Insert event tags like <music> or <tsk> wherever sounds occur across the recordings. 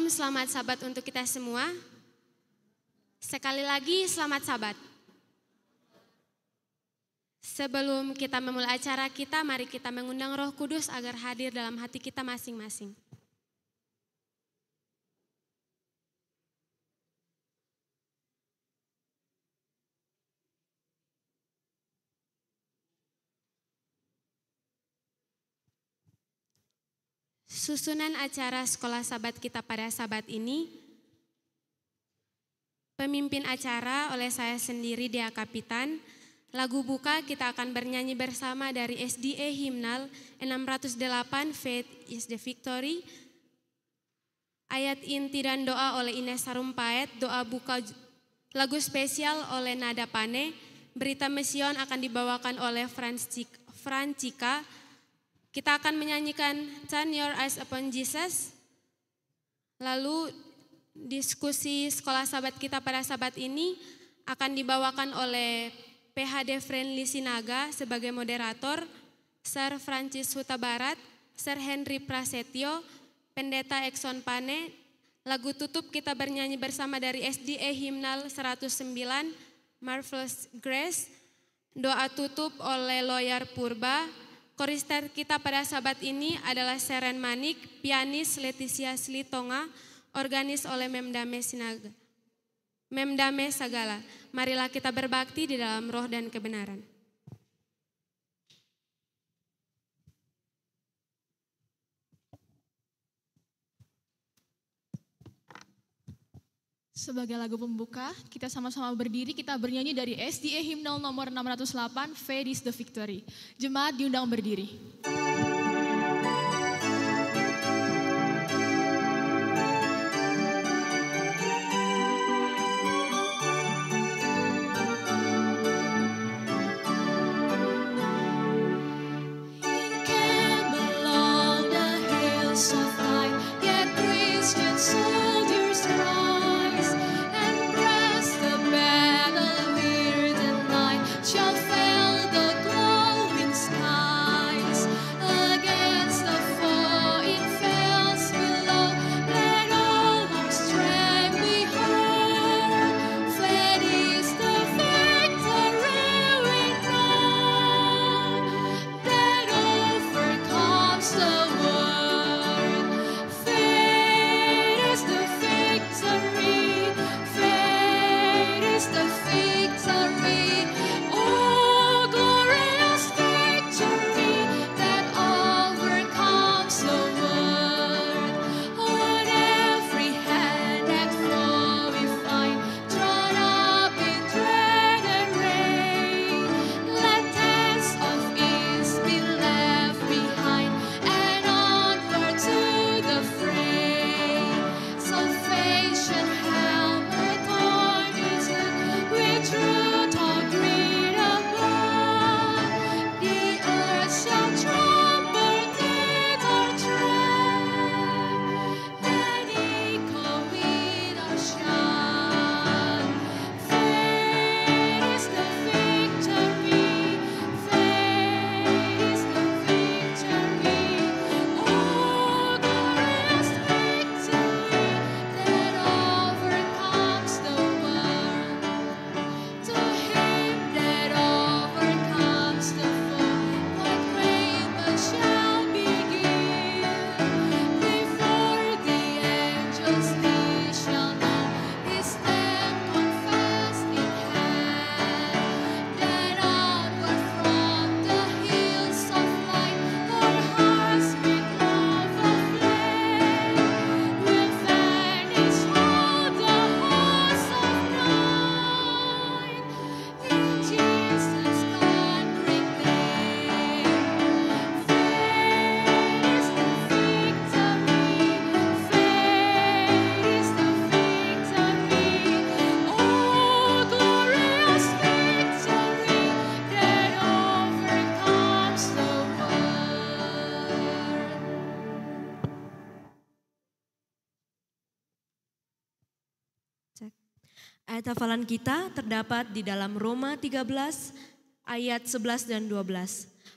Shalom, selamat sabat untuk kita semua. Sekali lagi selamat sabat. Sebelum kita memulai acara kita, mari kita mengundang Roh Kudus agar hadir dalam hati kita masing-masing. Susunan acara sekolah sabat kita pada sabat ini, pemimpin acara oleh saya sendiri Dea Kapitan, lagu buka kita akan bernyanyi bersama dari SDA e Himnal 608 Faith is the Victory, ayat inti dan doa oleh Ines Sarumpaet, doa buka lagu spesial oleh Nada Pane, berita Mesion akan dibawakan oleh Francika, kita akan menyanyikan Turn Your Eyes Upon Jesus. Lalu diskusi sekolah sahabat kita pada sahabat ini akan dibawakan oleh PHD Friendly Sinaga sebagai moderator, Sir Francis Huta Barat, Sir Henry Prasetyo, Pendeta Exxon Pane, lagu tutup kita bernyanyi bersama dari SDA e Himnal 109, Marvelous Grace, doa tutup oleh Lawyer Purba, Korister kita pada sahabat ini adalah Seren Manik, pianis Leticia Slitonga, organis oleh Memdame Sinaga. Memdame Sagala, marilah kita berbakti di dalam roh dan kebenaran. Sebagai lagu pembuka, kita sama-sama berdiri, kita bernyanyi dari SDA Himnal nomor 608, Fade is the Victory. Jemaat diundang berdiri. Musik Ayat hafalan kita terdapat di dalam Roma 13 ayat 11 dan 12.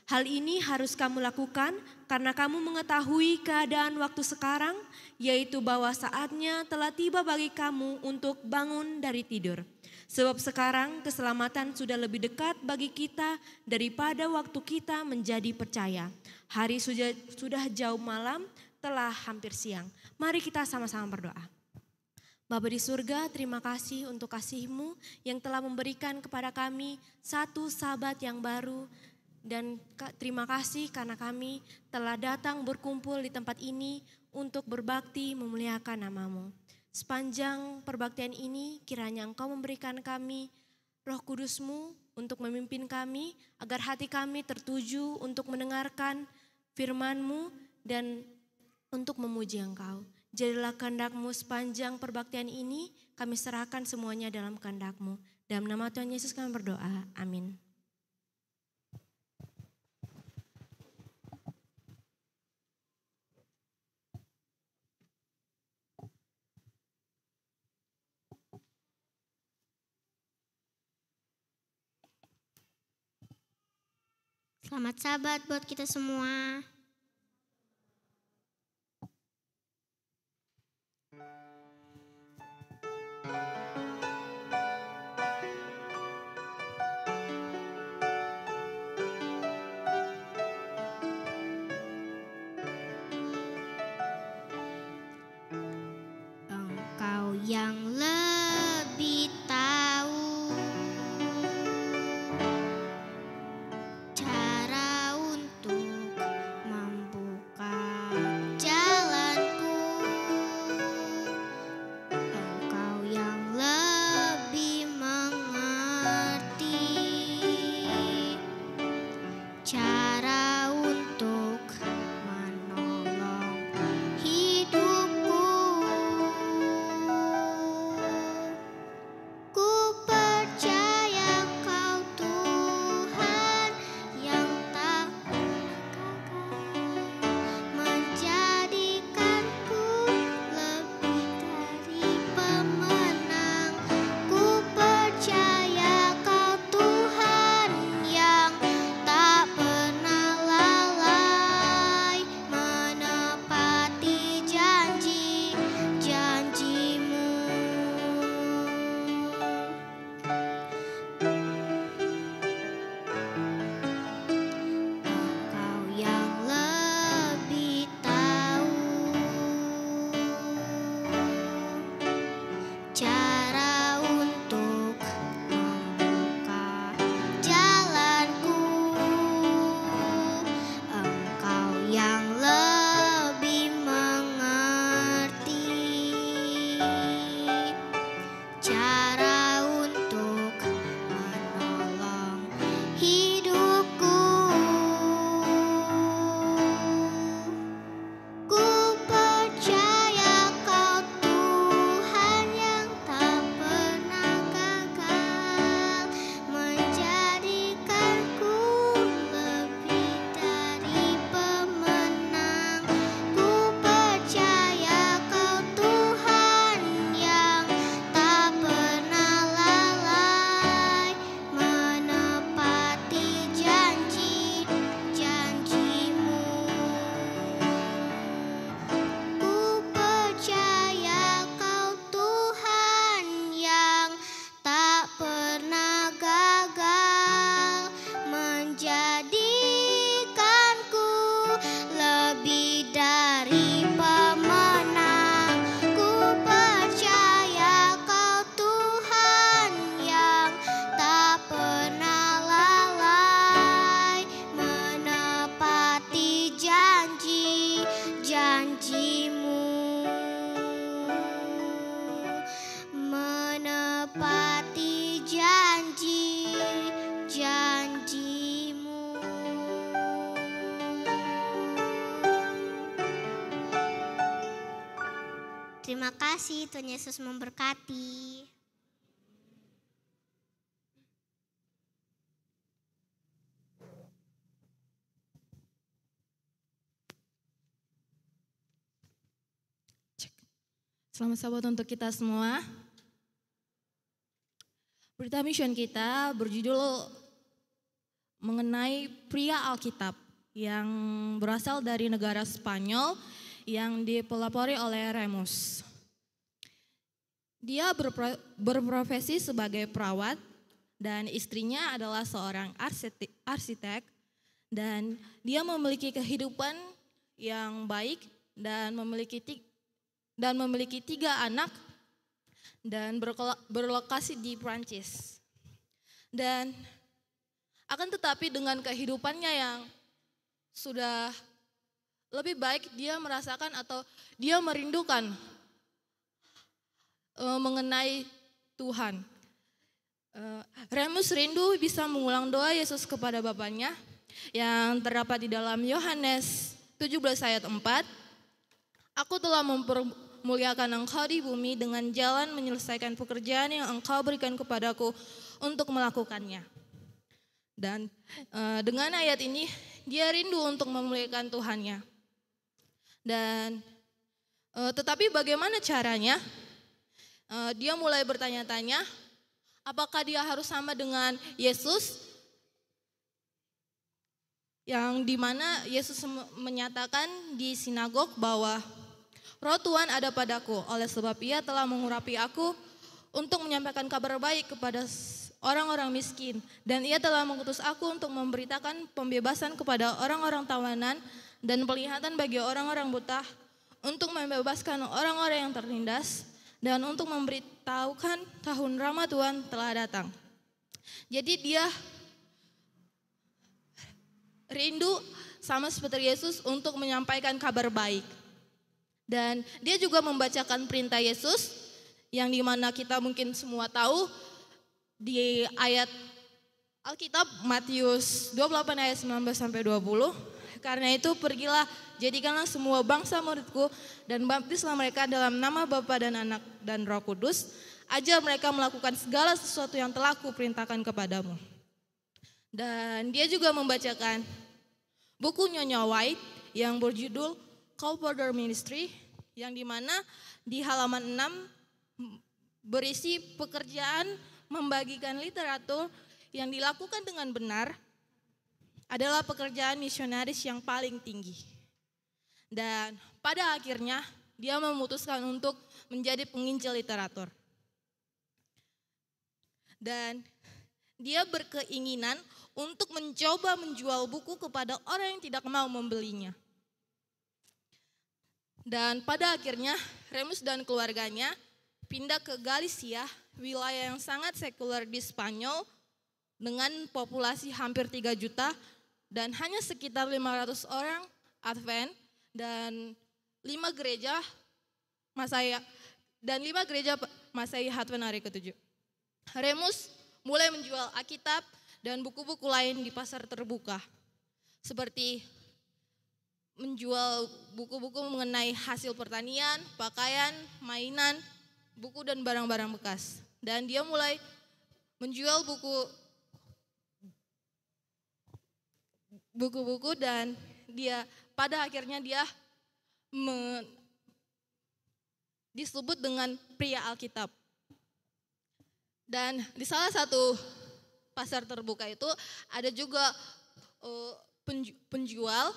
Hal ini harus kamu lakukan karena kamu mengetahui keadaan waktu sekarang, yaitu bahwa saatnya telah tiba bagi kamu untuk bangun dari tidur. Sebab sekarang keselamatan sudah lebih dekat bagi kita daripada waktu kita menjadi percaya. Hari sudah, sudah jauh malam, telah hampir siang. Mari kita sama-sama berdoa. Bapa di surga, terima kasih untuk kasihmu yang telah memberikan kepada kami satu sahabat yang baru dan terima kasih karena kami telah datang berkumpul di tempat ini untuk berbakti memuliakan namamu. Sepanjang perbaktian ini kiranya engkau memberikan kami roh kudusmu untuk memimpin kami agar hati kami tertuju untuk mendengarkan firmanmu dan untuk memuji engkau. Jadilah kandakmu sepanjang perbaktian ini, kami serahkan semuanya dalam kandakmu. Dalam nama Tuhan Yesus kami berdoa, amin. Selamat sahabat buat kita semua. cầu dần lớn kasih, Tuhan Yesus memberkati. Selamat sahabat untuk kita semua. Berita mission kita berjudul mengenai pria Alkitab yang berasal dari negara Spanyol yang dipelopori oleh Remus. Dia berpro berprofesi sebagai perawat dan istrinya adalah seorang arsitek dan dia memiliki kehidupan yang baik dan memiliki tiga, dan memiliki tiga anak dan berlokasi di Prancis. Dan akan tetapi dengan kehidupannya yang sudah lebih baik dia merasakan atau dia merindukan uh, mengenai Tuhan. Uh, Remus rindu bisa mengulang doa Yesus kepada Bapaknya yang terdapat di dalam Yohanes 17 ayat 4. Aku telah mempermuliakan engkau di bumi dengan jalan menyelesaikan pekerjaan yang engkau berikan kepadaku untuk melakukannya. Dan uh, dengan ayat ini dia rindu untuk memuliakan Tuhannya. Dan uh, tetapi bagaimana caranya? Eh, dia mulai bertanya-tanya, apakah dia harus sama dengan Yesus? Yang dimana Yesus menyatakan di sinagog bahwa roh Tuhan ada padaku, oleh sebab ia telah mengurapi aku untuk menyampaikan kabar baik kepada orang-orang miskin. Dan ia telah mengutus aku untuk memberitakan pembebasan kepada orang-orang tawanan dan pelihatan bagi orang-orang buta untuk membebaskan orang-orang yang tertindas dan untuk memberitahukan tahun ramah Tuhan telah datang. Jadi dia rindu sama seperti Yesus untuk menyampaikan kabar baik. Dan dia juga membacakan perintah Yesus yang dimana kita mungkin semua tahu di ayat Alkitab Matius 28 ayat 19 sampai 20 karena itu pergilah, jadikanlah semua bangsa muridku dan baptislah mereka dalam nama Bapa dan Anak dan Roh Kudus. Ajar mereka melakukan segala sesuatu yang telah kuperintahkan kepadamu. Dan dia juga membacakan buku Nyonya White yang berjudul Call Border Ministry yang dimana di halaman 6 berisi pekerjaan membagikan literatur yang dilakukan dengan benar adalah pekerjaan misionaris yang paling tinggi. Dan pada akhirnya dia memutuskan untuk menjadi penginjil literatur. Dan dia berkeinginan untuk mencoba menjual buku kepada orang yang tidak mau membelinya. Dan pada akhirnya Remus dan keluarganya pindah ke Galicia, wilayah yang sangat sekuler di Spanyol dengan populasi hampir 3 juta dan hanya sekitar 500 orang Advent dan lima gereja Masai dan lima gereja Masai Advent hari ketujuh. Remus mulai menjual Alkitab dan buku-buku lain di pasar terbuka. Seperti menjual buku-buku mengenai hasil pertanian, pakaian, mainan, buku dan barang-barang bekas. Dan dia mulai menjual buku buku-buku dan dia pada akhirnya dia men, disebut dengan pria Alkitab. Dan di salah satu pasar terbuka itu ada juga uh, penjual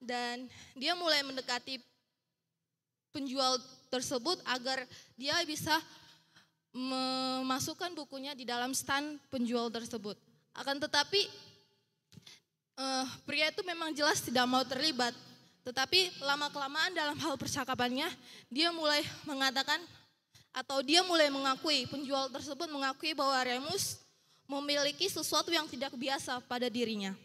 dan dia mulai mendekati penjual tersebut agar dia bisa memasukkan bukunya di dalam stand penjual tersebut. Akan tetapi uh, pria itu memang jelas tidak mau terlibat. Tetapi lama-kelamaan dalam hal percakapannya, dia mulai mengatakan atau dia mulai mengakui, penjual tersebut mengakui bahwa Remus memiliki sesuatu yang tidak biasa pada dirinya.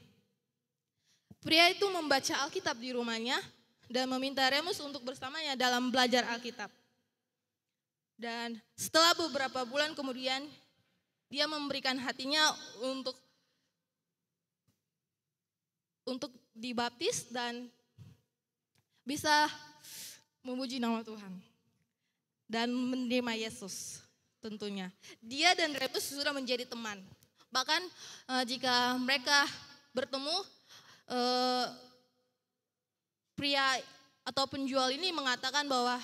Pria itu membaca Alkitab di rumahnya dan meminta Remus untuk bersamanya dalam belajar Alkitab. Dan setelah beberapa bulan kemudian, dia memberikan hatinya untuk untuk dibaptis dan bisa memuji nama Tuhan dan menerima Yesus tentunya. Dia dan Rebus sudah menjadi teman. Bahkan eh, jika mereka bertemu eh, pria atau penjual ini mengatakan bahwa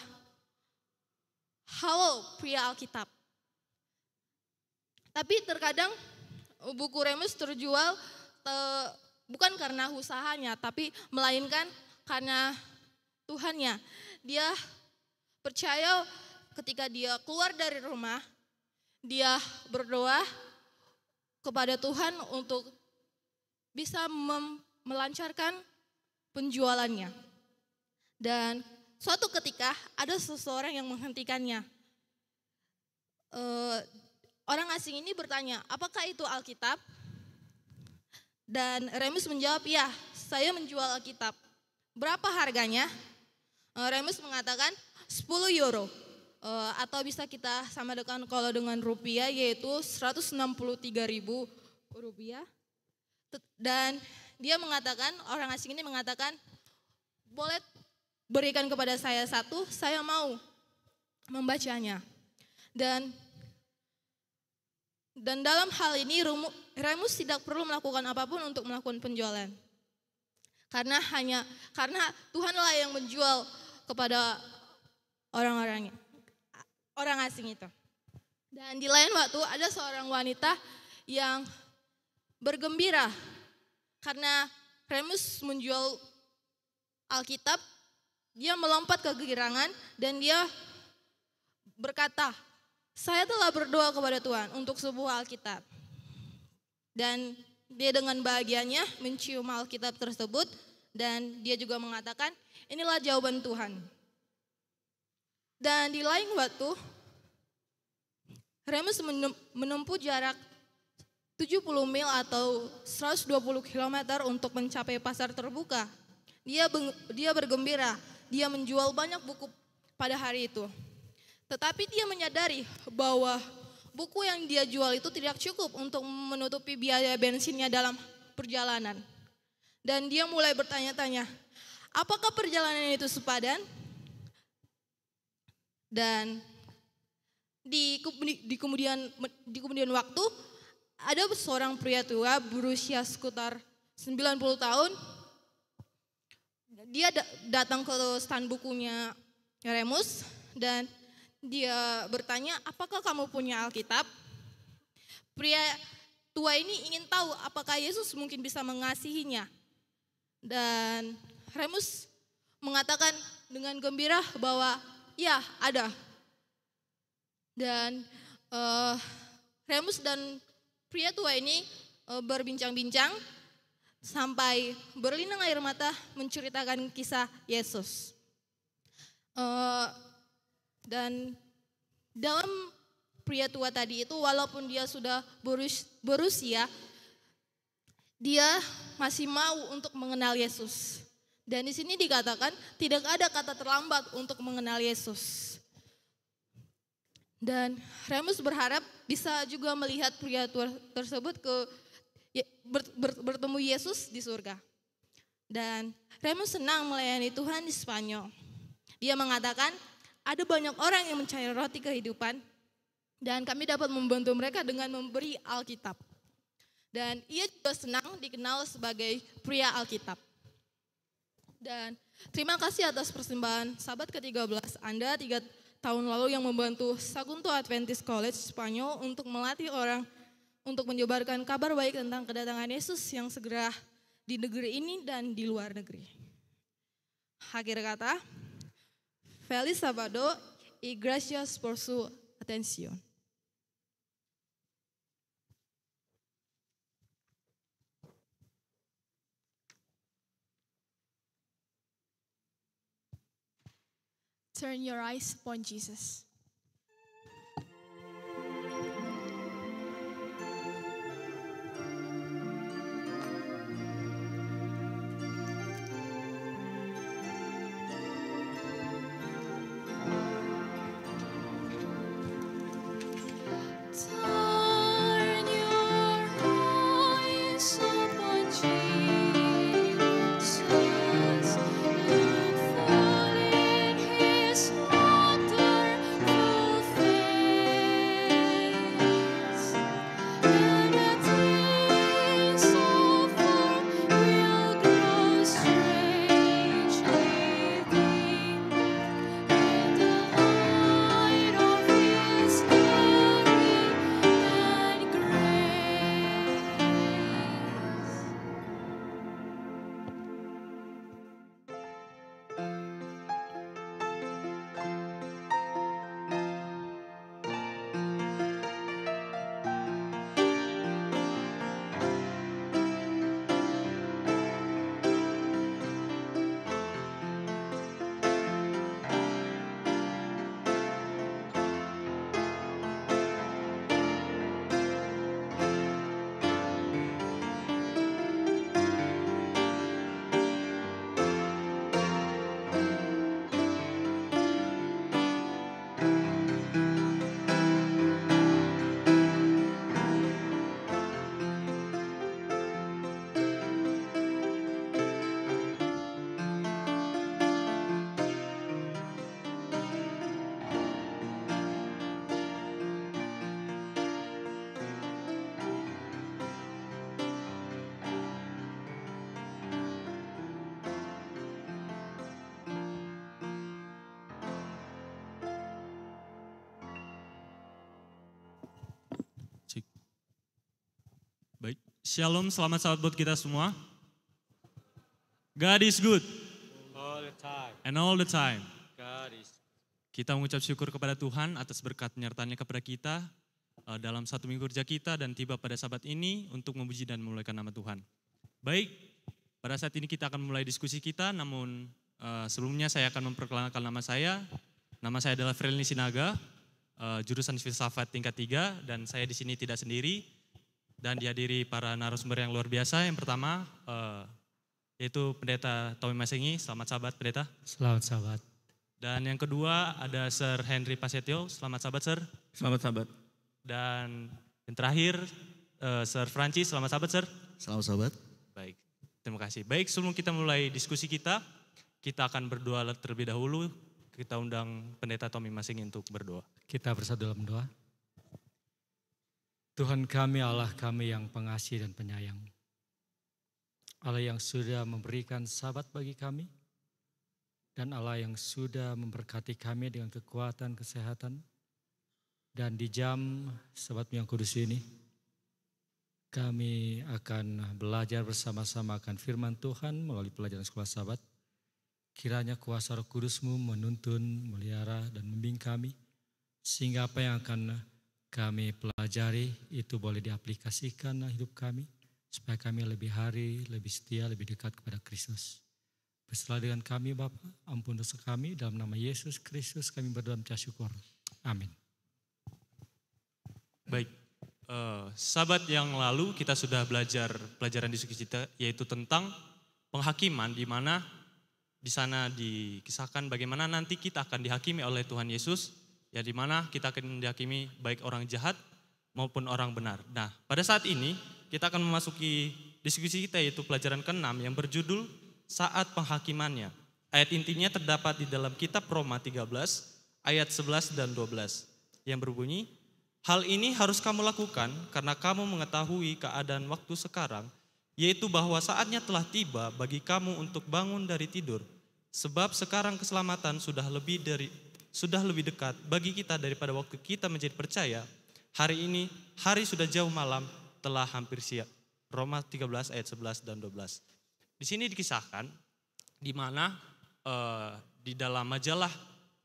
halo pria Alkitab. Tapi terkadang buku Remus terjual te, eh, bukan karena usahanya, tapi melainkan karena Tuhannya. Dia percaya ketika dia keluar dari rumah, dia berdoa kepada Tuhan untuk bisa melancarkan penjualannya. Dan suatu ketika ada seseorang yang menghentikannya. E, orang asing ini bertanya, apakah itu Alkitab? Dan Remus menjawab, ya saya menjual Alkitab. Berapa harganya? Eh, Remus mengatakan 10 euro. Eh, atau bisa kita sama dengan kalau dengan rupiah yaitu 163 ribu rupiah. Dan dia mengatakan, orang asing ini mengatakan, boleh berikan kepada saya satu, saya mau membacanya. Dan dan dalam hal ini Remus tidak perlu melakukan apapun untuk melakukan penjualan. Karena hanya karena Tuhanlah yang menjual kepada orang-orangnya. Orang asing itu. Dan di lain waktu ada seorang wanita yang bergembira karena Remus menjual Alkitab, dia melompat ke kegirangan dan dia berkata, saya telah berdoa kepada Tuhan untuk sebuah Alkitab. Dan dia dengan bahagianya mencium Alkitab tersebut dan dia juga mengatakan, inilah jawaban Tuhan. Dan di lain waktu, Remus menempuh jarak 70 mil atau 120 km untuk mencapai pasar terbuka. Dia dia bergembira, dia menjual banyak buku pada hari itu. Tetapi dia menyadari bahwa buku yang dia jual itu tidak cukup untuk menutupi biaya bensinnya dalam perjalanan. Dan dia mulai bertanya-tanya, apakah perjalanan itu sepadan? Dan di, di kemudian di kemudian waktu ada seorang pria tua berusia sekitar 90 tahun. Dia datang ke stand bukunya Remus dan dia bertanya, apakah kamu punya Alkitab? Pria tua ini ingin tahu apakah Yesus mungkin bisa mengasihinya. Dan Remus mengatakan dengan gembira bahwa ya ada. Dan uh, Remus dan pria tua ini uh, berbincang-bincang sampai berlinang air mata menceritakan kisah Yesus. Uh, dan dalam pria tua tadi itu walaupun dia sudah berus, berusia, dia masih mau untuk mengenal Yesus. Dan di sini dikatakan tidak ada kata terlambat untuk mengenal Yesus. Dan Remus berharap bisa juga melihat pria tua tersebut ke bertemu Yesus di surga. Dan Remus senang melayani Tuhan di Spanyol. Dia mengatakan, ada banyak orang yang mencari roti kehidupan dan kami dapat membantu mereka dengan memberi Alkitab. Dan ia juga senang dikenal sebagai pria Alkitab. Dan terima kasih atas persembahan sahabat ke-13 Anda tiga tahun lalu yang membantu Sagunto Adventist College Spanyol untuk melatih orang untuk menyebarkan kabar baik tentang kedatangan Yesus yang segera di negeri ini dan di luar negeri. Akhir kata, Feliz sábado y gracias por su atención. Turn your eyes upon Jesus. Shalom, selamat sahabat buat kita semua. God is good. All the time. And all the time. God is kita mengucap syukur kepada Tuhan atas berkat penyertaannya kepada kita uh, dalam satu minggu kerja kita dan tiba pada sabat ini untuk memuji dan memulaikan nama Tuhan. Baik, pada saat ini kita akan mulai diskusi kita, namun uh, sebelumnya saya akan memperkenalkan nama saya. Nama saya adalah Frelini Sinaga, uh, jurusan filsafat tingkat 3 dan saya di sini tidak sendiri dan dihadiri para narasumber yang luar biasa. Yang pertama uh, yaitu Pendeta Tommy Masingi, selamat sahabat Pendeta. Selamat sahabat. Dan yang kedua ada Sir Henry Pasetio, selamat sahabat Sir. Selamat sahabat. Dan yang terakhir uh, Sir Francis, selamat sahabat Sir. Selamat sahabat. Baik, terima kasih. Baik, sebelum kita mulai diskusi kita, kita akan berdoa terlebih dahulu. Kita undang Pendeta Tommy Masing untuk berdoa. Kita bersatu dalam doa. Tuhan kami, Allah kami yang pengasih dan penyayang. Allah yang sudah memberikan sahabat bagi kami. Dan Allah yang sudah memberkati kami dengan kekuatan, kesehatan. Dan di jam sahabat yang kudus ini, kami akan belajar bersama-sama akan firman Tuhan melalui pelajaran sekolah sahabat. Kiranya kuasa roh kudusmu menuntun, melihara, dan membimbing kami. Sehingga apa yang akan kami pelajari itu boleh diaplikasikan dalam hidup kami supaya kami lebih hari, lebih setia, lebih dekat kepada Kristus. Berserah dengan kami Bapa, ampun dosa kami dalam nama Yesus Kristus kami berdoa dan syukur. Amin. Baik, eh, sahabat yang lalu kita sudah belajar pelajaran di Sukacita yaitu tentang penghakiman di mana di sana dikisahkan bagaimana nanti kita akan dihakimi oleh Tuhan Yesus Ya di mana kita akan dihakimi baik orang jahat maupun orang benar. Nah, pada saat ini kita akan memasuki diskusi kita yaitu pelajaran ke-6 yang berjudul saat penghakimannya. Ayat intinya terdapat di dalam kitab Roma 13 ayat 11 dan 12 yang berbunyi Hal ini harus kamu lakukan karena kamu mengetahui keadaan waktu sekarang, yaitu bahwa saatnya telah tiba bagi kamu untuk bangun dari tidur, sebab sekarang keselamatan sudah lebih dari sudah lebih dekat bagi kita daripada waktu kita menjadi percaya. Hari ini, hari sudah jauh malam, telah hampir siap. Roma 13 ayat 11 dan 12. Di sini dikisahkan di mana uh, di dalam majalah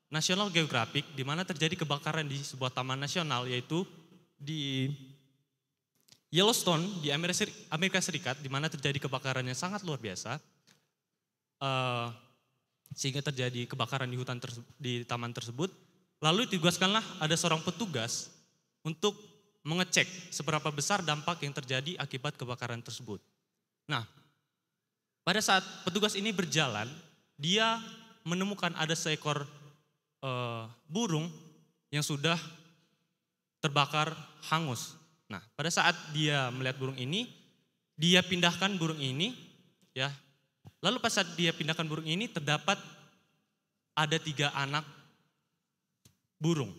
National Geographic di mana terjadi kebakaran di sebuah taman nasional yaitu di Yellowstone di Amerika Serikat, di mana terjadi kebakaran yang sangat luar biasa. Uh, sehingga terjadi kebakaran di hutan di taman tersebut. Lalu ditugaskanlah ada seorang petugas untuk mengecek seberapa besar dampak yang terjadi akibat kebakaran tersebut. Nah, pada saat petugas ini berjalan, dia menemukan ada seekor uh, burung yang sudah terbakar hangus. Nah, pada saat dia melihat burung ini, dia pindahkan burung ini ya Lalu pas saat dia pindahkan burung ini terdapat ada tiga anak burung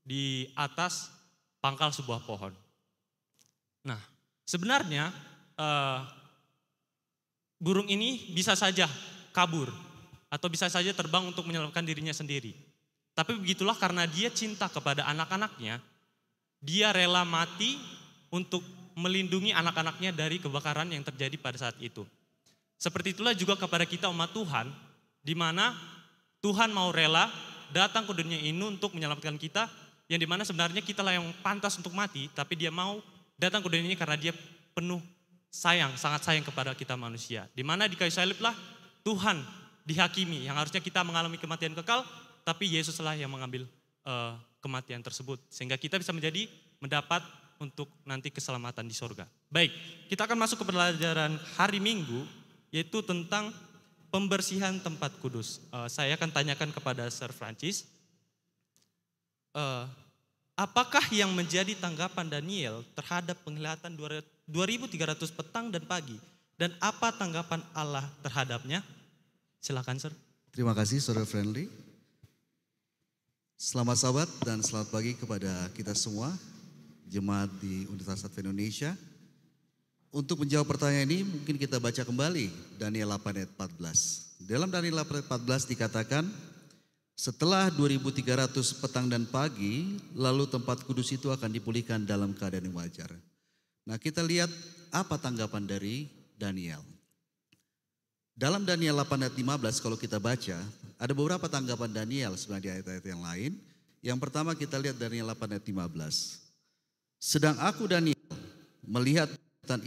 di atas pangkal sebuah pohon. Nah, sebenarnya uh, burung ini bisa saja kabur atau bisa saja terbang untuk menyelamatkan dirinya sendiri. Tapi begitulah karena dia cinta kepada anak-anaknya, dia rela mati untuk melindungi anak-anaknya dari kebakaran yang terjadi pada saat itu. Seperti itulah juga kepada kita umat Tuhan, di mana Tuhan mau rela datang ke dunia ini untuk menyelamatkan kita, yang dimana sebenarnya kita lah yang pantas untuk mati, tapi dia mau datang ke dunia ini karena dia penuh sayang, sangat sayang kepada kita manusia. Dimana di kayu saliblah Tuhan dihakimi, yang harusnya kita mengalami kematian kekal, tapi Yesuslah yang mengambil uh, kematian tersebut. Sehingga kita bisa menjadi mendapat untuk nanti keselamatan di sorga. Baik, kita akan masuk ke pelajaran hari Minggu yaitu tentang pembersihan tempat kudus. Uh, saya akan tanyakan kepada Sir Francis, uh, apakah yang menjadi tanggapan Daniel terhadap penglihatan 2300 petang dan pagi? Dan apa tanggapan Allah terhadapnya? Silakan, Sir. Terima kasih, Saudara Friendly. Selamat sahabat dan selamat pagi kepada kita semua, jemaat di Universitas Indonesia untuk menjawab pertanyaan ini mungkin kita baca kembali Daniel 8 ayat 14. Dalam Daniel 8 ayat 14 dikatakan, setelah 2300 petang dan pagi, lalu tempat kudus itu akan dipulihkan dalam keadaan yang wajar. Nah kita lihat apa tanggapan dari Daniel. Dalam Daniel 8 ayat 15 kalau kita baca, ada beberapa tanggapan Daniel sebenarnya di ayat-ayat yang lain. Yang pertama kita lihat Daniel 8 ayat 15. Sedang aku Daniel melihat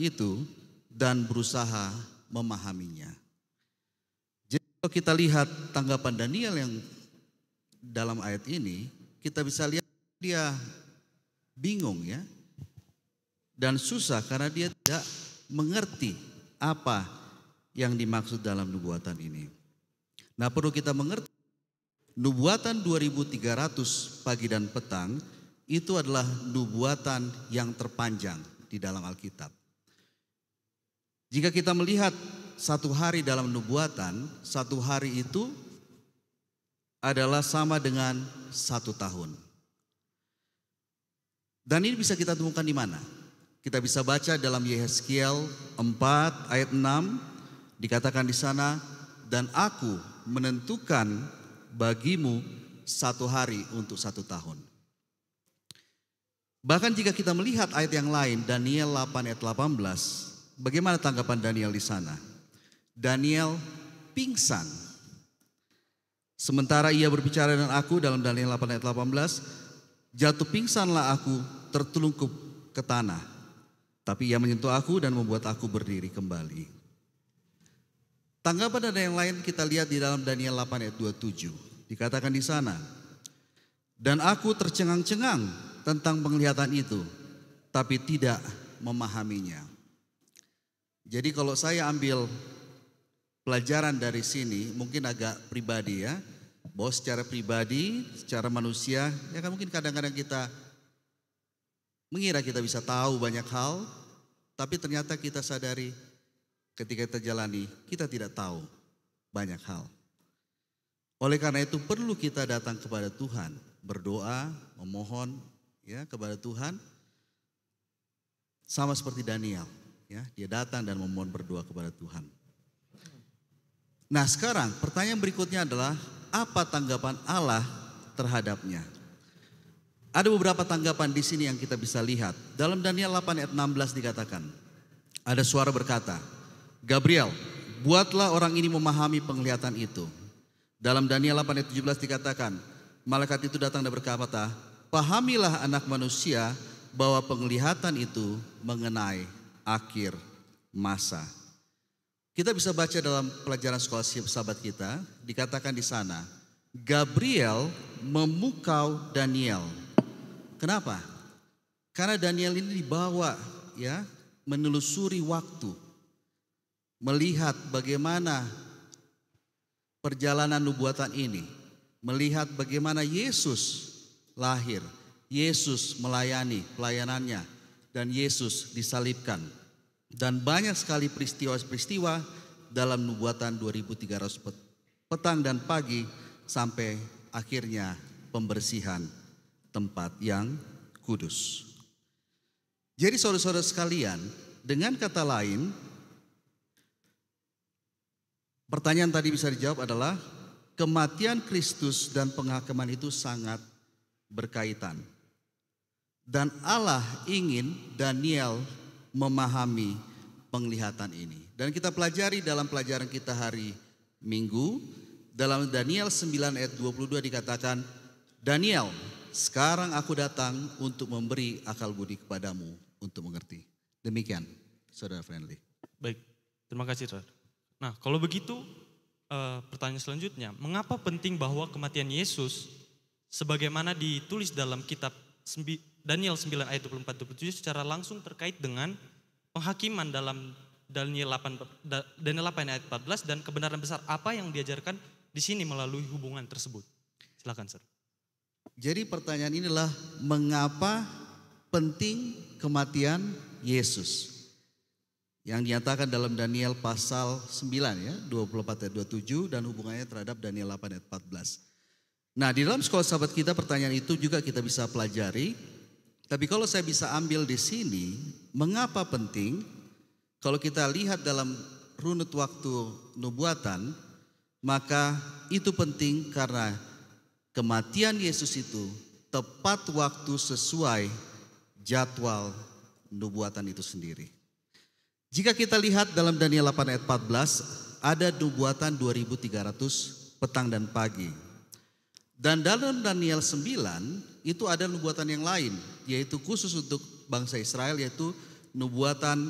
itu dan berusaha memahaminya. Jadi kalau kita lihat tanggapan Daniel yang dalam ayat ini, kita bisa lihat dia bingung ya dan susah karena dia tidak mengerti apa yang dimaksud dalam nubuatan ini. Nah perlu kita mengerti nubuatan 2300 pagi dan petang itu adalah nubuatan yang terpanjang di dalam Alkitab. Jika kita melihat satu hari dalam nubuatan, satu hari itu adalah sama dengan satu tahun. Dan ini bisa kita temukan di mana? Kita bisa baca dalam Yehezkiel 4 ayat 6 dikatakan di sana dan aku menentukan bagimu satu hari untuk satu tahun. Bahkan jika kita melihat ayat yang lain Daniel 8 ayat 18 Bagaimana tanggapan Daniel di sana? Daniel pingsan. Sementara ia berbicara dengan aku dalam Daniel 8 ayat 18, jatuh pingsanlah aku tertelungkup ke tanah. Tapi ia menyentuh aku dan membuat aku berdiri kembali. Tanggapan ada yang lain kita lihat di dalam Daniel 8 ayat 27. Dikatakan di sana, dan aku tercengang-cengang tentang penglihatan itu, tapi tidak memahaminya. Jadi kalau saya ambil pelajaran dari sini mungkin agak pribadi ya. Bahwa secara pribadi, secara manusia, ya kan mungkin kadang-kadang kita mengira kita bisa tahu banyak hal, tapi ternyata kita sadari ketika kita jalani, kita tidak tahu banyak hal. Oleh karena itu perlu kita datang kepada Tuhan, berdoa, memohon ya kepada Tuhan sama seperti Daniel. Ya, dia datang dan memohon berdoa kepada Tuhan. Nah sekarang pertanyaan berikutnya adalah apa tanggapan Allah terhadapnya? Ada beberapa tanggapan di sini yang kita bisa lihat. Dalam Daniel 8 ayat 16 dikatakan, ada suara berkata, Gabriel, buatlah orang ini memahami penglihatan itu. Dalam Daniel 8 ayat 17 dikatakan, malaikat itu datang dan berkata, pahamilah anak manusia bahwa penglihatan itu mengenai akhir masa. Kita bisa baca dalam pelajaran sekolah sahabat kita, dikatakan di sana, Gabriel memukau Daniel. Kenapa? Karena Daniel ini dibawa ya menelusuri waktu. Melihat bagaimana perjalanan nubuatan ini. Melihat bagaimana Yesus lahir. Yesus melayani pelayanannya. Dan Yesus disalibkan. Dan banyak sekali peristiwa-peristiwa dalam nubuatan 2300 petang dan pagi sampai akhirnya pembersihan tempat yang kudus. Jadi saudara-saudara sekalian, dengan kata lain, pertanyaan tadi bisa dijawab adalah kematian Kristus dan penghakiman itu sangat berkaitan. Dan Allah ingin Daniel memahami penglihatan ini. Dan kita pelajari dalam pelajaran kita hari Minggu dalam Daniel 9 ayat 22 dikatakan, "Daniel, sekarang aku datang untuk memberi akal budi kepadamu untuk mengerti." Demikian, Saudara Friendly. Baik, terima kasih, Saudara. Nah, kalau begitu uh, pertanyaan selanjutnya, mengapa penting bahwa kematian Yesus sebagaimana ditulis dalam kitab Daniel 9 ayat 24 27 secara langsung terkait dengan penghakiman dalam Daniel 8 Daniel 8 ayat 14 dan kebenaran besar apa yang diajarkan di sini melalui hubungan tersebut. Silakan, Sir. Jadi pertanyaan inilah mengapa penting kematian Yesus? Yang dinyatakan dalam Daniel pasal 9 ya, 24 ayat 27 dan hubungannya terhadap Daniel 8 ayat 14. Nah, di dalam sekolah sahabat kita pertanyaan itu juga kita bisa pelajari tapi kalau saya bisa ambil di sini, mengapa penting? Kalau kita lihat dalam runut waktu nubuatan, maka itu penting karena kematian Yesus itu tepat waktu sesuai jadwal nubuatan itu sendiri. Jika kita lihat dalam Daniel 8 ayat 14, ada nubuatan 2300 petang dan pagi. Dan dalam Daniel 9 itu ada nubuatan yang lain, yaitu khusus untuk bangsa Israel, yaitu nubuatan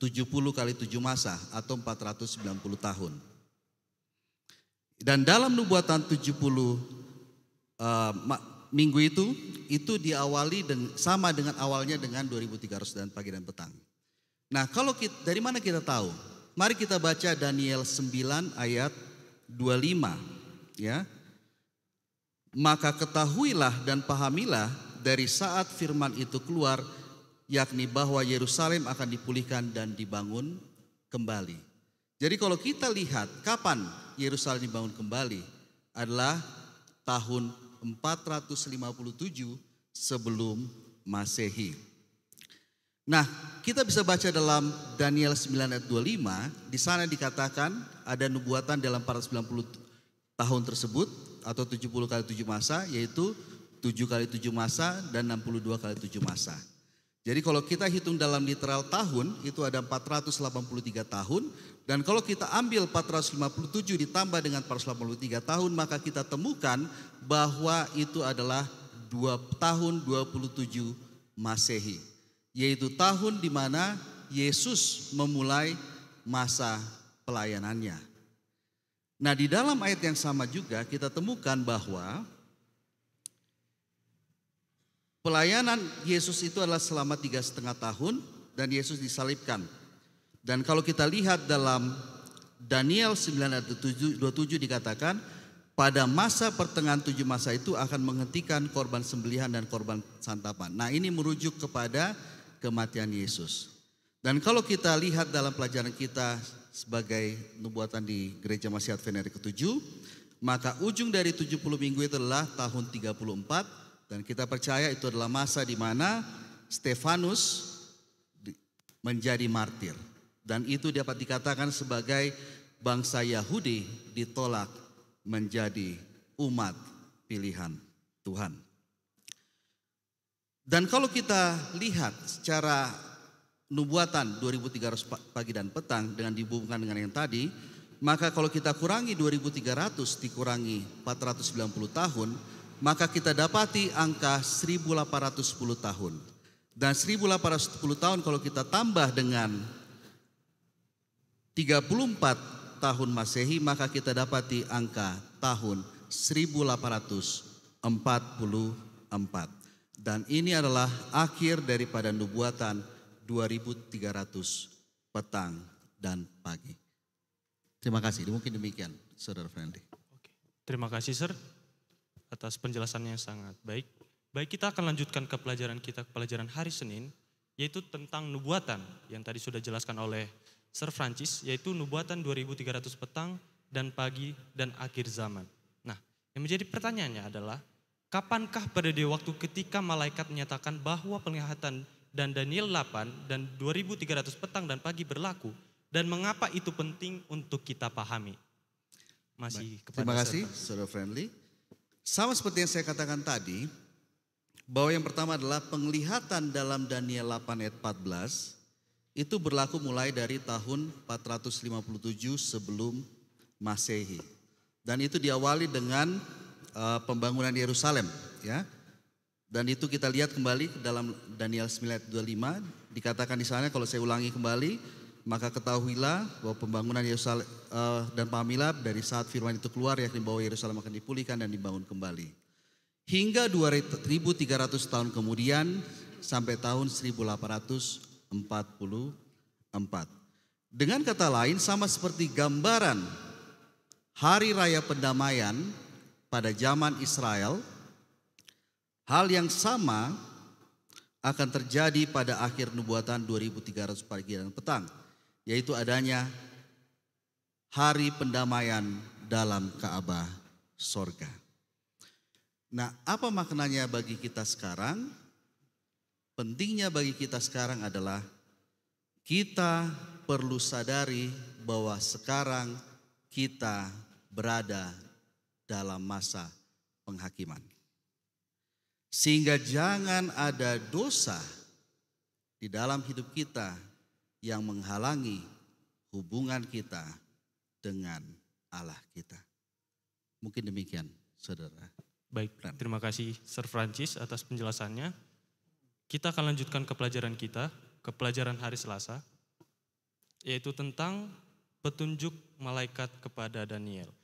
70 kali 7 masa atau 490 tahun. Dan dalam nubuatan 70 uh, eh, minggu itu, itu diawali dengan, sama dengan awalnya dengan 2300 dan pagi dan petang. Nah kalau kita, dari mana kita tahu? Mari kita baca Daniel 9 ayat 25 ya. Maka ketahuilah dan pahamilah dari saat firman itu keluar, yakni bahwa Yerusalem akan dipulihkan dan dibangun kembali. Jadi kalau kita lihat kapan Yerusalem dibangun kembali adalah tahun 457 sebelum Masehi. Nah, kita bisa baca dalam Daniel 9 ayat 25, di sana dikatakan ada nubuatan dalam 490 tahun tersebut atau 70 kali 7 masa yaitu 7 kali 7 masa dan 62 kali 7 masa. Jadi kalau kita hitung dalam literal tahun itu ada 483 tahun dan kalau kita ambil 457 ditambah dengan 483 tahun maka kita temukan bahwa itu adalah 2 tahun 27 Masehi yaitu tahun di mana Yesus memulai masa pelayanannya. Nah, di dalam ayat yang sama juga kita temukan bahwa pelayanan Yesus itu adalah selama tiga setengah tahun dan Yesus disalibkan. Dan kalau kita lihat dalam Daniel 9:27 dikatakan, pada masa pertengahan tujuh masa itu akan menghentikan korban sembelihan dan korban santapan. Nah ini merujuk kepada kematian Yesus. Dan kalau kita lihat dalam pelajaran kita sebagai nubuatan di Gereja Masih Advent ke-7. Maka ujung dari 70 minggu itu adalah tahun 34 dan kita percaya itu adalah masa di mana Stefanus menjadi martir dan itu dapat dikatakan sebagai bangsa Yahudi ditolak menjadi umat pilihan Tuhan. Dan kalau kita lihat secara nubuatan 2300 pagi dan petang dengan dihubungkan dengan yang tadi, maka kalau kita kurangi 2300 dikurangi 490 tahun, maka kita dapati angka 1810 tahun. Dan 1810 tahun kalau kita tambah dengan 34 tahun Masehi, maka kita dapati angka tahun 1844. Dan ini adalah akhir daripada nubuatan 2300 petang dan pagi. Terima kasih. Mungkin demikian, Saudara Friendly. Oke. Terima kasih, Sir, atas penjelasannya yang sangat baik. Baik, kita akan lanjutkan ke pelajaran kita, ke pelajaran hari Senin, yaitu tentang nubuatan yang tadi sudah dijelaskan oleh Sir Francis, yaitu nubuatan 2300 petang dan pagi dan akhir zaman. Nah, yang menjadi pertanyaannya adalah, kapankah periode waktu ketika malaikat menyatakan bahwa penglihatan dan Daniel 8 dan 2300 petang dan pagi berlaku dan mengapa itu penting untuk kita pahami. Masih Baik. kepada Terima kasih Saudara Friendly. Sama seperti yang saya katakan tadi bahwa yang pertama adalah penglihatan dalam Daniel 8 ayat 14 itu berlaku mulai dari tahun 457 sebelum Masehi. Dan itu diawali dengan uh, pembangunan Yerusalem, ya. Dan itu kita lihat kembali dalam Daniel 9 25 dikatakan di sana kalau saya ulangi kembali maka ketahuilah bahwa pembangunan Yerusalem uh, dan Pamilab dari saat firman itu keluar yakni bahwa Yerusalem akan dipulihkan dan dibangun kembali. Hingga 2300 tahun kemudian sampai tahun 1844. Dengan kata lain sama seperti gambaran hari raya pendamaian pada zaman Israel Hal yang sama akan terjadi pada akhir nubuatan 2300 pagi dan petang, yaitu adanya hari pendamaian dalam Ka'bah sorga. Nah, apa maknanya bagi kita sekarang? Pentingnya bagi kita sekarang adalah kita perlu sadari bahwa sekarang kita berada dalam masa penghakiman. Sehingga jangan ada dosa di dalam hidup kita yang menghalangi hubungan kita dengan Allah kita. Mungkin demikian, saudara. Baik, terima kasih Sir Francis atas penjelasannya. Kita akan lanjutkan ke pelajaran kita, ke pelajaran hari Selasa, yaitu tentang petunjuk malaikat kepada Daniel.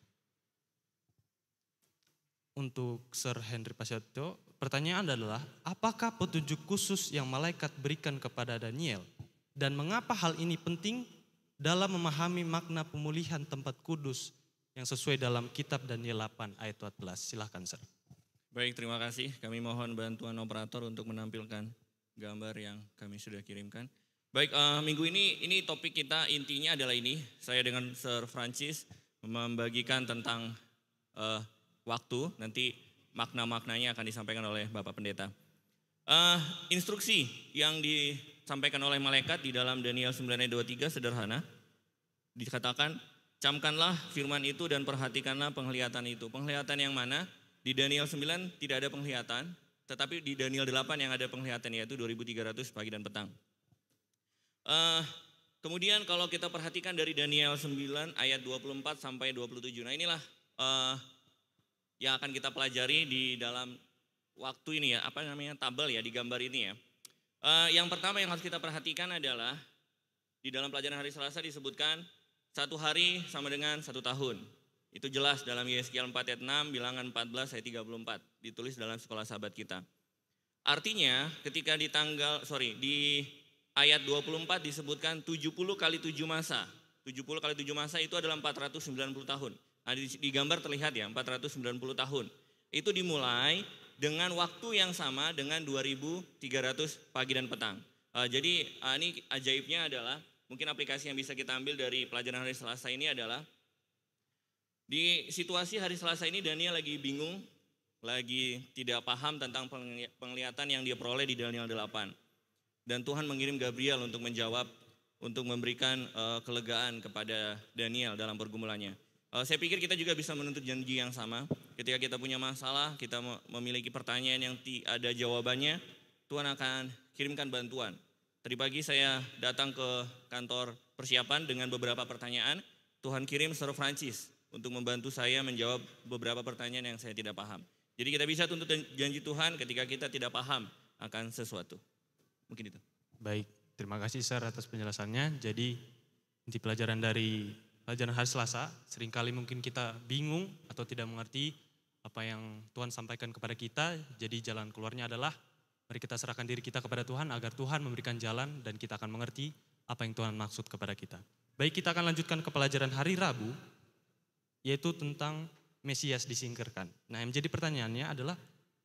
Untuk Sir Henry Pasyato, pertanyaan adalah, apakah petunjuk khusus yang malaikat berikan kepada Daniel? Dan mengapa hal ini penting dalam memahami makna pemulihan tempat kudus yang sesuai dalam kitab Daniel 8 ayat 14? Silahkan, Sir. Baik, terima kasih. Kami mohon bantuan operator untuk menampilkan gambar yang kami sudah kirimkan. Baik, uh, minggu ini ini topik kita intinya adalah ini. Saya dengan Sir Francis membagikan tentang uh, waktu. Nanti makna-maknanya akan disampaikan oleh Bapak Pendeta. Uh, instruksi yang disampaikan oleh malaikat di dalam Daniel 9 ayat 23 sederhana. Dikatakan, camkanlah firman itu dan perhatikanlah penglihatan itu. Penglihatan yang mana? Di Daniel 9 tidak ada penglihatan, tetapi di Daniel 8 yang ada penglihatan yaitu 2300 pagi dan petang. Uh, kemudian kalau kita perhatikan dari Daniel 9 ayat 24 sampai 27. Nah inilah uh, yang akan kita pelajari di dalam waktu ini ya, apa namanya tabel ya di gambar ini ya. Uh, yang pertama yang harus kita perhatikan adalah di dalam pelajaran hari Selasa disebutkan satu hari sama dengan satu tahun. Itu jelas dalam Yeskiel 4 ayat 6, bilangan 14 ayat 34, ditulis dalam sekolah sahabat kita. Artinya ketika di tanggal, sorry, di ayat 24 disebutkan 70 kali 7 masa. 70 kali 7 masa itu adalah 490 tahun. Nah, di, di gambar terlihat ya 490 tahun. Itu dimulai dengan waktu yang sama dengan 2300 pagi dan petang. Uh, jadi uh, ini ajaibnya adalah mungkin aplikasi yang bisa kita ambil dari pelajaran hari Selasa ini adalah di situasi hari Selasa ini Daniel lagi bingung, lagi tidak paham tentang penglihatan yang dia peroleh di Daniel 8. Dan Tuhan mengirim Gabriel untuk menjawab, untuk memberikan uh, kelegaan kepada Daniel dalam pergumulannya. Eh, saya pikir kita juga bisa menuntut janji yang sama. Ketika kita punya masalah, kita memiliki pertanyaan yang ada jawabannya, Tuhan akan kirimkan bantuan. Tadi pagi saya datang ke kantor persiapan dengan beberapa pertanyaan. Tuhan kirim Sir Francis untuk membantu saya menjawab beberapa pertanyaan yang saya tidak paham. Jadi kita bisa tuntut janji Tuhan ketika kita tidak paham akan sesuatu. Mungkin itu. Baik, terima kasih Sir atas penjelasannya. Jadi inti pelajaran dari pelajaran hari Selasa, seringkali mungkin kita bingung atau tidak mengerti apa yang Tuhan sampaikan kepada kita. Jadi jalan keluarnya adalah mari kita serahkan diri kita kepada Tuhan agar Tuhan memberikan jalan dan kita akan mengerti apa yang Tuhan maksud kepada kita. Baik, kita akan lanjutkan ke pelajaran hari Rabu yaitu tentang Mesias disingkirkan. Nah, yang menjadi pertanyaannya adalah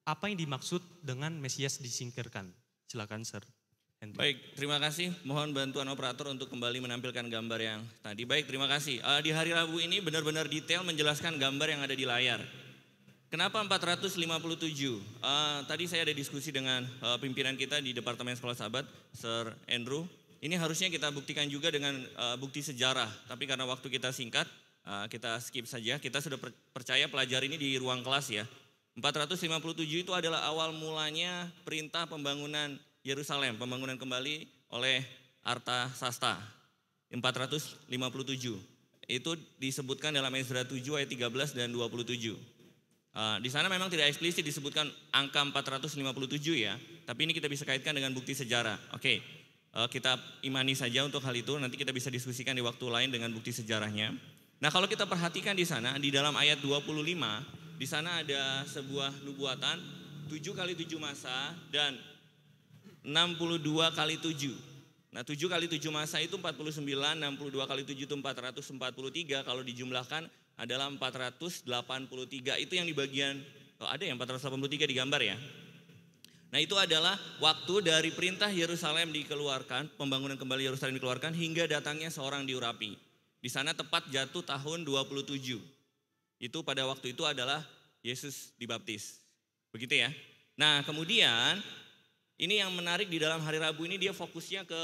apa yang dimaksud dengan Mesias disingkirkan? Silakan, Sir. Baik, terima kasih. Mohon bantuan operator untuk kembali menampilkan gambar yang tadi. Baik, terima kasih. Uh, di hari Rabu ini benar-benar detail menjelaskan gambar yang ada di layar. Kenapa 457? Uh, eh, tadi saya ada diskusi dengan uh, pimpinan kita di Departemen Sekolah Sahabat, Sir Andrew. Ini harusnya kita buktikan juga dengan uh, bukti sejarah, tapi karena waktu kita singkat, uh, kita skip saja. Kita sudah percaya pelajar ini di ruang kelas ya. 457 itu adalah awal mulanya perintah pembangunan Yerusalem, pembangunan kembali oleh Arta Sasta 457. Itu disebutkan dalam Ezra 7 ayat 13 dan 27. Uh, ah, di sana memang tidak eksplisit disebutkan angka 457 ya, tapi ini kita bisa kaitkan dengan bukti sejarah. Oke, okay. uh, eh, kita imani saja untuk hal itu, nanti kita bisa diskusikan di waktu lain dengan bukti sejarahnya. Nah kalau kita perhatikan di sana, di dalam ayat 25, di sana ada sebuah nubuatan 7 kali 7 masa dan 62 kali 7. Nah 7 kali 7 masa itu 49, 62 kali 7 itu 443, kalau dijumlahkan adalah 483. Itu yang di bagian, oh ada yang 483 digambar ya. Nah itu adalah waktu dari perintah Yerusalem dikeluarkan, pembangunan kembali Yerusalem dikeluarkan hingga datangnya seorang diurapi. Di sana tepat jatuh tahun 27. Itu pada waktu itu adalah Yesus dibaptis. Begitu ya. Nah kemudian ini yang menarik di dalam hari Rabu ini dia fokusnya ke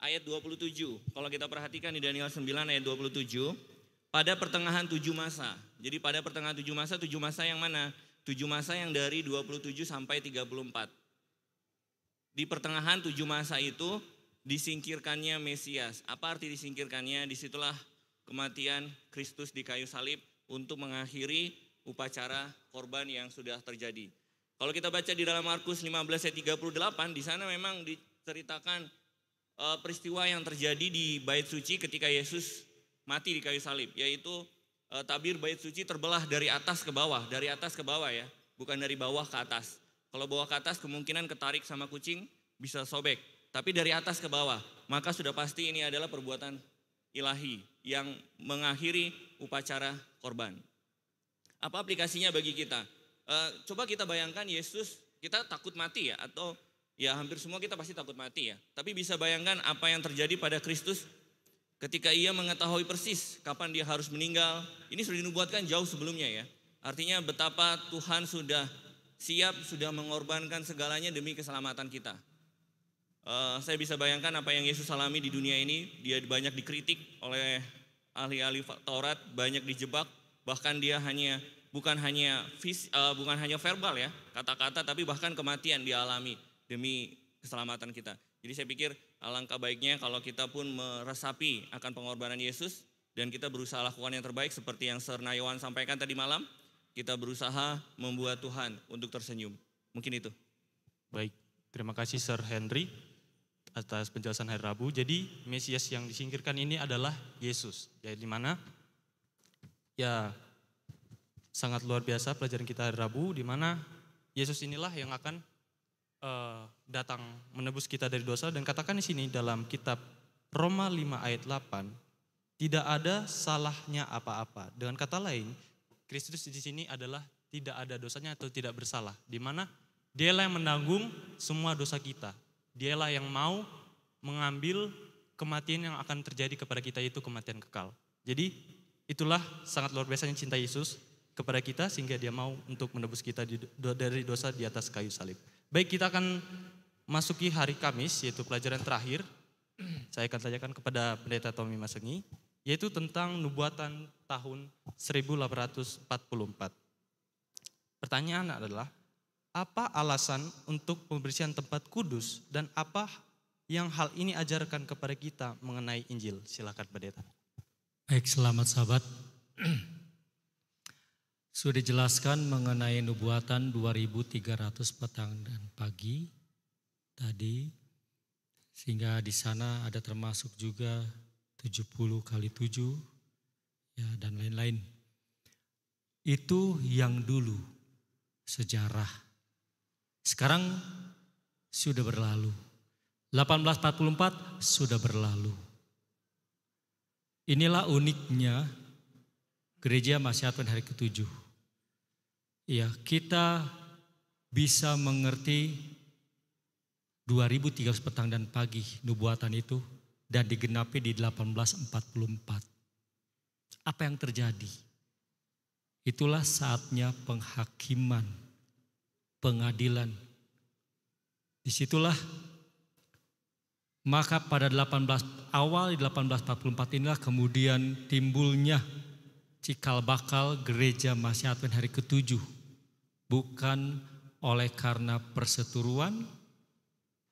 ayat 27. Kalau kita perhatikan di Daniel 9 ayat 27, pada pertengahan tujuh masa. Jadi pada pertengahan tujuh masa, tujuh masa yang mana? Tujuh masa yang dari 27 sampai 34. Di pertengahan tujuh masa itu disingkirkannya Mesias. Apa arti disingkirkannya? Disitulah kematian Kristus di kayu salib untuk mengakhiri upacara korban yang sudah terjadi. Kalau kita baca di dalam Markus 15 ayat 38, di sana memang diceritakan eh, peristiwa yang terjadi di bait suci ketika Yesus mati di kayu salib, yaitu eh, tabir bait suci terbelah dari atas ke bawah, dari atas ke bawah ya, bukan dari bawah ke atas. Kalau bawah ke atas kemungkinan ketarik sama kucing bisa sobek, tapi dari atas ke bawah, maka sudah pasti ini adalah perbuatan ilahi yang mengakhiri upacara korban. Apa aplikasinya bagi kita? Eh, coba kita bayangkan Yesus, kita takut mati ya, atau ya hampir semua kita pasti takut mati ya. Tapi bisa bayangkan apa yang terjadi pada Kristus ketika ia mengetahui persis kapan dia harus meninggal. Ini sudah dinubuatkan jauh sebelumnya ya. Artinya betapa Tuhan sudah siap, sudah mengorbankan segalanya demi keselamatan kita. Uh, saya bisa bayangkan apa yang Yesus alami di dunia ini, dia banyak dikritik oleh ahli-ahli Taurat, banyak dijebak, bahkan dia hanya bukan hanya vis, uh, eh, bukan hanya verbal ya, kata-kata tapi bahkan kematian dialami demi keselamatan kita. Jadi saya pikir alangkah baiknya kalau kita pun meresapi akan pengorbanan Yesus dan kita berusaha lakukan yang terbaik seperti yang Sernayawan sampaikan tadi malam, kita berusaha membuat Tuhan untuk tersenyum. Mungkin itu. Baik, terima kasih Sir Henry atas penjelasan hari Rabu. Jadi Mesias yang disingkirkan ini adalah Yesus. Jadi di mana? Ya, sangat luar biasa pelajaran kita hari Rabu di mana Yesus inilah yang akan uh, datang menebus kita dari dosa dan katakan di sini dalam kitab Roma 5 ayat 8 tidak ada salahnya apa-apa. Dengan kata lain, Kristus di sini adalah tidak ada dosanya atau tidak bersalah. Di mana dialah yang menanggung semua dosa kita. Dialah yang mau mengambil kematian yang akan terjadi kepada kita yaitu kematian kekal. Jadi itulah sangat luar biasanya cinta Yesus kepada kita sehingga dia mau untuk menebus kita di, dari dosa di atas kayu salib. Baik, kita akan masuki hari Kamis yaitu pelajaran terakhir. Saya akan tanyakan kepada Pendeta Tommy Masengi yaitu tentang nubuatan tahun 1844. Pertanyaan adalah apa alasan untuk pembersihan tempat kudus dan apa yang hal ini ajarkan kepada kita mengenai Injil? Silakan Pendeta. Baik, selamat sahabat sudah dijelaskan mengenai nubuatan 2300 petang dan pagi tadi sehingga di sana ada termasuk juga 70 kali 7 ya dan lain-lain. Itu yang dulu sejarah. Sekarang sudah berlalu. 1844 sudah berlalu. Inilah uniknya gereja masyarakat hari ketujuh. Ya, kita bisa mengerti 2300 petang dan pagi nubuatan itu dan digenapi di 1844. Apa yang terjadi? Itulah saatnya penghakiman, pengadilan. Disitulah maka pada 18 awal 1844 inilah kemudian timbulnya cikal bakal gereja Masih Advent hari ketujuh. Bukan oleh karena perseturuan,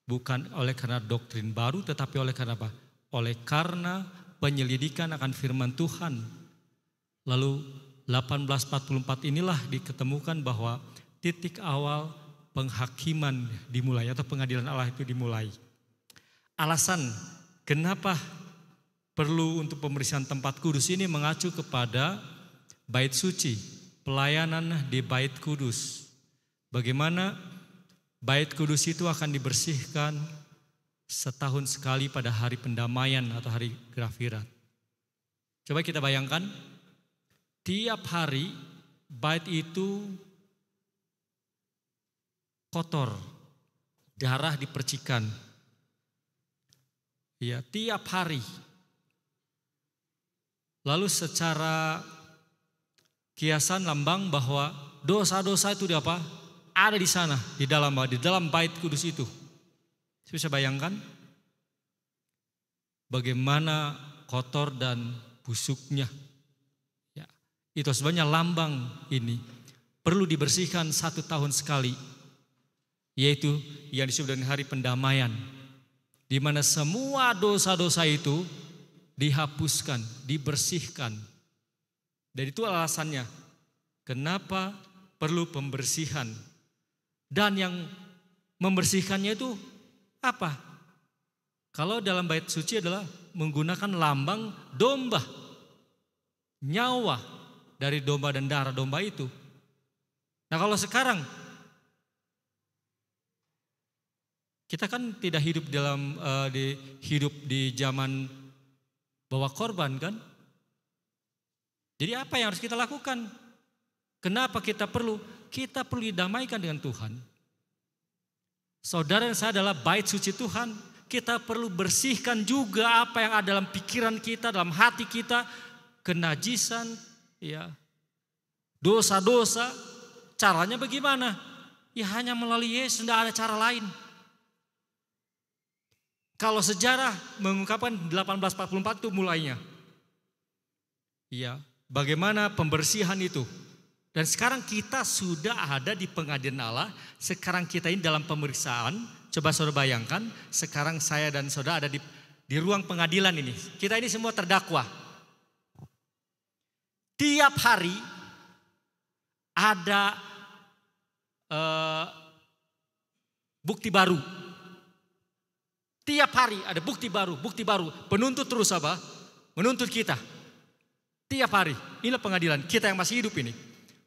bukan oleh karena doktrin baru, tetapi oleh karena apa? Oleh karena penyelidikan akan firman Tuhan. Lalu 1844 inilah diketemukan bahwa titik awal penghakiman dimulai atau pengadilan Allah itu dimulai. Alasan kenapa perlu untuk pemeriksaan tempat kudus ini mengacu kepada bait suci, pelayanan di bait kudus. Bagaimana bait kudus itu akan dibersihkan setahun sekali pada hari pendamaian atau hari grafirat. Coba kita bayangkan, tiap hari bait itu kotor, darah dipercikan. Ya, tiap hari Lalu secara kiasan lambang bahwa dosa-dosa itu di apa? Ada di sana, di dalam di dalam bait kudus itu. Saya bisa bayangkan bagaimana kotor dan busuknya. Ya, itu sebenarnya lambang ini perlu dibersihkan satu tahun sekali, yaitu yang disebut dengan hari pendamaian, di mana semua dosa-dosa itu dihapuskan, dibersihkan. Dan itu alasannya kenapa perlu pembersihan. Dan yang membersihkannya itu apa? Kalau dalam bait suci adalah menggunakan lambang domba. Nyawa dari domba dan darah domba itu. Nah, kalau sekarang kita kan tidak hidup dalam uh, di hidup di zaman bawa korban kan? Jadi apa yang harus kita lakukan? Kenapa kita perlu? Kita perlu didamaikan dengan Tuhan. Saudara dan saya adalah bait suci Tuhan. Kita perlu bersihkan juga apa yang ada dalam pikiran kita, dalam hati kita, kenajisan, ya, dosa-dosa. Caranya bagaimana? Ya hanya melalui Yesus, tidak ada cara lain. Kalau sejarah mengungkapkan 1844 itu mulainya. ya. bagaimana pembersihan itu? Dan sekarang kita sudah ada di pengadilan Allah. Sekarang kita ini dalam pemeriksaan. Coba saudara bayangkan, sekarang saya dan saudara ada di, di ruang pengadilan ini. Kita ini semua terdakwa. Tiap hari ada uh, bukti baru Tiap hari ada bukti baru, bukti baru. Penuntut terus apa? Menuntut kita. Tiap hari. Inilah pengadilan. Kita yang masih hidup ini.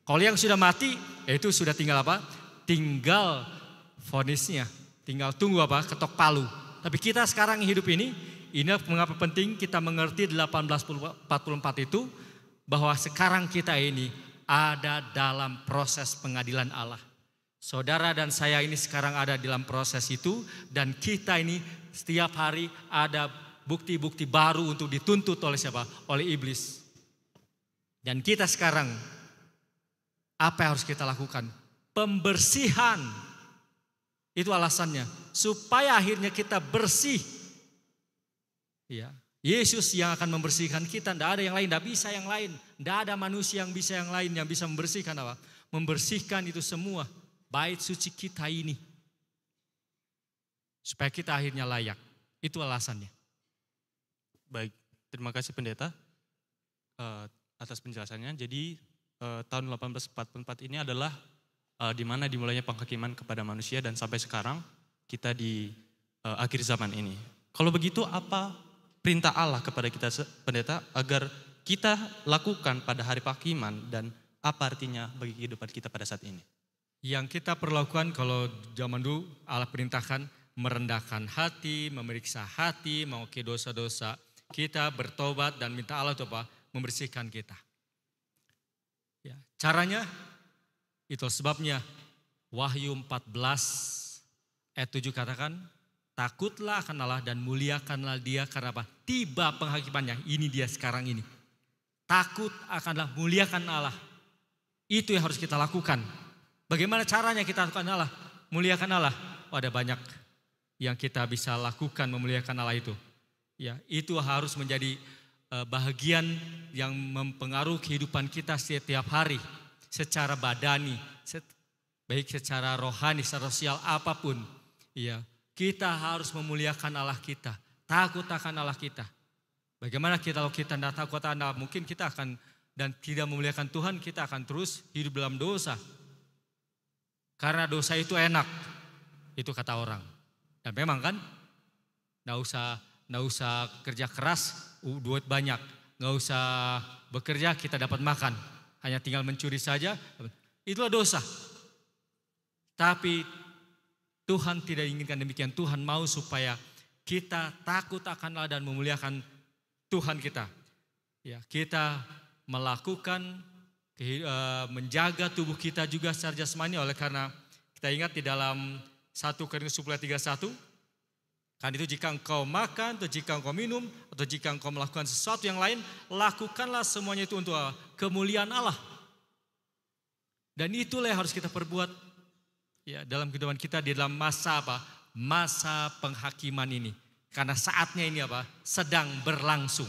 Kalau yang sudah mati, ya itu sudah tinggal apa? Tinggal fonisnya. Tinggal tunggu apa? Ketok palu. Tapi kita sekarang hidup ini, ini mengapa penting kita mengerti 1844 itu bahwa sekarang kita ini ada dalam proses pengadilan Allah. Saudara dan saya ini sekarang ada dalam proses itu dan kita ini setiap hari ada bukti-bukti baru untuk dituntut oleh siapa? Oleh iblis. Dan kita sekarang apa yang harus kita lakukan? Pembersihan. Itu alasannya supaya akhirnya kita bersih. Ya. Yesus yang akan membersihkan kita, tidak ada yang lain, tidak bisa yang lain. Tidak ada manusia yang bisa yang lain yang bisa membersihkan apa? Membersihkan itu semua bait suci kita ini. Supaya kita akhirnya layak. Itu alasannya. Baik, terima kasih pendeta uh, atas penjelasannya. Jadi uh, tahun 1844 ini adalah uh, di mana dimulainya penghakiman kepada manusia dan sampai sekarang kita di uh, akhir zaman ini. Kalau begitu apa perintah Allah kepada kita pendeta agar kita lakukan pada hari penghakiman dan apa artinya bagi kehidupan kita pada saat ini? Yang kita perlakukan kalau zaman dulu Allah perintahkan merendahkan hati, memeriksa hati, mau ke dosa-dosa kita, bertobat dan minta Allah coba apa? membersihkan kita. Ya, caranya itu sebabnya Wahyu 14 ayat 7 katakan takutlah akan Allah dan muliakanlah dia karena apa? Tiba penghakimannya. Ini dia sekarang ini. Takut akanlah muliakan Allah. Itu yang harus kita lakukan. Bagaimana caranya kita lakukan Allah? Muliakan Allah. Oh, ada banyak yang kita bisa lakukan memuliakan Allah itu. Ya, itu harus menjadi eh, bagian yang mempengaruhi kehidupan kita setiap hari secara badani, baik secara rohani, secara sosial apapun. Ya, kita harus memuliakan Allah kita, takut akan Allah kita. Bagaimana kita kalau kita tidak takut Allah, mungkin kita akan dan tidak memuliakan Tuhan, kita akan terus hidup dalam dosa. Karena dosa itu enak, itu kata orang. Dan memang kan, nggak usah nggak usah kerja keras, duit banyak, nggak usah bekerja kita dapat makan, hanya tinggal mencuri saja. Itulah dosa. Tapi Tuhan tidak inginkan demikian. Tuhan mau supaya kita takut akan Allah dan memuliakan Tuhan kita. Ya, kita melakukan eh, menjaga tubuh kita juga secara jasmani oleh karena kita ingat di dalam 1 Korintus 10 ayat 31. Kan itu jika engkau makan atau jika engkau minum atau jika engkau melakukan sesuatu yang lain, lakukanlah semuanya itu untuk kemuliaan Allah. Dan itulah yang harus kita perbuat ya dalam kehidupan kita di dalam masa apa? Masa penghakiman ini. Karena saatnya ini apa? Sedang berlangsung.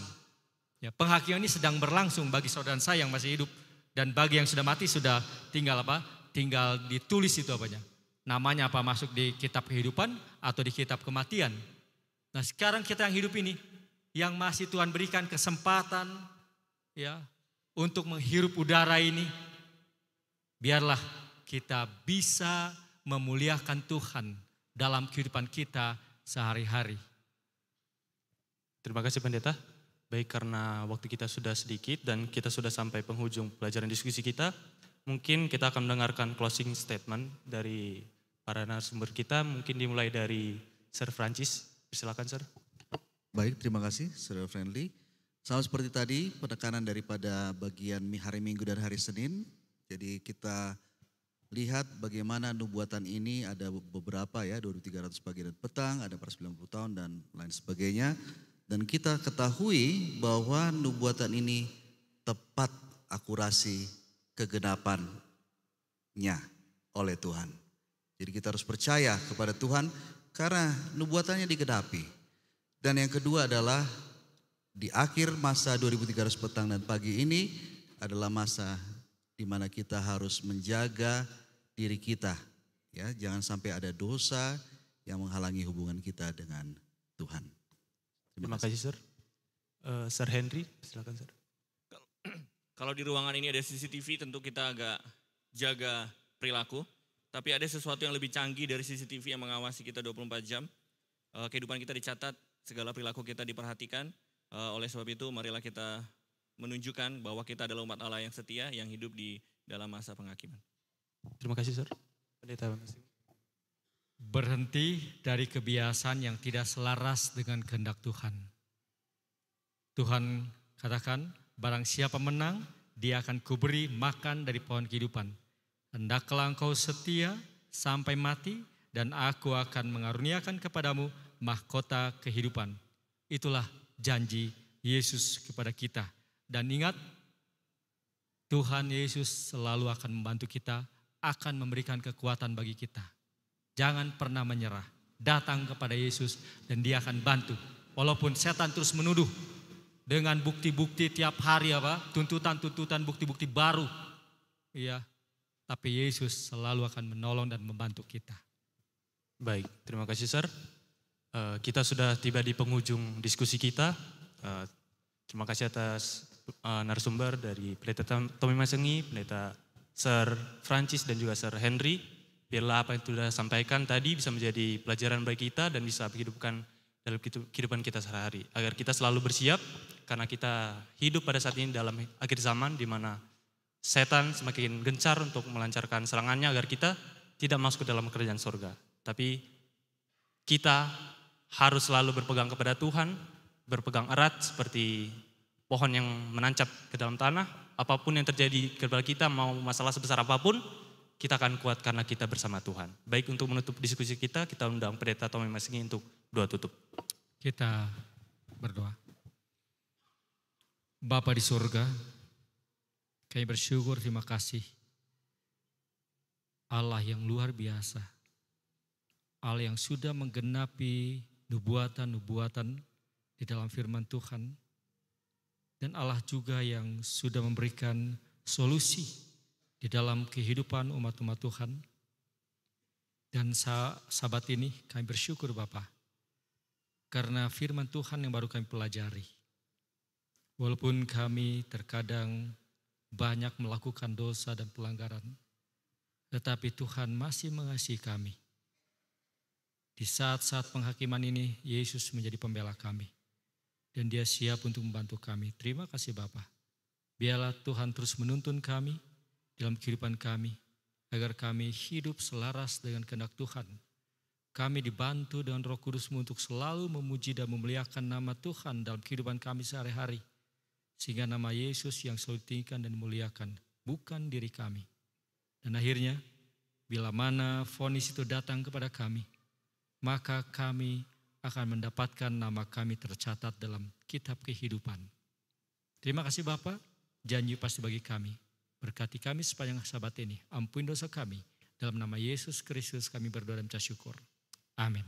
Ya, penghakiman ini sedang berlangsung bagi saudara saya yang masih hidup dan bagi yang sudah mati sudah tinggal apa? Tinggal ditulis itu apanya? Namanya apa masuk di kitab kehidupan atau di kitab kematian. Nah sekarang kita yang hidup ini, yang masih Tuhan berikan kesempatan ya untuk menghirup udara ini, biarlah kita bisa memuliakan Tuhan dalam kehidupan kita sehari-hari. Terima kasih pendeta. Baik karena waktu kita sudah sedikit dan kita sudah sampai penghujung pelajaran diskusi kita, mungkin kita akan mendengarkan closing statement dari para narasumber kita. Mungkin dimulai dari Sir Francis. Silakan Sir. Baik, terima kasih Sir Friendly. Sama seperti tadi, penekanan daripada bagian hari Minggu dan hari Senin. Jadi kita lihat bagaimana nubuatan ini ada beberapa ya, 2300 pagi dan petang, ada 90 tahun dan lain sebagainya. Dan kita ketahui bahwa nubuatan ini tepat akurasi kegenapannya oleh Tuhan. Jadi kita harus percaya kepada Tuhan karena nubuatannya digenapi. Dan yang kedua adalah di akhir masa 2300 petang dan pagi ini adalah masa di mana kita harus menjaga diri kita. Ya, jangan sampai ada dosa yang menghalangi hubungan kita dengan Tuhan. Terima, Terima kasih, Sir. Uh, Sir Henry, silakan, Sir. Kalau di ruangan ini ada CCTV, tentu kita agak jaga perilaku. Tapi ada sesuatu yang lebih canggih dari CCTV yang mengawasi kita 24 jam. Uh, kehidupan kita dicatat, segala perilaku kita diperhatikan. Uh, oleh sebab itu marilah kita menunjukkan bahwa kita adalah umat Allah yang setia, yang hidup di dalam masa penghakiman. Terima kasih, Sir. Berhenti dari kebiasaan yang tidak selaras dengan kehendak Tuhan. Tuhan katakan, barang siapa menang, dia akan kuberi makan dari pohon kehidupan. Hendaklah engkau setia sampai mati dan aku akan mengaruniakan kepadamu mahkota kehidupan. Itulah janji Yesus kepada kita. Dan ingat, Tuhan Yesus selalu akan membantu kita, akan memberikan kekuatan bagi kita. Jangan pernah menyerah. Datang kepada Yesus dan dia akan bantu. Walaupun setan terus menuduh dengan bukti-bukti tiap hari apa? Tuntutan-tuntutan bukti-bukti baru. Iya, tapi Yesus selalu akan menolong dan membantu kita. Baik, terima kasih Sir. Uh, kita sudah tiba di penghujung diskusi kita. Uh, terima kasih atas uh, narasumber dari Pendeta Tommy Masengi, Pendeta Sir Francis dan juga Sir Henry. Biarlah apa yang sudah sampaikan tadi bisa menjadi pelajaran bagi kita dan bisa menghidupkan dalam kehidupan kita sehari-hari. Agar kita selalu bersiap karena kita hidup pada saat ini dalam akhir zaman di mana setan semakin gencar untuk melancarkan serangannya agar kita tidak masuk ke dalam kerajaan surga. Tapi kita harus selalu berpegang kepada Tuhan, berpegang erat seperti pohon yang menancap ke dalam tanah. Apapun yang terjadi kepada kita, mau masalah sebesar apapun, kita akan kuat karena kita bersama Tuhan. Baik untuk menutup diskusi kita, kita undang Pendeta Tommy Masingi untuk doa tutup. Kita berdoa. Bapa di surga, kami bersyukur, terima kasih. Allah yang luar biasa. Allah yang sudah menggenapi nubuatan-nubuatan di dalam firman Tuhan. Dan Allah juga yang sudah memberikan solusi di dalam kehidupan umat-umat Tuhan. Dan sahabat ini kami bersyukur Bapak. Karena firman Tuhan yang baru kami pelajari. Walaupun kami terkadang banyak melakukan dosa dan pelanggaran, tetapi Tuhan masih mengasihi kami. Di saat-saat penghakiman ini, Yesus menjadi pembela kami. Dan dia siap untuk membantu kami. Terima kasih Bapa. Biarlah Tuhan terus menuntun kami dalam kehidupan kami. Agar kami hidup selaras dengan kehendak Tuhan. Kami dibantu dengan roh kudusmu untuk selalu memuji dan memuliakan nama Tuhan dalam kehidupan kami sehari-hari sehingga nama Yesus yang selalu ditinggikan dan dimuliakan, bukan diri kami. Dan akhirnya, bila mana fonis itu datang kepada kami, maka kami akan mendapatkan nama kami tercatat dalam kitab kehidupan. Terima kasih Bapak, janji pasti bagi kami. Berkati kami sepanjang sahabat ini, ampun dosa kami. Dalam nama Yesus Kristus kami berdoa dan syukur. Amin.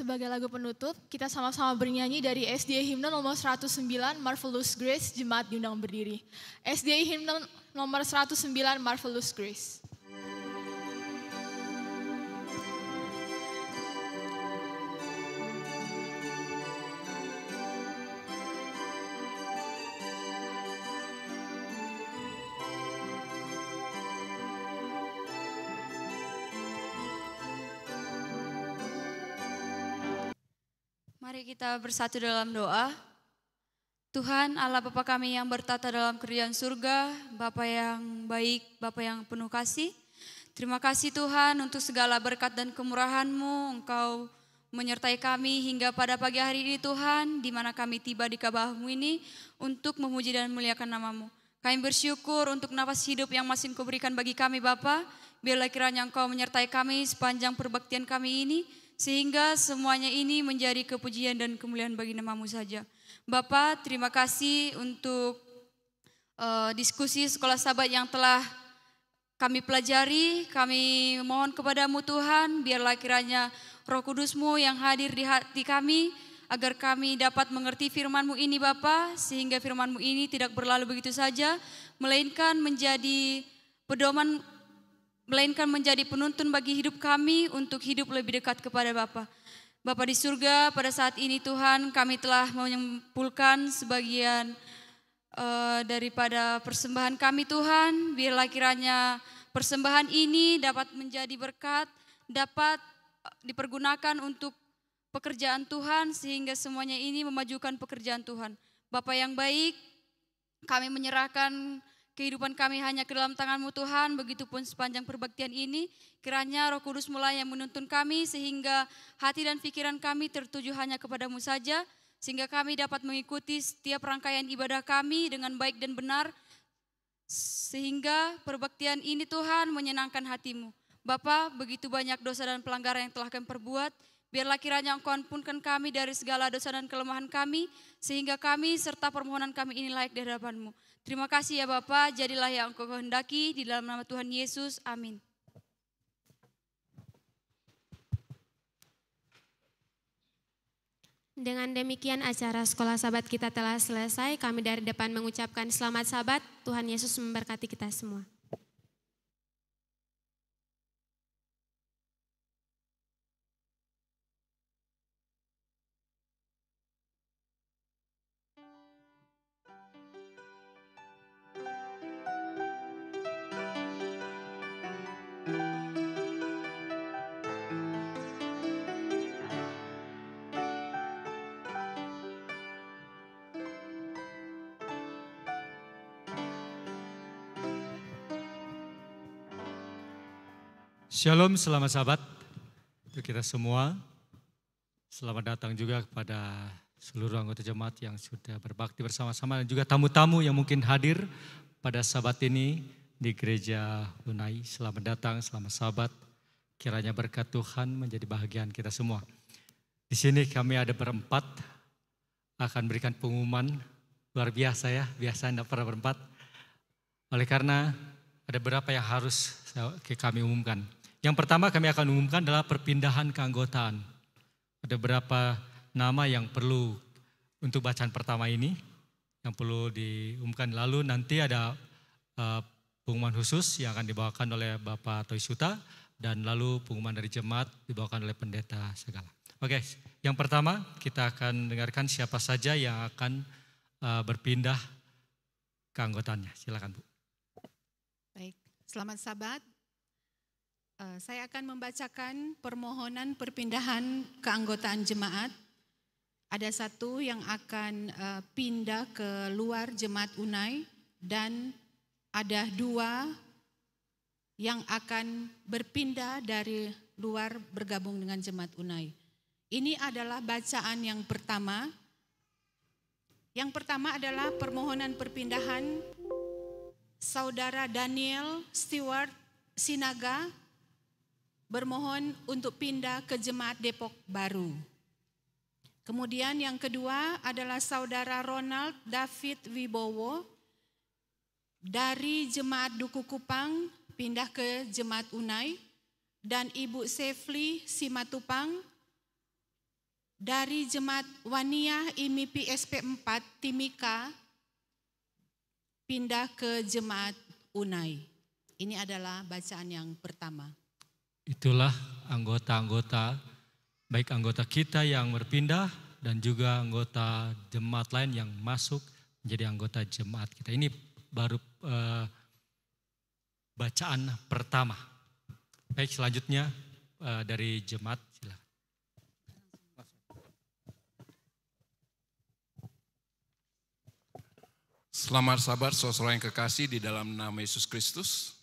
Sebagai lagu penutup, kita sama-sama bernyanyi dari SDA Himne nomor 109 Marvelous Grace Jemaat Diundang Berdiri. SDA Himne nomor 109 Marvelous Grace. bersatu dalam doa. Tuhan Allah Bapa kami yang bertata dalam kerjaan surga, Bapa yang baik, Bapa yang penuh kasih. Terima kasih Tuhan untuk segala berkat dan kemurahan-Mu. Engkau menyertai kami hingga pada pagi hari ini Tuhan, di mana kami tiba di kabah-Mu ini untuk memuji dan memuliakan namamu. Kami bersyukur untuk nafas hidup yang masih kuberikan berikan bagi kami Bapa. Biarlah kiranya Engkau menyertai kami sepanjang perbaktian kami ini sehingga semuanya ini menjadi kepujian dan kemuliaan bagi namamu saja. Bapak, terima kasih untuk uh, diskusi sekolah sahabat yang telah kami pelajari, kami mohon kepadamu Tuhan, biarlah kiranya roh kudusmu yang hadir di hati kami, agar kami dapat mengerti firmanmu ini Bapak, sehingga firmanmu ini tidak berlalu begitu saja, melainkan menjadi pedoman melainkan menjadi penuntun bagi hidup kami untuk hidup lebih dekat kepada Bapa. Bapa di surga, pada saat ini Tuhan kami telah menyimpulkan sebagian uh, daripada persembahan kami Tuhan. Biarlah kiranya persembahan ini dapat menjadi berkat, dapat eh, dipergunakan untuk pekerjaan Tuhan sehingga semuanya ini memajukan pekerjaan Tuhan. Bapak yang baik, kami menyerahkan kehidupan kami hanya ke dalam tanganmu Tuhan, begitupun sepanjang perbaktian ini, kiranya roh kudus mulai yang menuntun kami sehingga hati dan pikiran kami tertuju hanya kepadamu saja, sehingga kami dapat mengikuti setiap rangkaian ibadah kami dengan baik dan benar, sehingga perbaktian ini Tuhan menyenangkan hatimu. Bapa, begitu banyak dosa dan pelanggaran yang telah kami perbuat, biarlah kiranya Engkau ampunkan kami dari segala dosa dan kelemahan kami, sehingga kami serta permohonan kami ini layak di hadapanmu. mu Terima kasih ya Bapak, jadilah yang engkau kehendaki di dalam nama Tuhan Yesus. Amin. Dengan demikian acara sekolah Sahabat kita telah selesai. Kami dari depan mengucapkan selamat Sahabat. Tuhan Yesus memberkati kita semua. Shalom, selamat sahabat untuk kita semua. Selamat datang juga kepada seluruh anggota jemaat yang sudah berbakti bersama-sama dan juga tamu-tamu yang mungkin hadir pada sahabat ini di gereja Unai. Selamat datang, selamat sahabat. Kiranya berkat Tuhan menjadi bahagian kita semua. Di sini kami ada berempat akan berikan pengumuman luar biasa ya, biasa tidak pernah berempat. Oleh karena ada berapa yang harus kami umumkan. Yang pertama kami akan umumkan adalah perpindahan keanggotaan. Ada beberapa nama yang perlu untuk bacaan pertama ini yang perlu diumumkan. Lalu nanti ada uh, pengumuman khusus yang akan dibawakan oleh Bapak Toisuta dan lalu pengumuman dari jemaat dibawakan oleh pendeta segala. Oke, yang pertama kita akan dengarkan siapa saja yang akan uh, berpindah keanggotaannya. Silakan Bu. Baik, selamat sabat Eh, saya akan membacakan permohonan perpindahan keanggotaan jemaat. Ada satu yang akan eh, pindah ke luar jemaat Unai dan ada dua yang akan berpindah dari luar bergabung dengan jemaat Unai. Ini adalah bacaan yang pertama. Yang pertama adalah permohonan perpindahan saudara Daniel Stewart Sinaga bermohon untuk pindah ke jemaat Depok Baru. Kemudian yang kedua adalah saudara Ronald David Wibowo dari jemaat Duku Kupang pindah ke jemaat Unai dan Ibu Sefli Simatupang dari jemaat Wania Imi PSP 4 Timika pindah ke jemaat Unai. Ini adalah bacaan yang pertama. Itulah anggota-anggota, baik anggota kita yang berpindah dan juga anggota jemaat lain yang masuk menjadi anggota jemaat kita. Ini baru eh, bacaan pertama. Baik, selanjutnya eh, dari jemaat Selamat sabar saudara yang kekasih di dalam nama Yesus Kristus.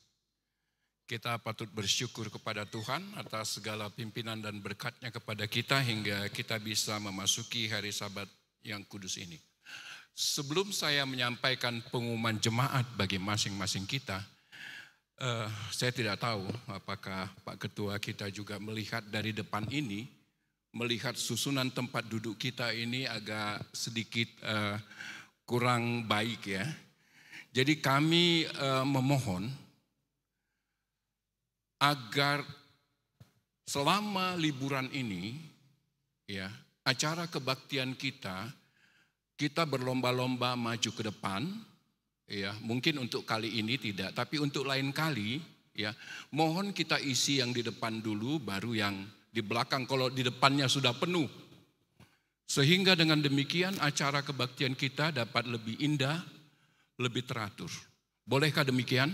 Kita patut bersyukur kepada Tuhan atas segala pimpinan dan berkatnya kepada kita hingga kita bisa memasuki hari sabat yang kudus ini. Sebelum saya menyampaikan pengumuman jemaat bagi masing-masing kita, uh, saya tidak tahu apakah Pak Ketua kita juga melihat dari depan ini, melihat susunan tempat duduk kita ini agak sedikit uh, kurang baik ya. Jadi kami uh, memohon agar selama liburan ini ya, acara kebaktian kita kita berlomba-lomba maju ke depan ya, mungkin untuk kali ini tidak, tapi untuk lain kali ya, mohon kita isi yang di depan dulu baru yang di belakang kalau di depannya sudah penuh. Sehingga dengan demikian acara kebaktian kita dapat lebih indah, lebih teratur. Bolehkah demikian?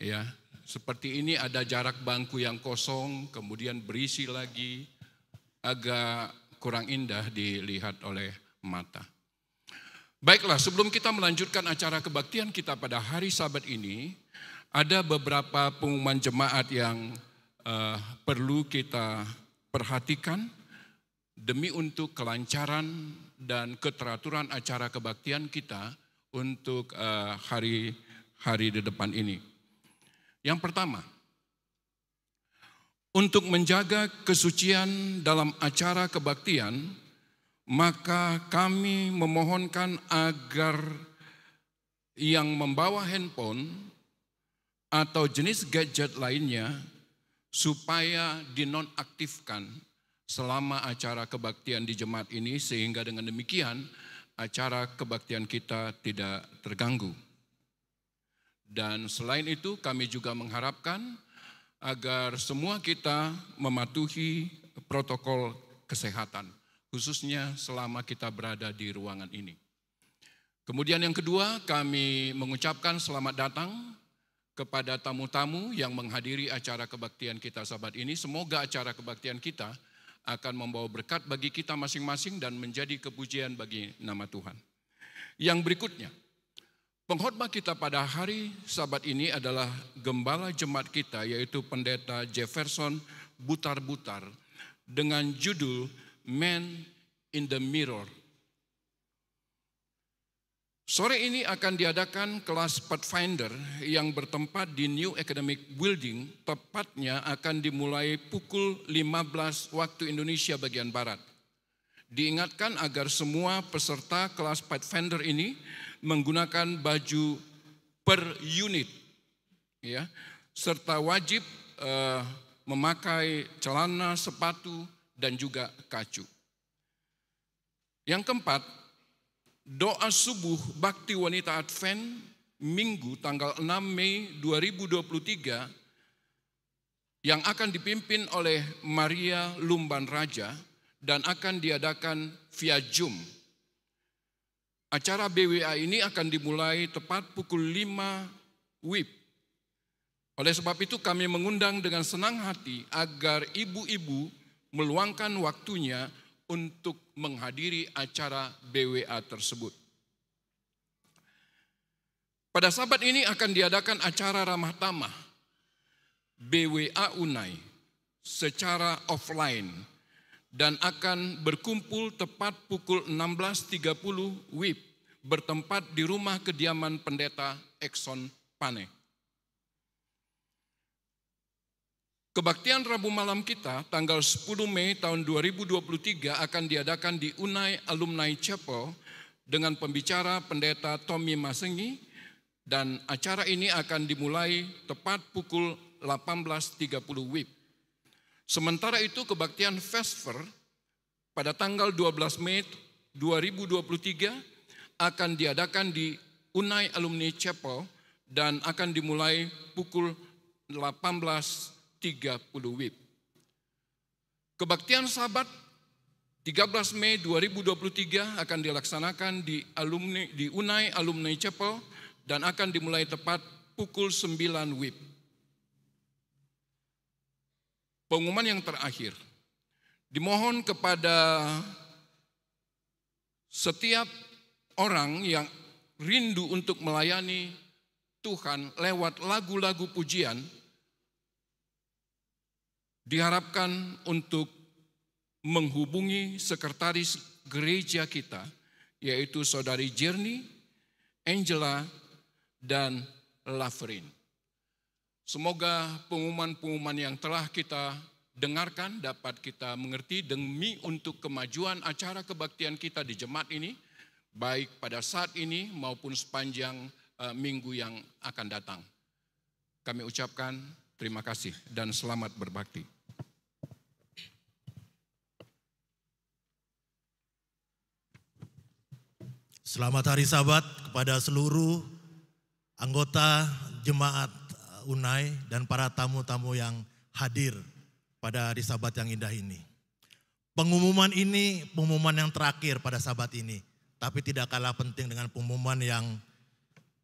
Ya. Seperti ini ada jarak bangku yang kosong, kemudian berisi lagi, agak kurang indah dilihat oleh mata. Baiklah, sebelum kita melanjutkan acara kebaktian kita pada hari Sabat ini, ada beberapa pengumuman jemaat yang uh, perlu kita perhatikan demi untuk kelancaran dan keteraturan acara kebaktian kita untuk hari eh, hari hari di depan ini. Yang pertama, untuk menjaga kesucian dalam acara kebaktian, maka kami memohonkan agar yang membawa handphone atau jenis gadget lainnya supaya dinonaktifkan selama acara kebaktian di jemaat ini sehingga dengan demikian acara kebaktian kita tidak terganggu. Dan selain itu kami juga mengharapkan agar semua kita mematuhi protokol kesehatan, khususnya selama kita berada di ruangan ini. Kemudian yang kedua, kami mengucapkan selamat datang kepada tamu-tamu yang menghadiri acara kebaktian kita sahabat ini. Semoga acara kebaktian kita akan membawa berkat bagi kita masing-masing dan menjadi kepujian bagi nama Tuhan. Yang berikutnya, Pengkhotbah kita pada hari Sabat ini adalah gembala jemaat kita yaitu pendeta Jefferson Butar-Butar dengan judul Man in the Mirror. Sore ini akan diadakan kelas Pathfinder yang bertempat di New Academic Building, tepatnya akan dimulai pukul 15 waktu Indonesia bagian Barat. Diingatkan agar semua peserta kelas Pathfinder ini menggunakan baju per unit ya serta wajib uh, memakai celana, sepatu dan juga kacu. Yang keempat, doa subuh bakti wanita Advent Minggu tanggal 6 Mei 2023 yang akan dipimpin oleh Maria Lumban Raja dan akan diadakan via Zoom Acara BWA ini akan dimulai tepat pukul 5 WIB. Oleh sebab itu kami mengundang dengan senang hati agar ibu-ibu meluangkan waktunya untuk menghadiri acara BWA tersebut. Pada sabat ini akan diadakan acara ramah tamah BWA Unai secara offline dan akan berkumpul tepat pukul 16.30 WIB bertempat di rumah kediaman pendeta Exxon Pane. Kebaktian Rabu malam kita tanggal 10 Mei tahun 2023 akan diadakan di Unai Alumni Chapel dengan pembicara pendeta Tommy Masengi dan acara ini akan dimulai tepat pukul 18.30 WIB. Sementara itu kebaktian Vesper pada tanggal 12 Mei 2023 akan diadakan di Unai Alumni Chapel dan akan dimulai pukul 18.30 WIB. Kebaktian Sabat 13 Mei 2023 akan dilaksanakan di alumni di Unai Alumni Chapel dan akan dimulai tepat pukul 9 WIB. Pengumuman yang terakhir. Dimohon kepada setiap orang yang rindu untuk melayani Tuhan lewat lagu-lagu pujian diharapkan untuk menghubungi sekretaris gereja kita yaitu saudari Jerni, Angela dan Laverin. Semoga pengumuman-pengumuman yang telah kita dengarkan dapat kita mengerti demi untuk kemajuan acara kebaktian kita di jemaat ini, baik pada saat ini maupun sepanjang eh, minggu yang akan datang. Kami ucapkan terima kasih dan selamat berbakti. Selamat hari Sabat kepada seluruh anggota jemaat Unai dan para tamu-tamu yang hadir pada hari sabat yang indah ini. Pengumuman ini pengumuman yang terakhir pada sabat ini. Tapi tidak kalah penting dengan pengumuman yang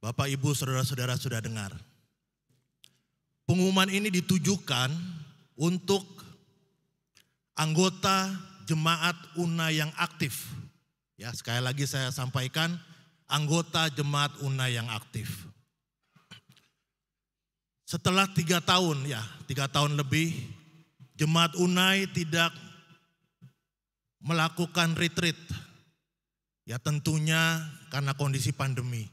Bapak, Ibu, Saudara-saudara sudah dengar. Pengumuman ini ditujukan untuk anggota jemaat Unai yang aktif. Ya, sekali lagi saya sampaikan, anggota jemaat Unai yang aktif. Setelah tiga tahun, ya tiga tahun lebih, jemaat Unai tidak melakukan retreat. Ya tentunya karena kondisi pandemi.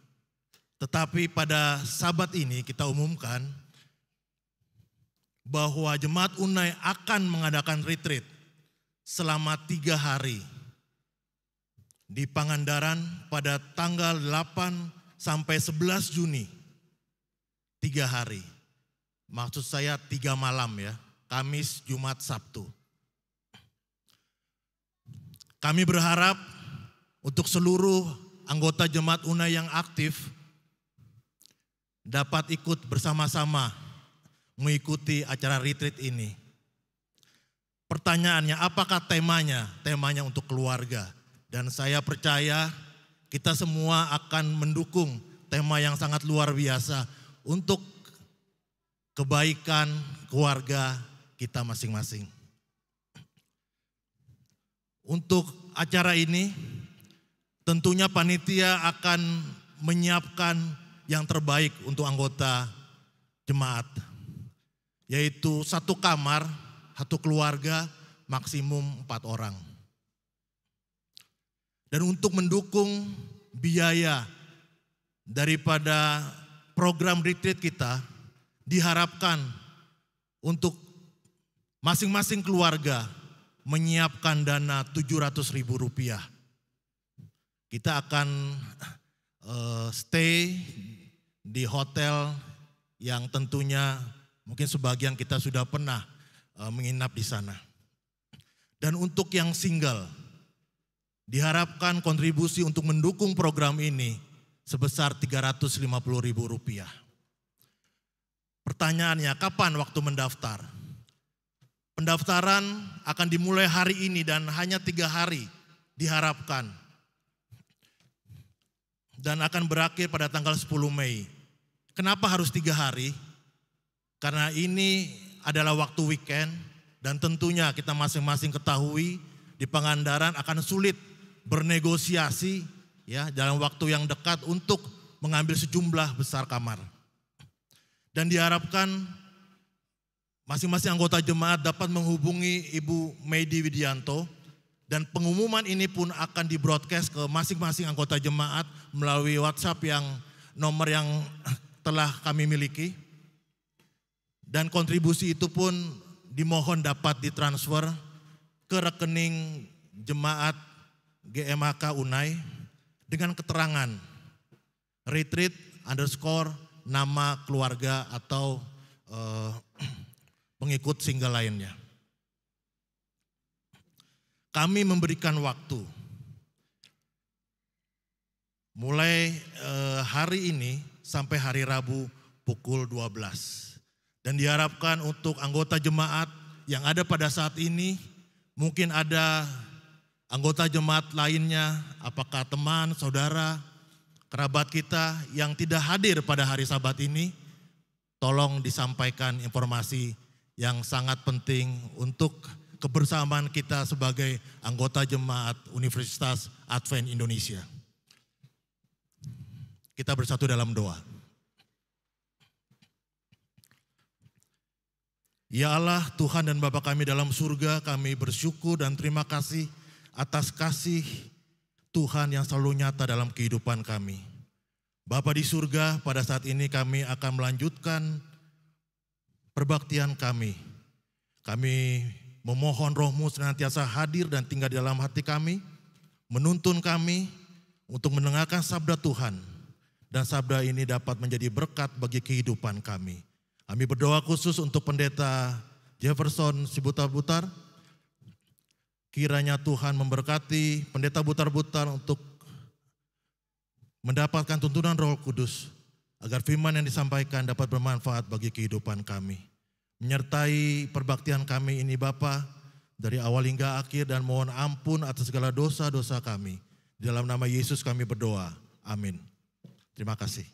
Tetapi pada sabat ini kita umumkan bahwa jemaat Unai akan mengadakan retreat selama tiga hari di Pangandaran pada tanggal 8 sampai 11 Juni. Tiga hari. Maksud saya tiga malam ya, Kamis, Jumat, Sabtu. Kami berharap untuk seluruh anggota jemaat UNA yang aktif dapat ikut bersama-sama mengikuti acara retreat ini. Pertanyaannya, apakah temanya? Temanya untuk keluarga. Dan saya percaya kita semua akan mendukung tema yang sangat luar biasa untuk kebaikan keluarga kita masing-masing. Untuk acara ini, tentunya panitia akan menyiapkan yang terbaik untuk anggota jemaat, yaitu satu kamar, satu keluarga, maksimum empat orang. Dan untuk mendukung biaya daripada program retreat kita, diharapkan untuk masing-masing keluarga menyiapkan dana 700 ribu rupiah. Kita akan uh, stay di hotel yang tentunya mungkin sebagian kita sudah pernah uh, menginap di sana. Dan untuk yang single, diharapkan kontribusi untuk mendukung program ini sebesar 350 ribu rupiah. Pertanyaannya, kapan waktu mendaftar? Pendaftaran akan dimulai hari ini dan hanya tiga hari diharapkan. Dan akan berakhir pada tanggal 10 Mei. Kenapa harus tiga hari? Karena ini adalah waktu weekend dan tentunya kita masing-masing ketahui di Pangandaran akan sulit bernegosiasi ya dalam waktu yang dekat untuk mengambil sejumlah besar kamar. Dan diharapkan masing-masing anggota jemaat dapat menghubungi Ibu Medi Widianto dan pengumuman ini pun akan dibroadcast ke masing-masing anggota jemaat melalui WhatsApp yang nomor yang <clears throat> telah kami miliki. Dan kontribusi itu pun dimohon dapat ditransfer ke rekening jemaat GMHK Unai dengan keterangan retreat underscore nama keluarga atau uh, <clears throat> pengikut single lainnya. Kami memberikan waktu. Mulai uh, hari ini sampai hari Rabu pukul 12. Dan diharapkan untuk anggota jemaat yang ada pada saat ini, mungkin ada anggota jemaat lainnya, apakah teman, saudara, kerabat kita yang tidak hadir pada hari Sabat ini, tolong disampaikan informasi yang sangat penting untuk kebersamaan kita sebagai anggota jemaat Universitas Advent Indonesia. Kita bersatu dalam doa. Ya Allah, Tuhan dan Bapa kami dalam surga, kami bersyukur dan terima kasih atas kasih Tuhan yang selalu nyata dalam kehidupan kami. Bapa di surga, pada saat ini kami akan melanjutkan perbaktian kami. Kami memohon rohmu senantiasa hadir dan tinggal di dalam hati kami, menuntun kami untuk mendengarkan sabda Tuhan. Dan sabda ini dapat menjadi berkat bagi kehidupan kami. Kami berdoa khusus untuk pendeta Jefferson Sibutar-Butar, Kiranya Tuhan memberkati pendeta butar-butar untuk mendapatkan tuntunan roh kudus agar firman yang disampaikan dapat bermanfaat bagi kehidupan kami. Menyertai perbaktian kami ini Bapa dari awal hingga akhir dan mohon ampun atas segala dosa-dosa kami. dalam nama Yesus kami berdoa. Amin. Terima kasih.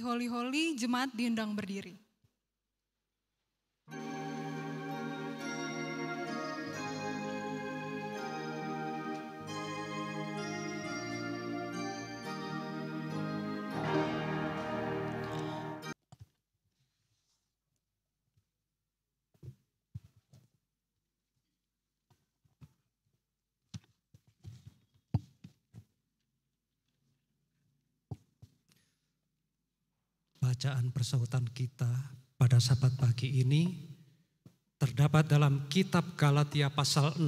holi Holy Holy, jemaat diundang berdiri. bacaan persahutan kita pada sabat pagi ini terdapat dalam kitab Galatia pasal 6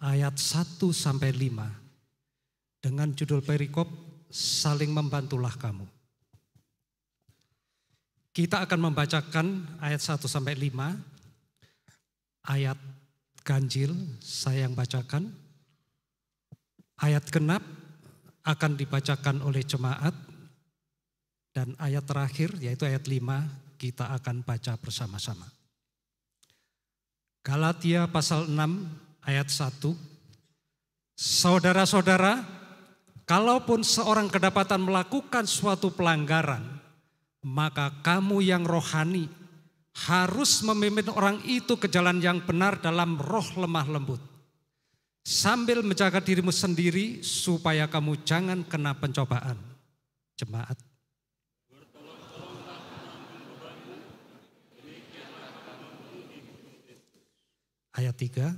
ayat 1 sampai 5 dengan judul perikop saling membantulah kamu. Kita akan membacakan ayat 1 sampai 5 ayat ganjil saya yang bacakan. Ayat genap akan dibacakan oleh jemaat dan ayat terakhir yaitu ayat 5 kita akan baca bersama-sama. Galatia pasal 6 ayat 1. Saudara-saudara, kalaupun seorang kedapatan melakukan suatu pelanggaran, maka kamu yang rohani harus memimpin orang itu ke jalan yang benar dalam roh lemah lembut. Sambil menjaga dirimu sendiri supaya kamu jangan kena pencobaan. Jemaat Ayat 3.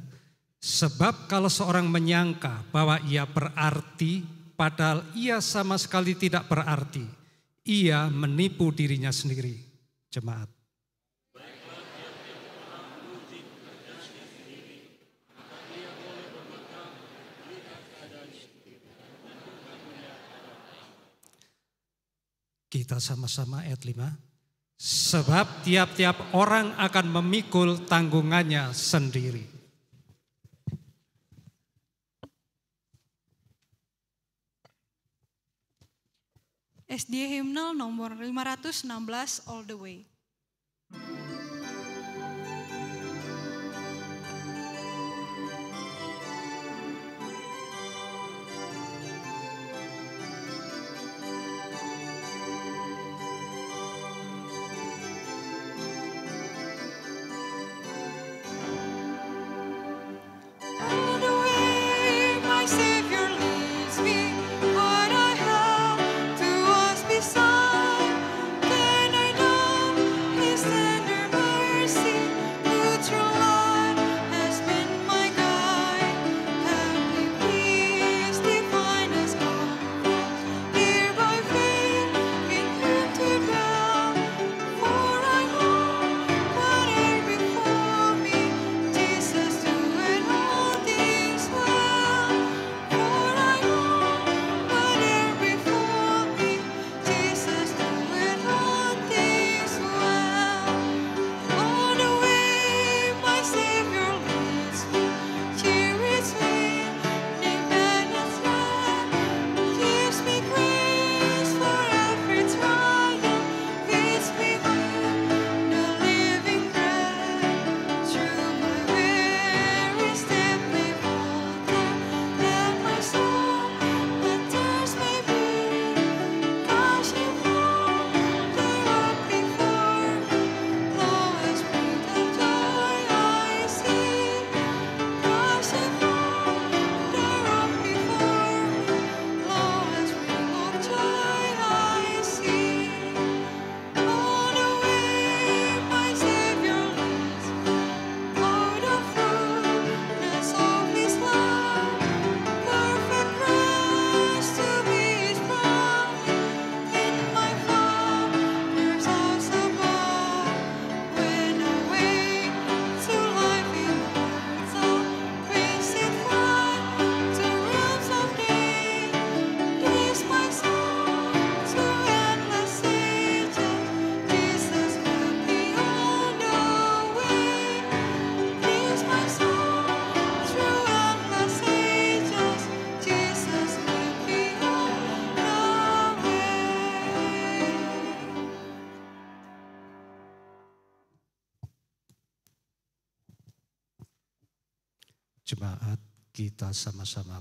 Sebab kalau seorang menyangka bahwa ia berarti padahal ia sama sekali tidak berarti, ia menipu dirinya sendiri. Jemaat. Kita sama-sama ayat 5. Sebab tiap-tiap orang akan memikul tanggungannya sendiri. SD Hymnal nomor 516 All the Way. thank you kita sama-sama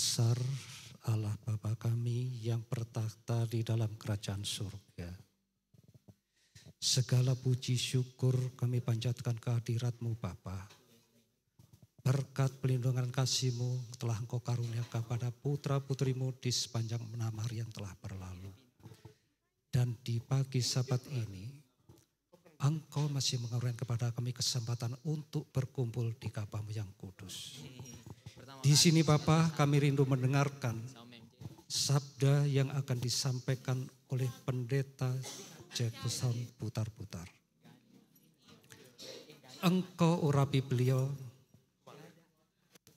besar Allah Bapa kami yang bertakhta di dalam kerajaan surga. Segala puji syukur kami panjatkan kehadiratmu Bapa. Berkat pelindungan kasihmu telah engkau karuniakan pada putra-putrimu di sepanjang hari yang telah berlalu. Dan di pagi sabat ini, engkau masih mengaruniakan kepada kami kesempatan untuk berkumpul di kapamu yang kudus. Di sini Bapa kami rindu mendengarkan sabda yang akan disampaikan oleh pendeta Jackson putar-putar. Engkau urapi beliau,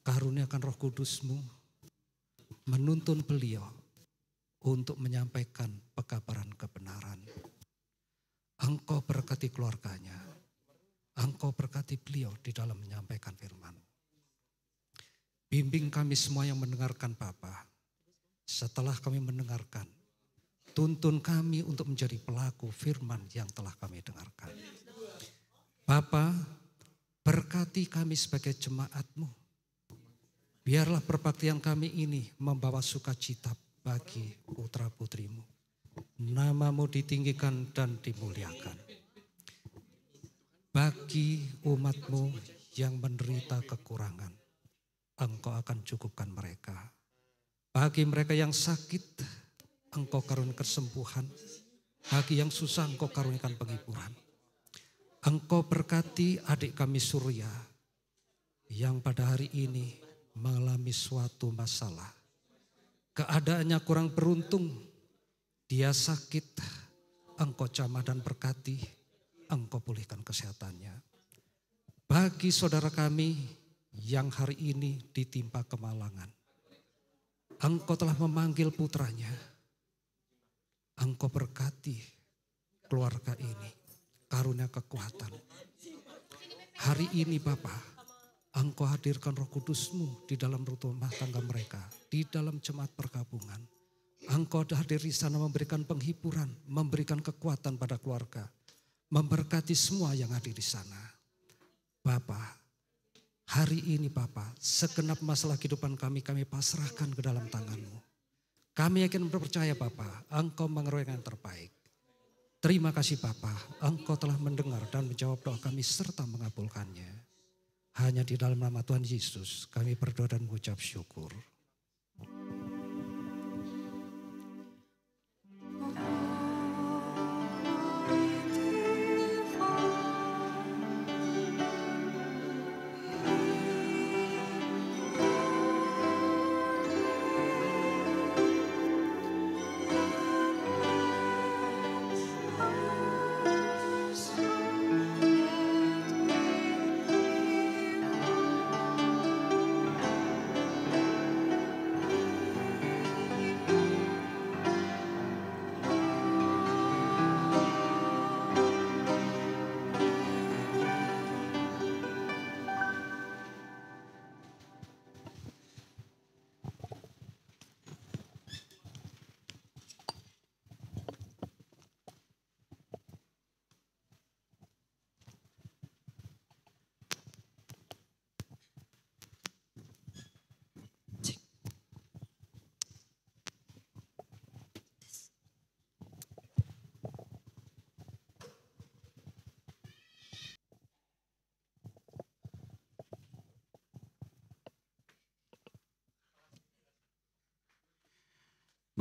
karuniakan roh kudusmu, menuntun beliau untuk menyampaikan pekabaran kebenaran. Engkau berkati keluarganya, engkau berkati beliau di dalam menyampaikan firman. Bimbing kami semua yang mendengarkan Papa. Setelah kami mendengarkan, tuntun kami untuk menjadi pelaku firman yang telah kami dengarkan. Bapa, berkati kami sebagai jemaatmu. Biarlah perbaktian kami ini membawa sukacita bagi putra putrimu. Namamu ditinggikan dan dimuliakan. Bagi umatmu yang menderita kekurangan engkau akan cukupkan mereka. Bagi mereka yang sakit, engkau karunikan kesembuhan. Bagi yang susah, engkau karunikan penghiburan. Engkau berkati adik kami Surya yang pada hari ini mengalami suatu masalah. Keadaannya kurang beruntung, dia sakit, engkau camah dan berkati, engkau pulihkan kesehatannya. Bagi saudara kami yang hari ini ditimpa kemalangan. Engkau telah memanggil putranya. Engkau berkati keluarga ini. Karunia kekuatan. Hari ini Bapak, Engkau hadirkan roh kudusmu di dalam rumah tangga mereka. Di dalam jemaat perkabungan, Engkau hadir di sana memberikan penghiburan, memberikan kekuatan pada keluarga. Memberkati semua yang hadir di sana. Bapak, Hari ini Bapa, segenap masalah kehidupan kami, kami pasrahkan ke dalam tanganmu. Kami yakin berpercaya Bapa, engkau mengeroyok yang terbaik. Terima kasih Bapa, engkau telah mendengar dan menjawab doa kami serta mengabulkannya. Hanya di dalam nama Tuhan Yesus kami berdoa dan mengucap syukur.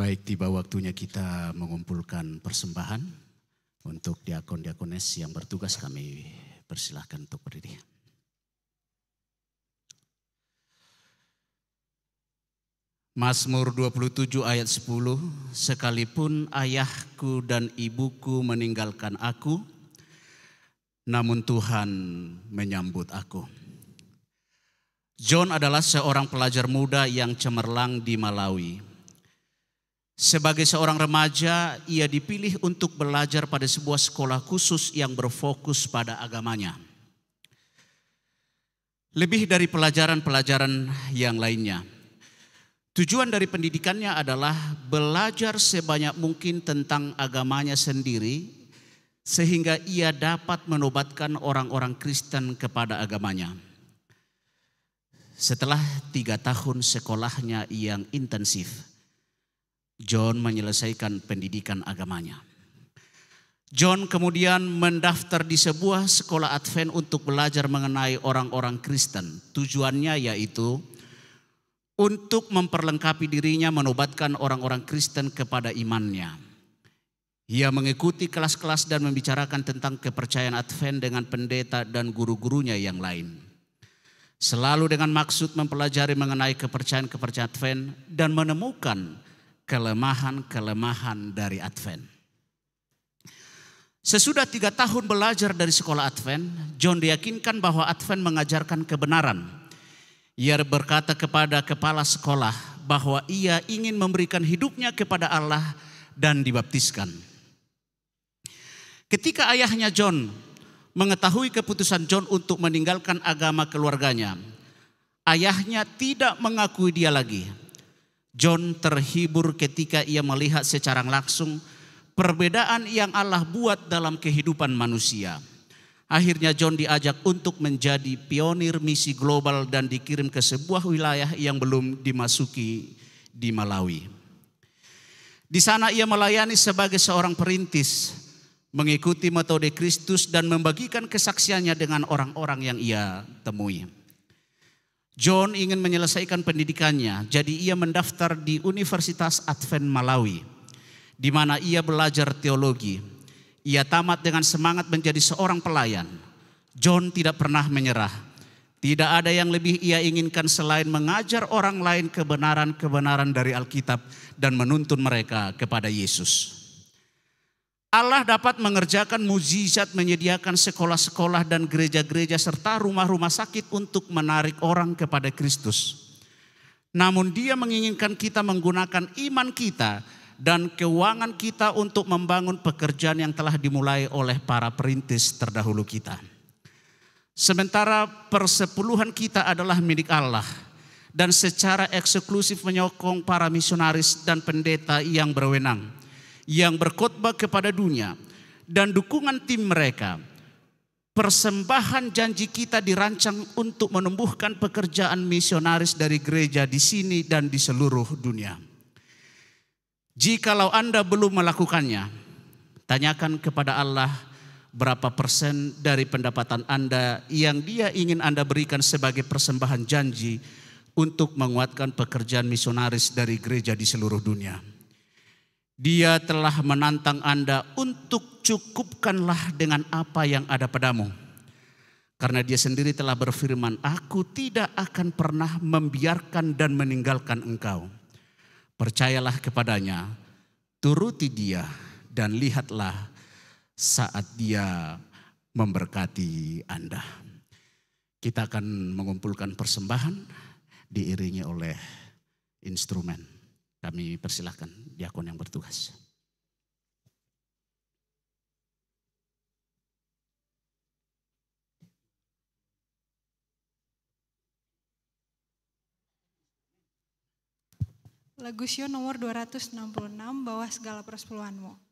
Baik, tiba waktunya kita mengumpulkan persembahan untuk diakon-diakones yang bertugas kami persilahkan untuk berdiri. Mazmur 27 ayat 10, sekalipun ayahku dan ibuku meninggalkan aku, namun Tuhan menyambut aku. John adalah seorang pelajar muda yang cemerlang di Malawi sebagai seorang remaja, ia dipilih untuk belajar pada sebuah sekolah khusus yang berfokus pada agamanya. Lebih dari pelajaran-pelajaran yang lainnya, tujuan dari pendidikannya adalah belajar sebanyak mungkin tentang agamanya sendiri sehingga ia dapat menobatkan orang-orang Kristen kepada agamanya. Setelah tiga tahun sekolahnya yang intensif, John menyelesaikan pendidikan agamanya. John kemudian mendaftar di sebuah sekolah Advent untuk belajar mengenai orang-orang Kristen. Tujuannya yaitu untuk memperlengkapi dirinya menobatkan orang-orang Kristen kepada imannya. Ia mengikuti kelas-kelas dan membicarakan tentang kepercayaan Advent dengan pendeta dan guru-gurunya yang lain. Selalu dengan maksud mempelajari mengenai kepercayaan-kepercayaan Advent dan menemukan kelemahan-kelemahan dari Advent. Sesudah tiga tahun belajar dari sekolah Advent, John diyakinkan bahwa Advent mengajarkan kebenaran. Ia berkata kepada kepala sekolah bahwa ia ingin memberikan hidupnya kepada Allah dan dibaptiskan. Ketika ayahnya John mengetahui keputusan John untuk meninggalkan agama keluarganya, ayahnya tidak mengakui dia lagi John terhibur ketika ia melihat secara langsung perbedaan yang Allah buat dalam kehidupan manusia. Akhirnya John diajak untuk menjadi pionir misi global dan dikirim ke sebuah wilayah yang belum dimasuki di Malawi. Di sana ia melayani sebagai seorang perintis, mengikuti metode Kristus dan membagikan kesaksiannya dengan orang-orang yang ia temui. John ingin menyelesaikan pendidikannya, jadi ia mendaftar di Universitas Advent Malawi, di mana ia belajar teologi. Ia tamat dengan semangat menjadi seorang pelayan. John tidak pernah menyerah. Tidak ada yang lebih ia inginkan selain mengajar orang lain kebenaran-kebenaran dari Alkitab dan menuntun mereka kepada Yesus. Allah dapat mengerjakan mujizat, menyediakan sekolah-sekolah dan gereja-gereja serta rumah-rumah sakit untuk menarik orang kepada Kristus. Namun dia menginginkan kita menggunakan iman kita dan keuangan kita untuk membangun pekerjaan yang telah dimulai oleh para perintis terdahulu kita. Sementara persepuluhan kita adalah milik Allah dan secara eksklusif menyokong para misionaris dan pendeta yang berwenang yang berkhotbah kepada dunia dan dukungan tim mereka. Persembahan janji kita dirancang untuk menumbuhkan pekerjaan misionaris dari gereja di sini dan di seluruh dunia. Jikalau Anda belum melakukannya, tanyakan kepada Allah berapa persen dari pendapatan Anda yang Dia ingin Anda berikan sebagai persembahan janji untuk menguatkan pekerjaan misionaris dari gereja di seluruh dunia. Dia telah menantang Anda untuk cukupkanlah dengan apa yang ada padamu. Karena dia sendiri telah berfirman, aku tidak akan pernah membiarkan dan meninggalkan engkau. Percayalah kepadanya, turuti dia dan lihatlah saat dia memberkati Anda. Kita akan mengumpulkan persembahan diiringi oleh instrumen. Kami persilahkan diakon yang bertugas. Lagu Sio nomor 266 bawah segala persepuluhanmu.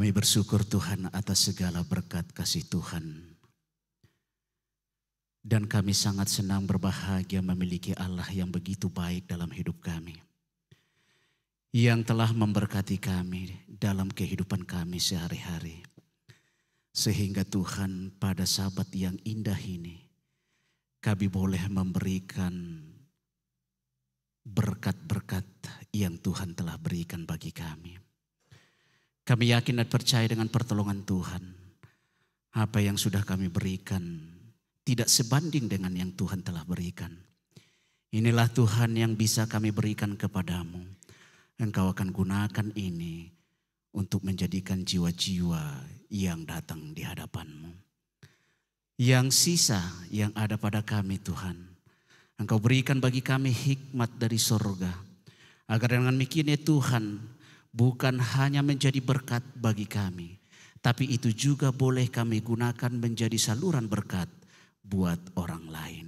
Kami bersyukur Tuhan atas segala berkat kasih Tuhan. Dan kami sangat senang berbahagia memiliki Allah yang begitu baik dalam hidup kami. Yang telah memberkati kami dalam kehidupan kami sehari-hari. Sehingga Tuhan pada sabat yang indah ini kami boleh memberikan berkat-berkat yang Tuhan telah berikan bagi kami kami yakin dan percaya dengan pertolongan Tuhan. Apa yang sudah kami berikan tidak sebanding dengan yang Tuhan telah berikan. Inilah Tuhan yang bisa kami berikan kepadamu. dan Engkau akan gunakan ini untuk menjadikan jiwa-jiwa yang datang di hadapanmu. Yang sisa yang ada pada kami Tuhan. Engkau berikan bagi kami hikmat dari sorga. Agar dengan mikirnya Tuhan bukan hanya menjadi berkat bagi kami, tapi itu juga boleh kami gunakan menjadi saluran berkat buat orang lain.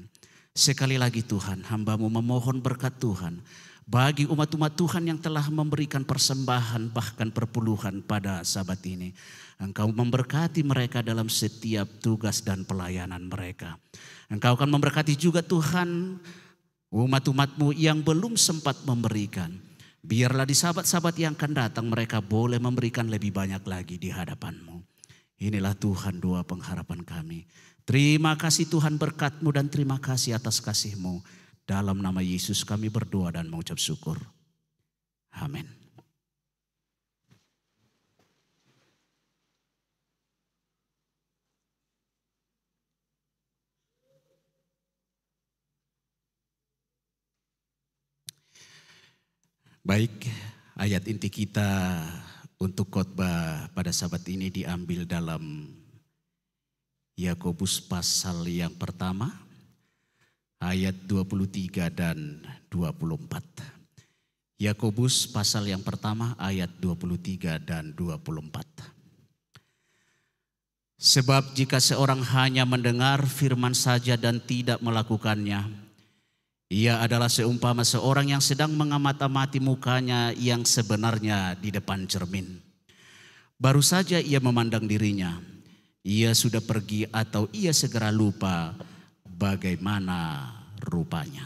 Sekali lagi Tuhan, hambamu memohon berkat Tuhan bagi umat-umat Tuhan yang telah memberikan persembahan bahkan perpuluhan pada sabat ini. Engkau memberkati mereka dalam setiap tugas dan pelayanan mereka. Engkau akan memberkati juga Tuhan umat-umatmu yang belum sempat memberikan. Biarlah di sahabat-sahabat yang akan datang mereka boleh memberikan lebih banyak lagi di hadapanmu. Inilah Tuhan dua pengharapan kami. Terima kasih Tuhan berkatmu dan terima kasih atas kasihmu. Dalam nama Yesus kami berdoa dan mengucap syukur. Amin. Baik, ayat inti kita untuk khotbah pada sahabat ini diambil dalam Yakobus pasal yang pertama ayat 23 dan 24. Yakobus pasal yang pertama ayat 23 dan 24. Sebab jika seorang hanya mendengar firman saja dan tidak melakukannya, ia adalah seumpama seorang yang sedang mengamati mukanya yang sebenarnya di depan cermin. Baru saja ia memandang dirinya, ia sudah pergi atau ia segera lupa bagaimana rupanya.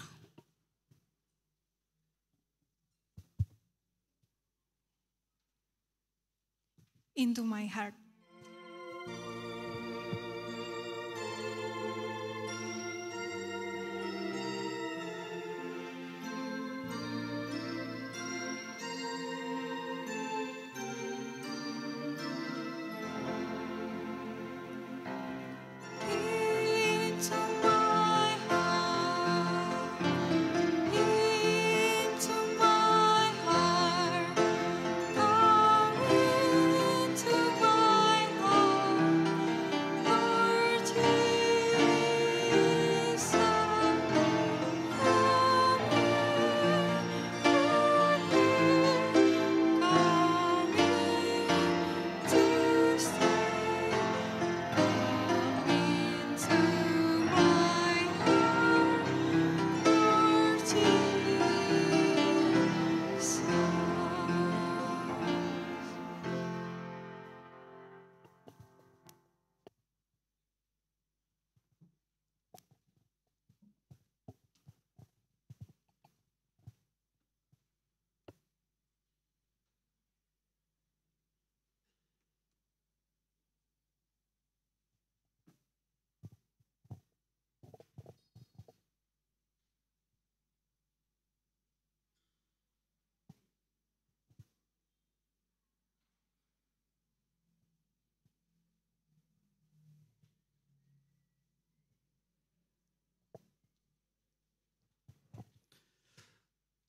Into my heart.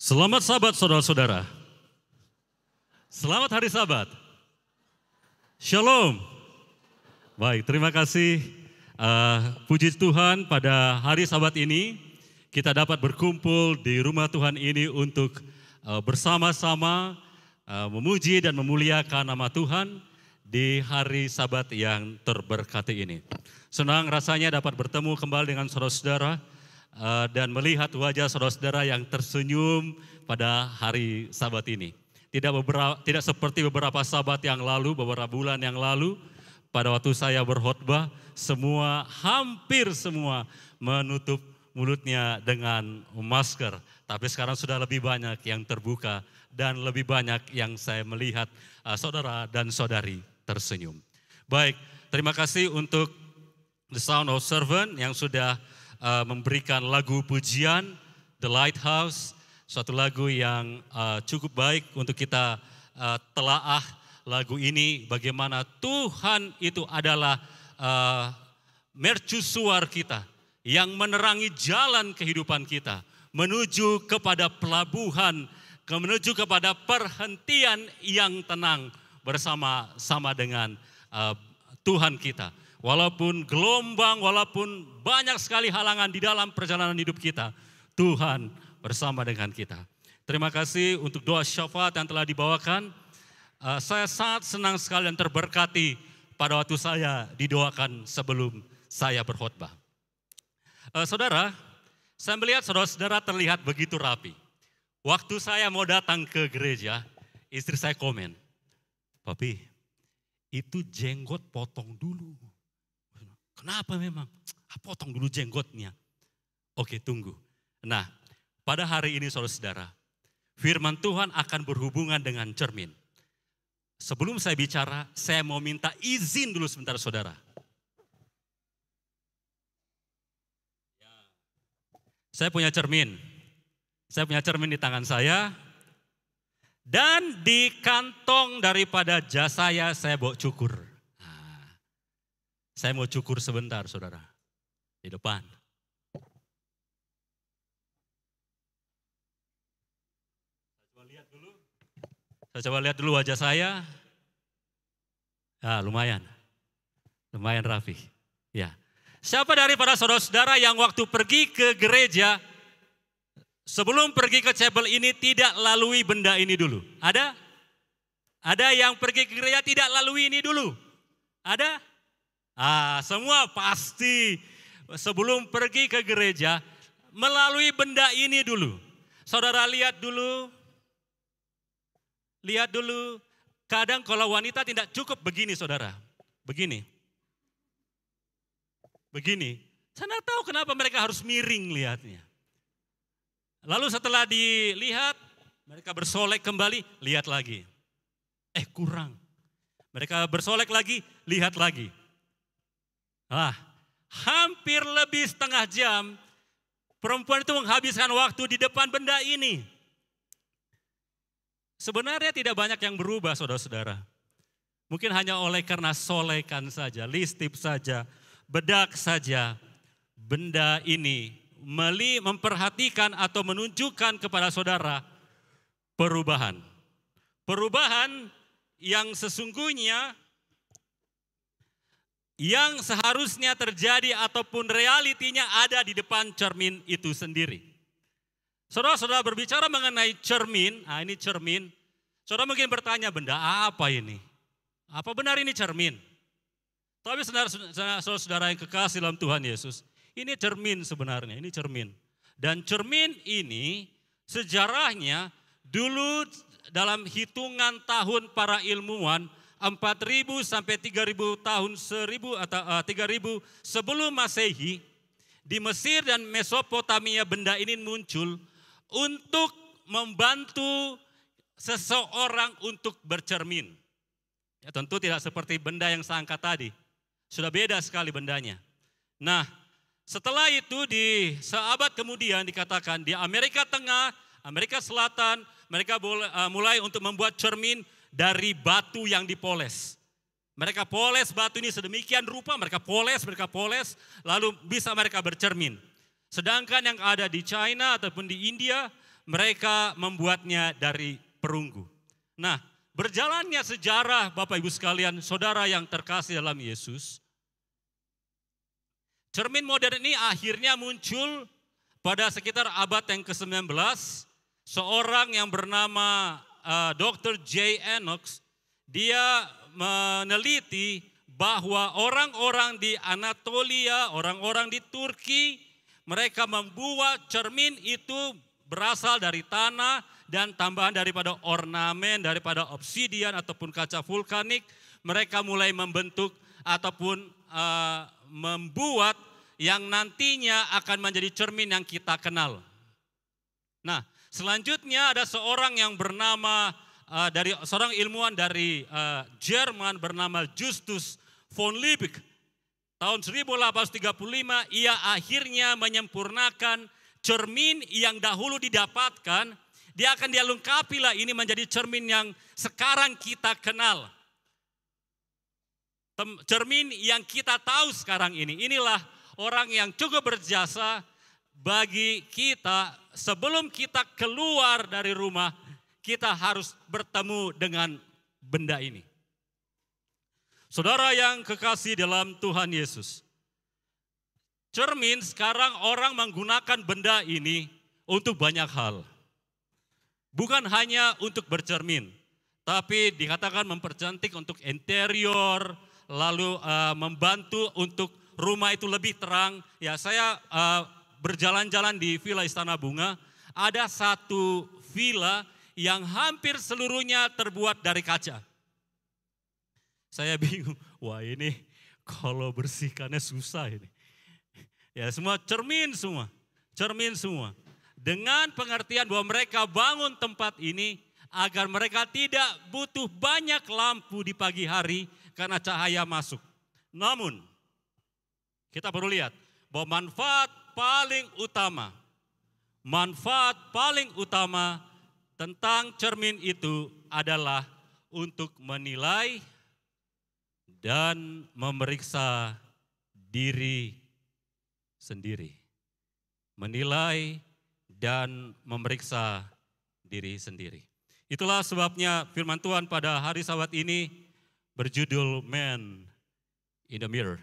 Selamat sabat saudara-saudara. Selamat hari sabat. Shalom. Baik, terima kasih. Uh, puji Tuhan pada hari sabat ini kita dapat berkumpul di rumah Tuhan ini untuk uh, bersama-sama uh, memuji dan memuliakan nama Tuhan di hari sabat yang terberkati ini. Senang rasanya dapat bertemu kembali dengan saudara-saudara. saudara saudara Eh, dan melihat wajah saudara-saudara yang tersenyum pada hari Sabat ini. Tidak beberapa tidak seperti beberapa sabat yang lalu, beberapa bulan yang lalu pada waktu saya berkhotbah, semua hampir semua menutup mulutnya dengan masker. Tapi sekarang sudah lebih banyak yang terbuka dan lebih banyak yang saya melihat eh, saudara dan saudari tersenyum. Baik, terima kasih untuk The Sound of Servant yang sudah uh, memberikan lagu pujian The Lighthouse, suatu lagu yang uh, cukup baik untuk kita uh, telaah lagu ini bagaimana Tuhan itu adalah uh, mercusuar kita yang menerangi jalan kehidupan kita menuju kepada pelabuhan, menuju kepada perhentian yang tenang bersama sama dengan uh, Tuhan kita. Walaupun gelombang, walaupun banyak sekali halangan di dalam perjalanan hidup kita, Tuhan bersama dengan kita. Terima kasih untuk doa syafaat yang telah dibawakan. Eh, saya sangat senang sekali dan terberkati pada waktu saya didoakan sebelum saya berkhutbah. Eh, saudara, saya melihat saudara-saudara terlihat begitu rapi. Waktu saya mau datang ke gereja, istri saya komen, Papi, itu jenggot potong dulu. Kenapa memang? <tsk> Ah, potong dulu jenggotnya. Oke, tunggu. Nah, pada hari ini saudara-saudara, firman Tuhan akan berhubungan dengan cermin. Sebelum saya bicara, saya mau minta izin dulu sebentar saudara. Ya. Saya punya cermin. Saya punya cermin di tangan saya. Dan di kantong daripada jas saya, saya bawa cukur. Saya mau cukur sebentar, saudara. Di depan. Saya coba lihat dulu. Saya coba lihat dulu wajah saya. Ah, lumayan. Lumayan rapi. Ya. Siapa dari para saudara-saudara yang waktu pergi ke gereja sebelum pergi ke chapel ini tidak lalui benda ini dulu? Ada? Ada yang pergi ke gereja tidak lalui ini dulu? Ada? Ah, semua pasti sebelum pergi ke gereja melalui benda ini dulu. Saudara lihat dulu. Lihat dulu. Kadang kalau wanita tidak cukup begini saudara. Begini. Begini. Saya tidak tahu kenapa mereka harus miring lihatnya. Lalu setelah dilihat, mereka bersolek kembali, lihat lagi. Eh kurang. Mereka bersolek lagi, lihat lagi hampir lebih setengah jam perempuan itu menghabiskan waktu di depan benda ini. Sebenarnya tidak banyak yang berubah saudara-saudara. Mungkin hanya oleh karena solekan saja, listip saja, bedak saja. Benda ini meli memperhatikan atau menunjukkan kepada saudara perubahan. Perubahan yang sesungguhnya yang seharusnya terjadi ataupun realitinya ada di depan cermin itu sendiri. Saudara-saudara berbicara mengenai cermin, ah ini cermin. Saudara mungkin bertanya, benda apa ini? Apa benar ini cermin? Tapi saudara-saudara yang kekasih dalam Tuhan Yesus, ini cermin sebenarnya, ini cermin. Dan cermin ini sejarahnya dulu dalam hitungan tahun para ilmuwan 4000 sampai 3000 tahun 1000 atau 3000 eh, sebelum Masehi di Mesir dan Mesopotamia benda ini muncul untuk membantu seseorang untuk bercermin. Ya, tentu tidak seperti benda yang saya angkat tadi. Sudah beda sekali bendanya. Nah, setelah itu di seabad kemudian dikatakan di Amerika Tengah, Amerika Selatan, mereka eh, mulai untuk membuat cermin dari batu yang dipoles. Mereka poles batu ini sedemikian rupa, mereka poles, mereka poles, lalu bisa mereka bercermin. Sedangkan yang ada di China ataupun di India, mereka membuatnya dari perunggu. Nah, berjalannya sejarah Bapak Ibu sekalian, saudara yang terkasih dalam Yesus, cermin modern ini akhirnya muncul pada sekitar abad yang ke-19, seorang yang bernama uh, eh, Dr. J. Enox, dia meneliti bahwa orang-orang di Anatolia, orang-orang di Turki, mereka membuat cermin itu berasal dari tanah dan tambahan daripada ornamen, daripada obsidian ataupun kaca vulkanik. Mereka mulai membentuk ataupun uh, membuat yang nantinya akan menjadi cermin yang kita kenal. Nah, Selanjutnya ada seorang yang bernama uh, dari seorang ilmuwan dari uh, Jerman bernama Justus von Liebig. Tahun 1835 ia akhirnya menyempurnakan cermin yang dahulu didapatkan, dia akan dia lengkapilah ini menjadi cermin yang sekarang kita kenal. Cermin yang kita tahu sekarang ini, inilah orang yang cukup berjasa bagi kita sebelum kita keluar dari rumah, kita harus bertemu dengan benda ini. Saudara yang kekasih dalam Tuhan Yesus. Cermin sekarang orang menggunakan benda ini untuk banyak hal. Bukan hanya untuk bercermin, tapi dikatakan mempercantik untuk interior, lalu uh, membantu untuk rumah itu lebih terang. Ya, saya uh, berjalan-jalan di Villa Istana Bunga, ada satu villa yang hampir seluruhnya terbuat dari kaca. Saya bingung, wah ini kalau bersihkannya susah ini. Ya semua cermin semua, cermin semua. Dengan pengertian bahwa mereka bangun tempat ini agar mereka tidak butuh banyak lampu di pagi hari karena cahaya masuk. Namun kita perlu lihat bahwa manfaat paling utama, manfaat paling utama tentang cermin itu adalah untuk menilai dan memeriksa diri sendiri. Menilai dan memeriksa diri sendiri. Itulah sebabnya firman Tuhan pada hari sabat ini berjudul Man in the Mirror.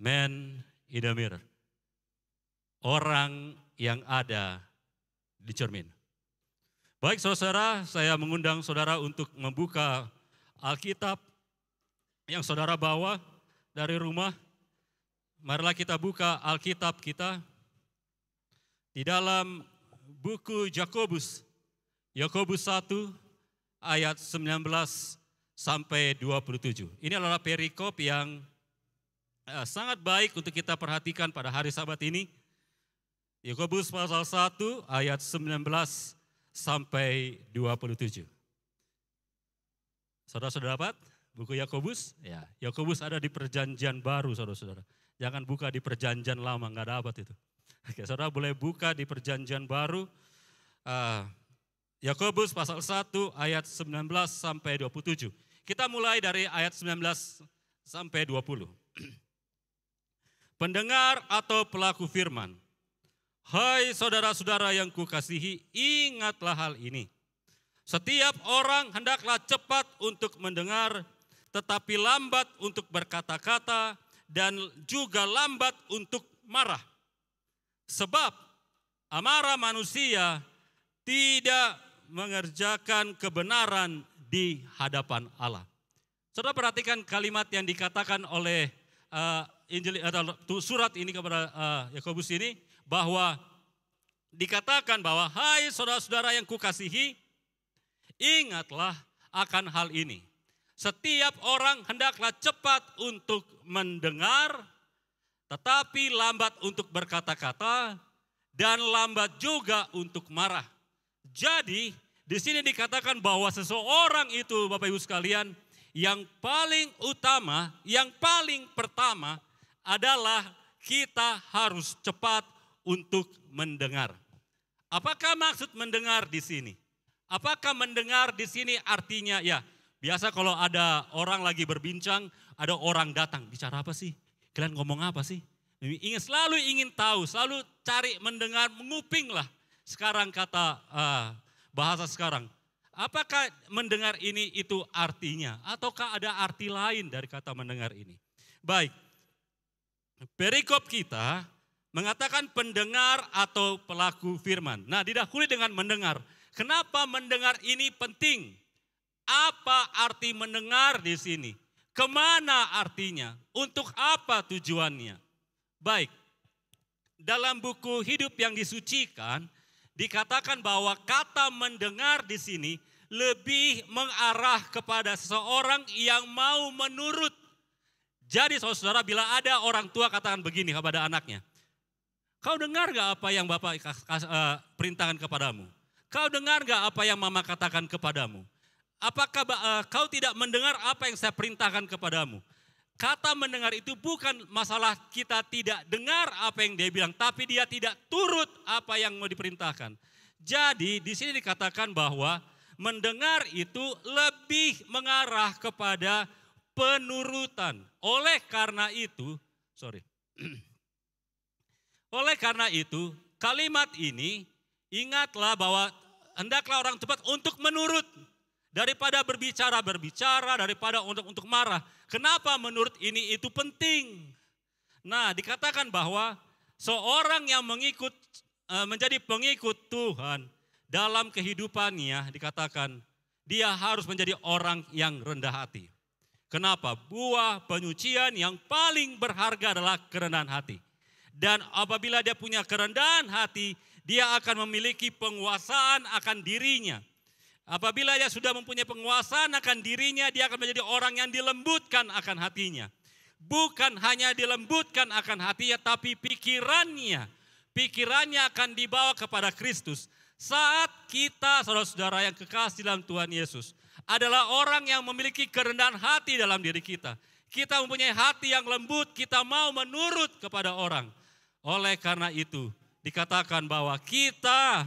Man in the Mirror orang yang ada di cermin. Baik saudara, saya mengundang saudara untuk membuka Alkitab yang saudara bawa dari rumah. Marilah kita buka Alkitab kita di dalam buku Yakobus. Yakobus 1 ayat 19 sampai 27. Ini adalah perikop yang eh, sangat baik untuk kita perhatikan pada hari Sabat ini Yakobus pasal 1 ayat 19 sampai 27. Saudara-saudara dapat buku Yakobus? Ya, Yakobus ada di perjanjian baru saudara-saudara. Jangan buka di perjanjian lama, nggak dapat itu. Oke, saudara boleh buka di perjanjian baru. Uh, Yakobus pasal 1 ayat 19 sampai 27. Kita mulai dari ayat 19 sampai 20. <clears throat> Pendengar atau pelaku firman, Hai saudara-saudara yang kukasihi, ingatlah hal ini. Setiap orang hendaklah cepat untuk mendengar, tetapi lambat untuk berkata-kata dan juga lambat untuk marah. Sebab amarah manusia tidak mengerjakan kebenaran di hadapan Allah. Saudara perhatikan kalimat yang dikatakan oleh uh, Injil atau surat ini kepada uh, Yakobus ini bahwa dikatakan bahwa hai saudara-saudara yang kukasihi, ingatlah akan hal ini. Setiap orang hendaklah cepat untuk mendengar, tetapi lambat untuk berkata-kata dan lambat juga untuk marah. Jadi, di sini dikatakan bahwa seseorang itu Bapak Ibu sekalian yang paling utama, yang paling pertama adalah kita harus cepat untuk mendengar. Apakah maksud mendengar di sini? Apakah mendengar di sini artinya ya biasa kalau ada orang lagi berbincang, ada orang datang, bicara apa sih? Kalian ngomong apa sih? Ingin selalu ingin tahu, selalu cari mendengar, menguping lah. Sekarang kata uh, bahasa sekarang, apakah mendengar ini itu artinya? Ataukah ada arti lain dari kata mendengar ini? Baik, perikop kita mengatakan pendengar atau pelaku firman. Nah, didahului dengan mendengar. Kenapa mendengar ini penting? Apa arti mendengar di sini? Kemana artinya? Untuk apa tujuannya? Baik, dalam buku hidup yang disucikan dikatakan bahwa kata mendengar di sini lebih mengarah kepada seseorang yang mau menurut. Jadi saudara-saudara bila ada orang tua katakan begini kepada anaknya, Kau dengar gak apa yang Bapak eh, perintahkan kepadamu? Kau dengar gak apa yang Mama katakan kepadamu? Apakah eh, kau tidak mendengar apa yang saya perintahkan kepadamu? Kata mendengar itu bukan masalah kita tidak dengar apa yang dia bilang, tapi dia tidak turut apa yang mau diperintahkan. Jadi di sini dikatakan bahwa mendengar itu lebih mengarah kepada penurutan. Oleh karena itu, sorry <clears throat> Oleh karena itu, kalimat ini ingatlah bahwa hendaklah orang tepat untuk menurut daripada berbicara berbicara daripada untuk untuk marah. Kenapa menurut ini itu penting? Nah, dikatakan bahwa seorang yang mengikut e, menjadi pengikut Tuhan dalam kehidupannya dikatakan dia harus menjadi orang yang rendah hati. Kenapa? Buah penyucian yang paling berharga adalah kerendahan hati. Dan apabila dia punya kerendahan hati, dia akan memiliki penguasaan akan dirinya. Apabila dia sudah mempunyai penguasaan akan dirinya, dia akan menjadi orang yang dilembutkan akan hatinya. Bukan hanya dilembutkan akan hatinya, tapi pikirannya. Pikirannya akan dibawa kepada Kristus. Saat kita, saudara-saudara yang kekasih dalam Tuhan Yesus, adalah orang yang memiliki kerendahan hati dalam diri kita. Kita mempunyai hati yang lembut, kita mau menurut kepada orang oleh karena itu, dikatakan bahwa kita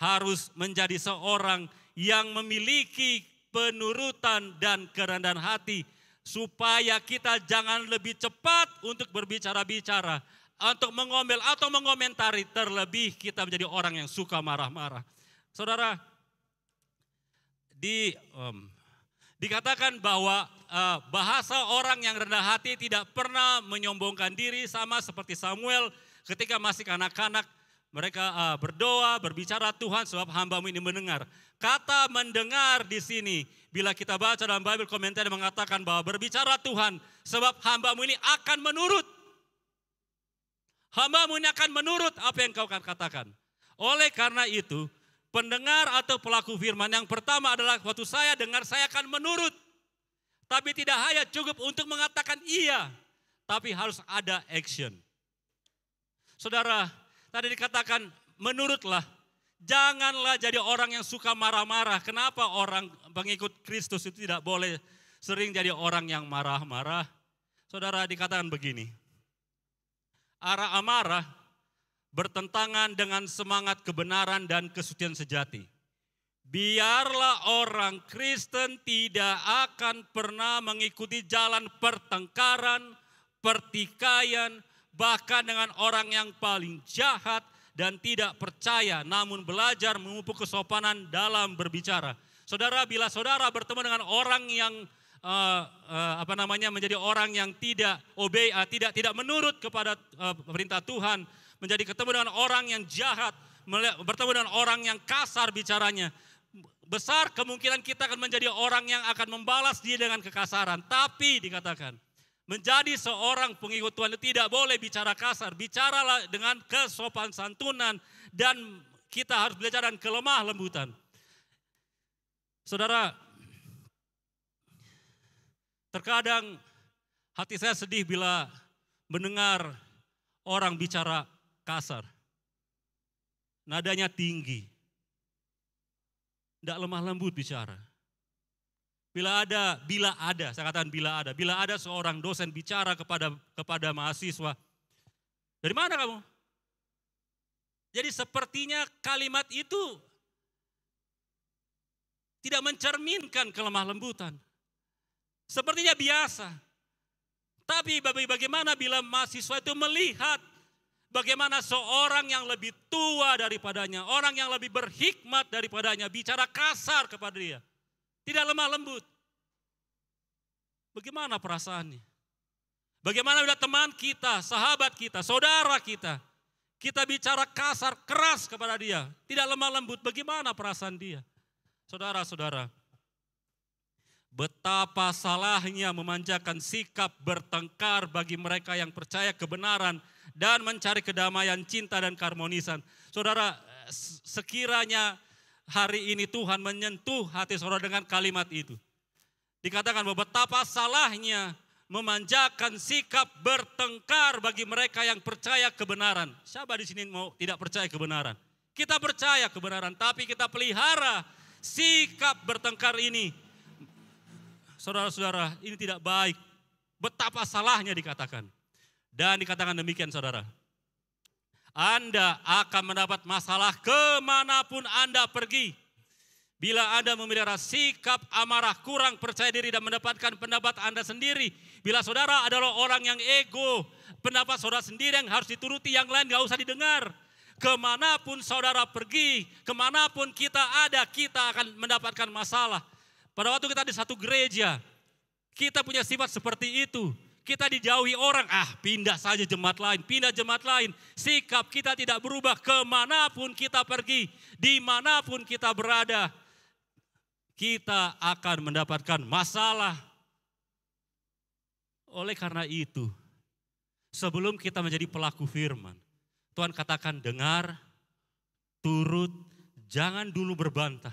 harus menjadi seorang yang memiliki penurutan dan kerendahan hati supaya kita jangan lebih cepat untuk berbicara-bicara, untuk mengomel atau mengomentari terlebih kita menjadi orang yang suka marah-marah. Saudara, di um, dikatakan bahwa uh, bahasa orang yang rendah hati tidak pernah menyombongkan diri sama seperti Samuel Ketika masih kanak-kanak, mereka ah, berdoa, berbicara Tuhan sebab hambamu ini mendengar. Kata mendengar di sini, bila kita baca dalam Bible komentar mengatakan bahwa berbicara Tuhan sebab hambamu ini akan menurut. Hambamu ini akan menurut apa yang kau akan katakan. Oleh karena itu, pendengar atau pelaku firman yang pertama adalah waktu saya dengar saya akan menurut. Tapi tidak hanya cukup untuk mengatakan iya, tapi harus ada action. Saudara, tadi dikatakan menurutlah janganlah jadi orang yang suka marah-marah. Kenapa orang pengikut Kristus itu tidak boleh sering jadi orang yang marah-marah? Saudara dikatakan begini. Arah amarah bertentangan dengan semangat kebenaran dan kesucian sejati. Biarlah orang Kristen tidak akan pernah mengikuti jalan pertengkaran, pertikaian, bahkan dengan orang yang paling jahat dan tidak percaya, namun belajar memupuk kesopanan dalam berbicara. Saudara, bila saudara bertemu dengan orang yang uh, uh, apa namanya menjadi orang yang tidak obey, uh, tidak tidak menurut kepada uh, perintah Tuhan, menjadi ketemu dengan orang yang jahat, bertemu dengan orang yang kasar bicaranya. Besar kemungkinan kita akan menjadi orang yang akan membalas dia dengan kekasaran. Tapi dikatakan, Menjadi seorang pengikut Tuhan tidak boleh bicara kasar, bicaralah dengan kesopan santunan dan kita harus belajar dan kelemah lembutan. Saudara, terkadang hati saya sedih bila mendengar orang bicara kasar. Nadanya tinggi. Tidak lemah lembut bicara. Bila ada, bila ada, saya katakan bila ada, bila ada seorang dosen bicara kepada kepada mahasiswa, dari mana kamu? Jadi sepertinya kalimat itu tidak mencerminkan kelemah lembutan. Sepertinya biasa. Tapi bagaimana bila mahasiswa itu melihat bagaimana seorang yang lebih tua daripadanya, orang yang lebih berhikmat daripadanya, bicara kasar kepada dia. Tidak lemah lembut. Bagaimana perasaannya? Bagaimana bila teman kita, sahabat kita, saudara kita, kita bicara kasar, keras kepada dia, tidak lemah lembut, bagaimana perasaan dia? Saudara-saudara, betapa salahnya memanjakan sikap bertengkar bagi mereka yang percaya kebenaran dan mencari kedamaian cinta dan karmonisan. Saudara, eh, sekiranya Hari ini Tuhan menyentuh hati saudara dengan kalimat itu. Dikatakan bahwa betapa salahnya memanjakan sikap bertengkar bagi mereka yang percaya kebenaran. Siapa di sini mau tidak percaya kebenaran? Kita percaya kebenaran, tapi kita pelihara sikap bertengkar ini. Saudara-saudara, ini tidak baik. Betapa salahnya dikatakan. Dan dikatakan demikian saudara. Anda akan mendapat masalah kemanapun Anda pergi. Bila Anda memelihara sikap amarah, kurang percaya diri dan mendapatkan pendapat Anda sendiri. Bila saudara adalah orang yang ego, pendapat saudara sendiri yang harus dituruti, yang lain gak usah didengar. Kemanapun saudara pergi, kemanapun kita ada, kita akan mendapatkan masalah. Pada waktu kita di satu gereja, kita punya sifat seperti itu. Kita dijauhi orang, ah pindah saja jemaat lain, pindah jemaat lain. Sikap kita tidak berubah kemanapun kita pergi, dimanapun kita berada. Kita akan mendapatkan masalah. Oleh karena itu, sebelum kita menjadi pelaku firman, Tuhan katakan dengar, turut, jangan dulu berbantah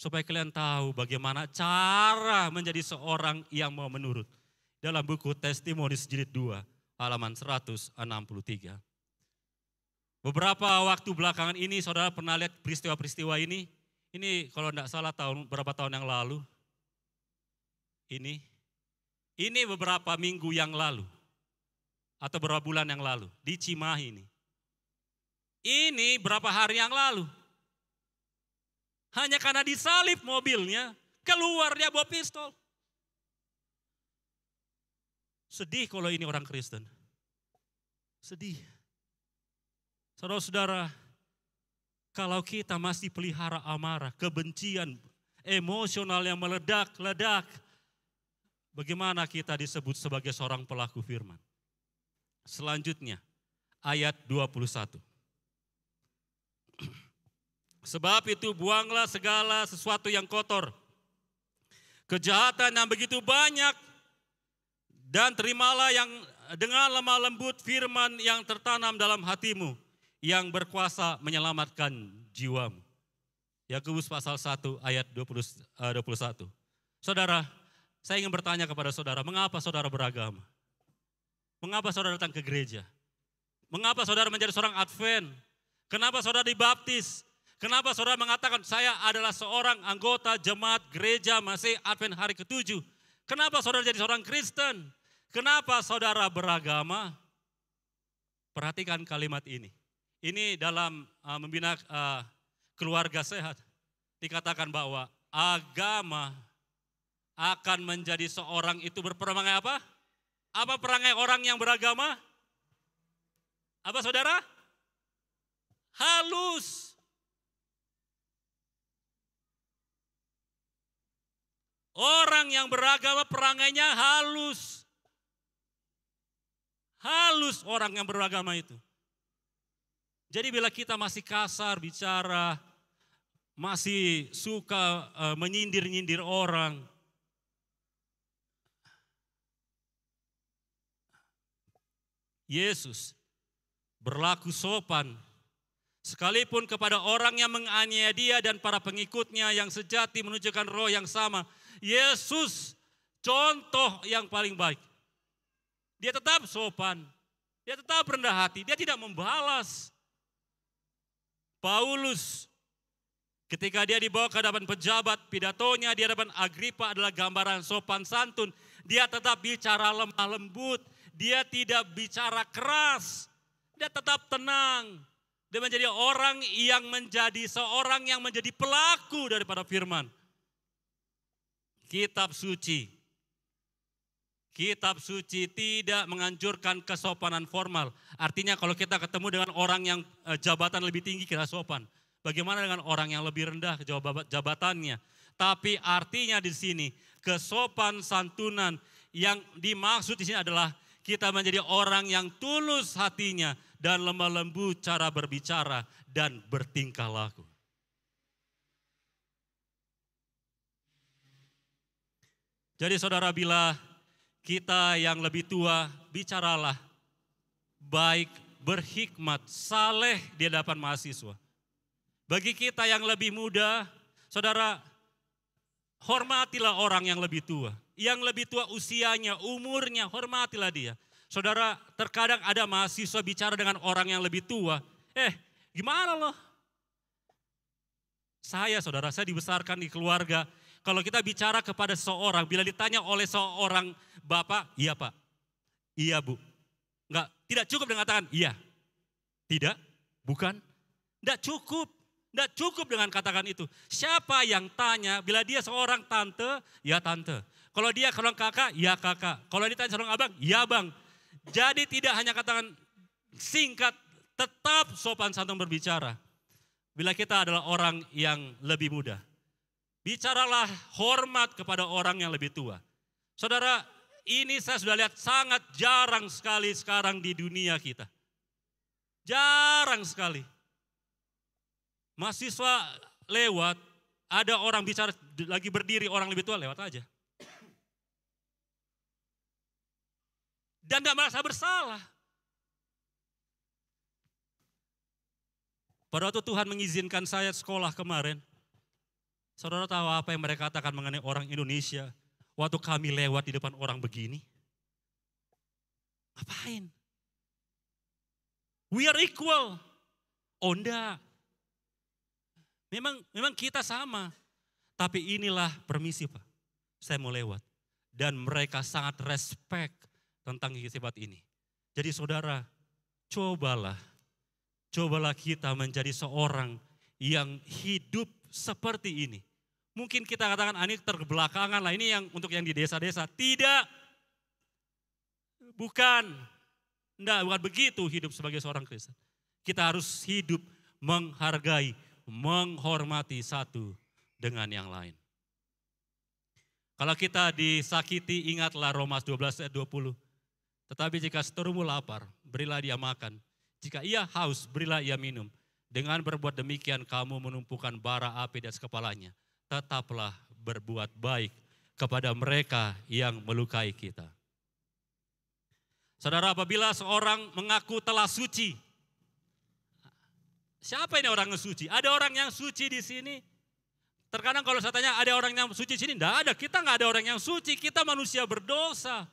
supaya kalian tahu bagaimana cara menjadi seorang yang mau menurut dalam buku testimoni Jilid 2 halaman 163. Beberapa waktu belakangan ini saudara pernah lihat peristiwa-peristiwa ini. Ini kalau tidak salah tahun berapa tahun yang lalu. Ini. Ini beberapa minggu yang lalu. Atau beberapa bulan yang lalu. Di Cimahi ini. Ini berapa hari yang lalu. Hanya karena disalib mobilnya. Keluar dia bawa pistol. Sedih kalau ini orang Kristen. Sedih. Saudara-saudara, kalau kita masih pelihara amarah, kebencian, emosional yang meledak-ledak, bagaimana kita disebut sebagai seorang pelaku firman? Selanjutnya, ayat 21. Sebab itu buanglah segala sesuatu yang kotor. Kejahatan yang begitu banyak dan terimalah yang dengan lemah lembut firman yang tertanam dalam hatimu yang berkuasa menyelamatkan jiwamu. Yakobus pasal 1 ayat 20, 21. Eh, saudara, saya ingin bertanya kepada saudara, mengapa saudara beragama? Mengapa saudara datang ke gereja? Mengapa saudara menjadi seorang Advent? Kenapa saudara dibaptis? Kenapa saudara mengatakan saya adalah seorang anggota jemaat gereja masih Advent hari ketujuh? Kenapa saudara jadi seorang Kristen? Kenapa saudara beragama? Perhatikan kalimat ini. Ini dalam uh, membina uh, keluarga sehat dikatakan bahwa agama akan menjadi seorang itu berperangai apa? Apa perangai orang yang beragama? Apa saudara? Halus. Orang yang beragama perangainya halus. Halus orang yang beragama itu. Jadi bila kita masih kasar bicara, masih suka e, menyindir-nyindir orang, Yesus berlaku sopan sekalipun kepada orang yang menganiaya dia dan para pengikutnya yang sejati menunjukkan roh yang sama. Yesus contoh yang paling baik. Dia tetap sopan. Dia tetap rendah hati. Dia tidak membalas. Paulus ketika dia dibawa ke hadapan pejabat, pidatonya di hadapan Agripa adalah gambaran sopan santun. Dia tetap bicara lemah lembut. Dia tidak bicara keras. Dia tetap tenang. Dia menjadi orang yang menjadi seorang yang menjadi pelaku daripada firman. Kitab suci Kitab suci tidak menganjurkan kesopanan formal. Artinya kalau kita ketemu dengan orang yang eh, jabatan lebih tinggi kita sopan. Bagaimana dengan orang yang lebih rendah jabatannya? Tapi artinya di sini kesopan santunan yang dimaksud di sini adalah kita menjadi orang yang tulus hatinya dan lemah lembut cara berbicara dan bertingkah laku. Jadi saudara bila kita yang lebih tua, bicaralah baik, berhikmat, saleh di hadapan mahasiswa. Bagi kita yang lebih muda, saudara, hormatilah orang yang lebih tua. Yang lebih tua usianya, umurnya, hormatilah dia. Saudara, terkadang ada mahasiswa bicara dengan orang yang lebih tua. Eh, gimana loh? Saya saudara, saya dibesarkan di keluarga kalau kita bicara kepada seorang, bila ditanya oleh seorang bapak, iya pak, iya bu. Enggak, tidak cukup dengan katakan iya. Tidak, bukan. Tidak cukup. Tidak cukup dengan katakan itu. Siapa yang tanya, bila dia seorang tante, ya tante. Kalau dia seorang kakak, ya kakak. Kalau ditanya seorang abang, ya bang. Jadi tidak hanya katakan singkat, tetap sopan santun berbicara. Bila kita adalah orang yang lebih muda, Bicaralah hormat kepada orang yang lebih tua. Saudara, ini saya sudah lihat sangat jarang sekali sekarang di dunia kita. Jarang sekali. Mahasiswa lewat, ada orang bicara lagi berdiri, orang lebih tua lewat aja. Dan tidak merasa bersalah. Pada waktu Tuhan mengizinkan saya sekolah kemarin, Saudara tahu apa yang mereka katakan mengenai orang Indonesia waktu kami lewat di depan orang begini? Ngapain? We are equal. Oh Memang, memang kita sama. Tapi inilah permisi Pak. Saya mau lewat. Dan mereka sangat respect tentang sifat ini. Jadi saudara, cobalah. Cobalah kita menjadi seorang yang hidup seperti ini. Mungkin kita katakan, ah, ini terbelakangan lah, ini yang untuk yang di desa-desa. Tidak, bukan, enggak, bukan begitu hidup sebagai seorang Kristen. Kita harus hidup menghargai, menghormati satu dengan yang lain. Kalau kita disakiti, ingatlah Roma 12 ayat 20. Tetapi jika seterumu lapar, berilah dia makan. Jika ia haus, berilah ia minum. Dengan berbuat demikian, kamu menumpukan bara api di atas kepalanya tetaplah berbuat baik kepada mereka yang melukai kita. Saudara, apabila seorang mengaku telah suci, siapa ini orang yang suci? Ada orang yang suci di sini? Terkadang kalau saya tanya ada orang yang suci di sini, tidak ada. Kita nggak ada orang yang suci, kita manusia berdosa.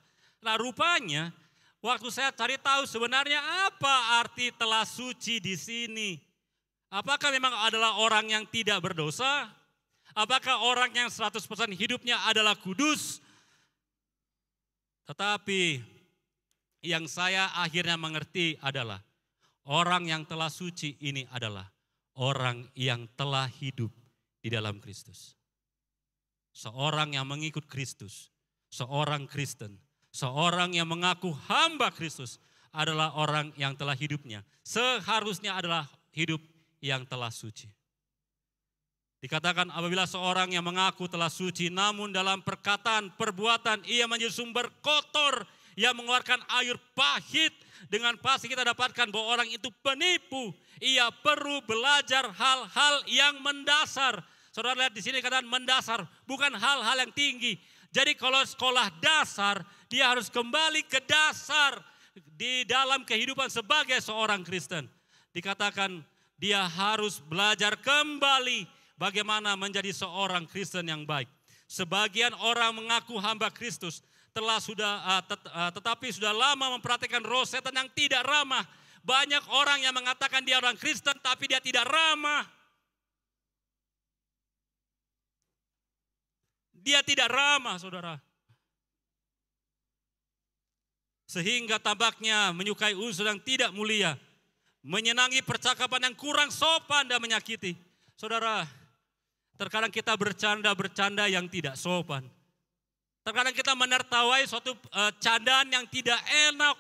Nah rupanya waktu saya cari tahu sebenarnya apa arti telah suci di sini. Apakah memang adalah orang yang tidak berdosa Apakah orang yang 100% hidupnya adalah kudus? Tetapi yang saya akhirnya mengerti adalah orang yang telah suci ini adalah orang yang telah hidup di dalam Kristus. Seorang yang mengikut Kristus, seorang Kristen, seorang yang mengaku hamba Kristus adalah orang yang telah hidupnya. Seharusnya adalah hidup yang telah suci. Dikatakan apabila seorang yang mengaku telah suci namun dalam perkataan, perbuatan ia menjadi sumber kotor yang mengeluarkan air pahit. Dengan pasti kita dapatkan bahwa orang itu penipu. Ia perlu belajar hal-hal yang mendasar. Saudara lihat di sini katakan mendasar, bukan hal-hal yang tinggi. Jadi kalau sekolah dasar, dia harus kembali ke dasar di dalam kehidupan sebagai seorang Kristen. Dikatakan dia harus belajar kembali bagaimana menjadi seorang Kristen yang baik. Sebagian orang mengaku hamba Kristus, telah sudah uh, tet, uh, tetapi sudah lama memperhatikan roh setan yang tidak ramah. Banyak orang yang mengatakan dia orang Kristen tapi dia tidak ramah. Dia tidak ramah, Saudara. Sehingga tabaknya menyukai unsur yang tidak mulia, menyenangi percakapan yang kurang sopan dan menyakiti. Saudara, Terkadang kita bercanda-bercanda yang tidak sopan. Terkadang kita menertawai suatu uh, candaan yang tidak enak,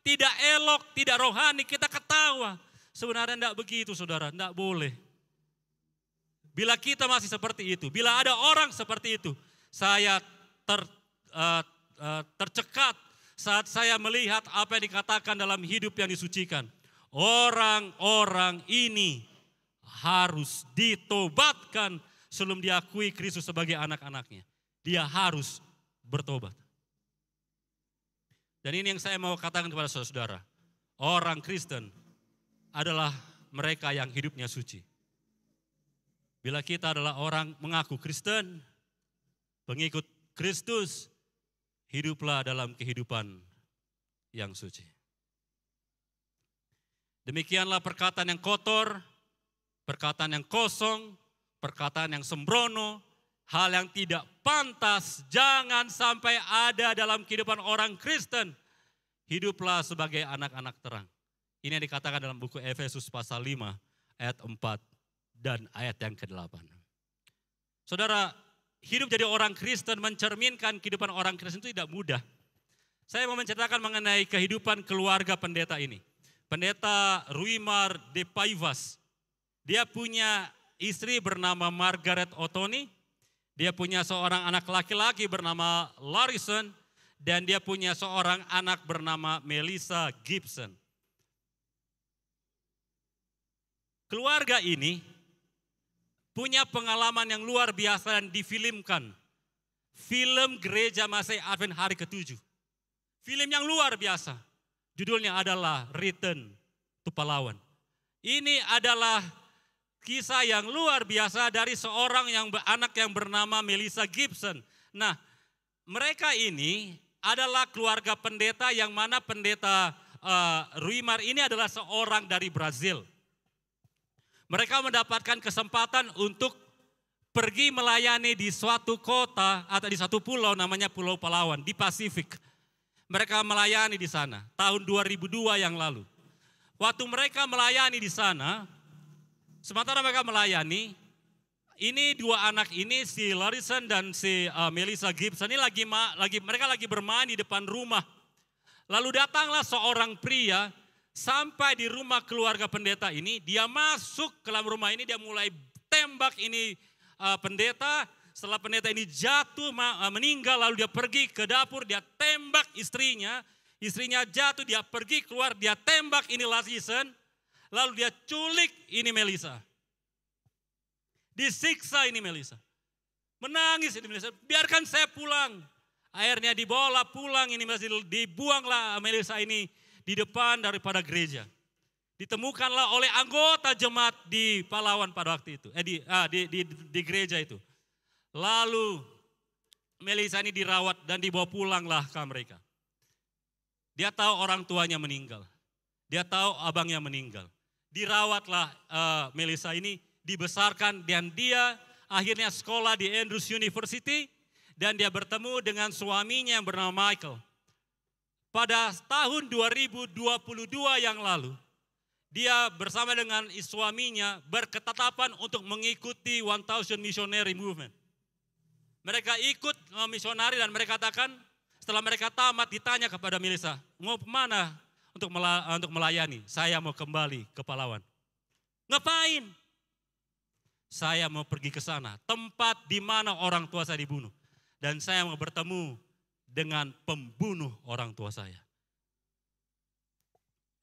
tidak elok, tidak rohani, kita ketawa. Sebenarnya tidak begitu saudara, tidak boleh. Bila kita masih seperti itu, bila ada orang seperti itu, saya ter, uh, uh, tercekat saat saya melihat apa yang dikatakan dalam hidup yang disucikan. Orang-orang ini harus ditobatkan sebelum diakui Kristus sebagai anak-anaknya. Dia harus bertobat. Dan ini yang saya mau katakan kepada saudara-saudara. Orang Kristen adalah mereka yang hidupnya suci. Bila kita adalah orang mengaku Kristen, pengikut Kristus, hiduplah dalam kehidupan yang suci. Demikianlah perkataan yang kotor, perkataan yang kosong, perkataan yang sembrono, hal yang tidak pantas jangan sampai ada dalam kehidupan orang Kristen. Hiduplah sebagai anak-anak terang. Ini yang dikatakan dalam buku Efesus pasal 5 ayat 4 dan ayat yang ke-8. Saudara, hidup jadi orang Kristen mencerminkan kehidupan orang Kristen itu tidak mudah. Saya mau menceritakan mengenai kehidupan keluarga pendeta ini. Pendeta Ruimar de Paivas. Dia punya istri bernama Margaret Otoni, dia punya seorang anak laki-laki bernama Larison, dan dia punya seorang anak bernama Melissa Gibson. Keluarga ini punya pengalaman yang luar biasa dan difilmkan. Film Gereja Masai Advent hari ketujuh. Film yang luar biasa. Judulnya adalah Return to Palawan. Ini adalah Kisah yang luar biasa dari seorang yang anak yang bernama Melissa Gibson. Nah, mereka ini adalah keluarga pendeta yang mana pendeta uh, eh, Ruimar ini adalah seorang dari Brazil. Mereka mendapatkan kesempatan untuk pergi melayani di suatu kota atau di satu pulau namanya Pulau Palawan di Pasifik. Mereka melayani di sana tahun 2002 yang lalu. Waktu mereka melayani di sana, Sementara mereka melayani, ini dua anak ini si Larison dan si uh, Melissa Gibson ini lagi ma, lagi mereka lagi bermain di depan rumah. Lalu datanglah seorang pria sampai di rumah keluarga pendeta ini, dia masuk ke dalam rumah ini dia mulai tembak ini uh, pendeta. Setelah pendeta ini jatuh ma, uh, meninggal lalu dia pergi ke dapur, dia tembak istrinya. Istrinya jatuh, dia pergi keluar, dia tembak ini Larison Lalu dia culik ini Melisa. Disiksa ini Melisa. Menangis ini Melisa. Biarkan saya pulang. Akhirnya dibawa pulang ini Melisa. Dibuanglah Melisa ini di depan daripada gereja. Ditemukanlah oleh anggota jemaat di Palawan pada waktu itu. Eh, di, ah, di, di, di gereja itu. Lalu Melisa ini dirawat dan dibawa pulanglah ke mereka. Dia tahu orang tuanya meninggal. Dia tahu abangnya meninggal dirawatlah uh, Melissa ini, dibesarkan dan dia akhirnya sekolah di Andrews University dan dia bertemu dengan suaminya yang bernama Michael. Pada tahun 2022 yang lalu, dia bersama dengan suaminya berketetapan untuk mengikuti 1000 Missionary Movement. Mereka ikut eh, misionari dan mereka katakan, setelah mereka tamat ditanya kepada Melissa, mau kemana untuk eh, untuk melayani. Saya mau kembali ke Palawan. Ngapain? Saya mau pergi ke sana, tempat di mana orang tua saya dibunuh. Dan saya mau bertemu dengan pembunuh orang tua saya.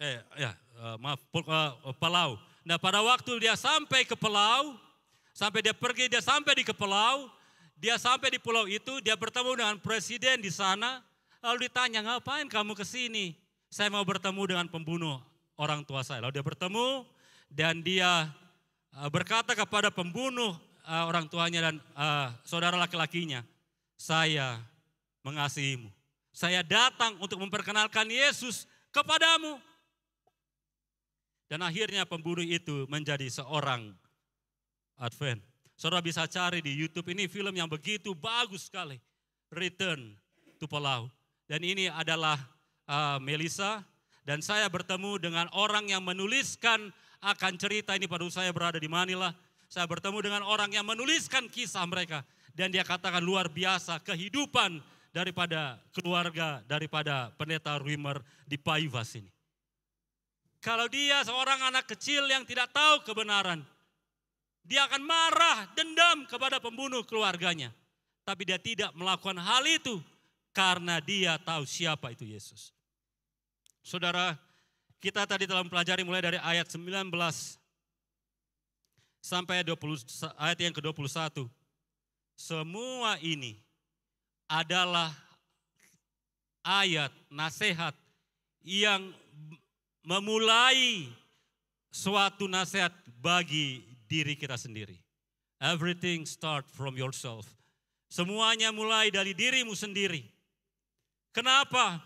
Eh, ya, eh, maaf, eh, Palau. Nah, pada waktu dia sampai ke Palau, sampai dia pergi, dia sampai di ke Palau, dia sampai di pulau itu, dia bertemu dengan presiden di sana, lalu ditanya, ngapain kamu ke sini? saya mau bertemu dengan pembunuh orang tua saya. Lalu dia bertemu dan dia eh, berkata kepada pembunuh eh, orang tuanya dan eh, saudara laki-lakinya, saya mengasihimu. Saya datang untuk memperkenalkan Yesus kepadamu. Dan akhirnya pembunuh itu menjadi seorang Advent. Saudara bisa cari di YouTube ini film yang begitu bagus sekali. Return to Palau. Dan ini adalah uh, ah, Melisa dan saya bertemu dengan orang yang menuliskan akan cerita ini pada saya berada di Manila. Saya bertemu dengan orang yang menuliskan kisah mereka dan dia katakan luar biasa kehidupan daripada keluarga daripada pendeta Rimer di Paivas ini. Kalau dia seorang anak kecil yang tidak tahu kebenaran, dia akan marah, dendam kepada pembunuh keluarganya. Tapi dia tidak melakukan hal itu karena dia tahu siapa itu Yesus. Saudara, kita tadi telah mempelajari mulai dari ayat 19 sampai 20, ayat yang ke-21. Semua ini adalah ayat nasihat yang memulai suatu nasihat bagi diri kita sendiri. Everything start from yourself. Semuanya mulai dari dirimu sendiri. Kenapa?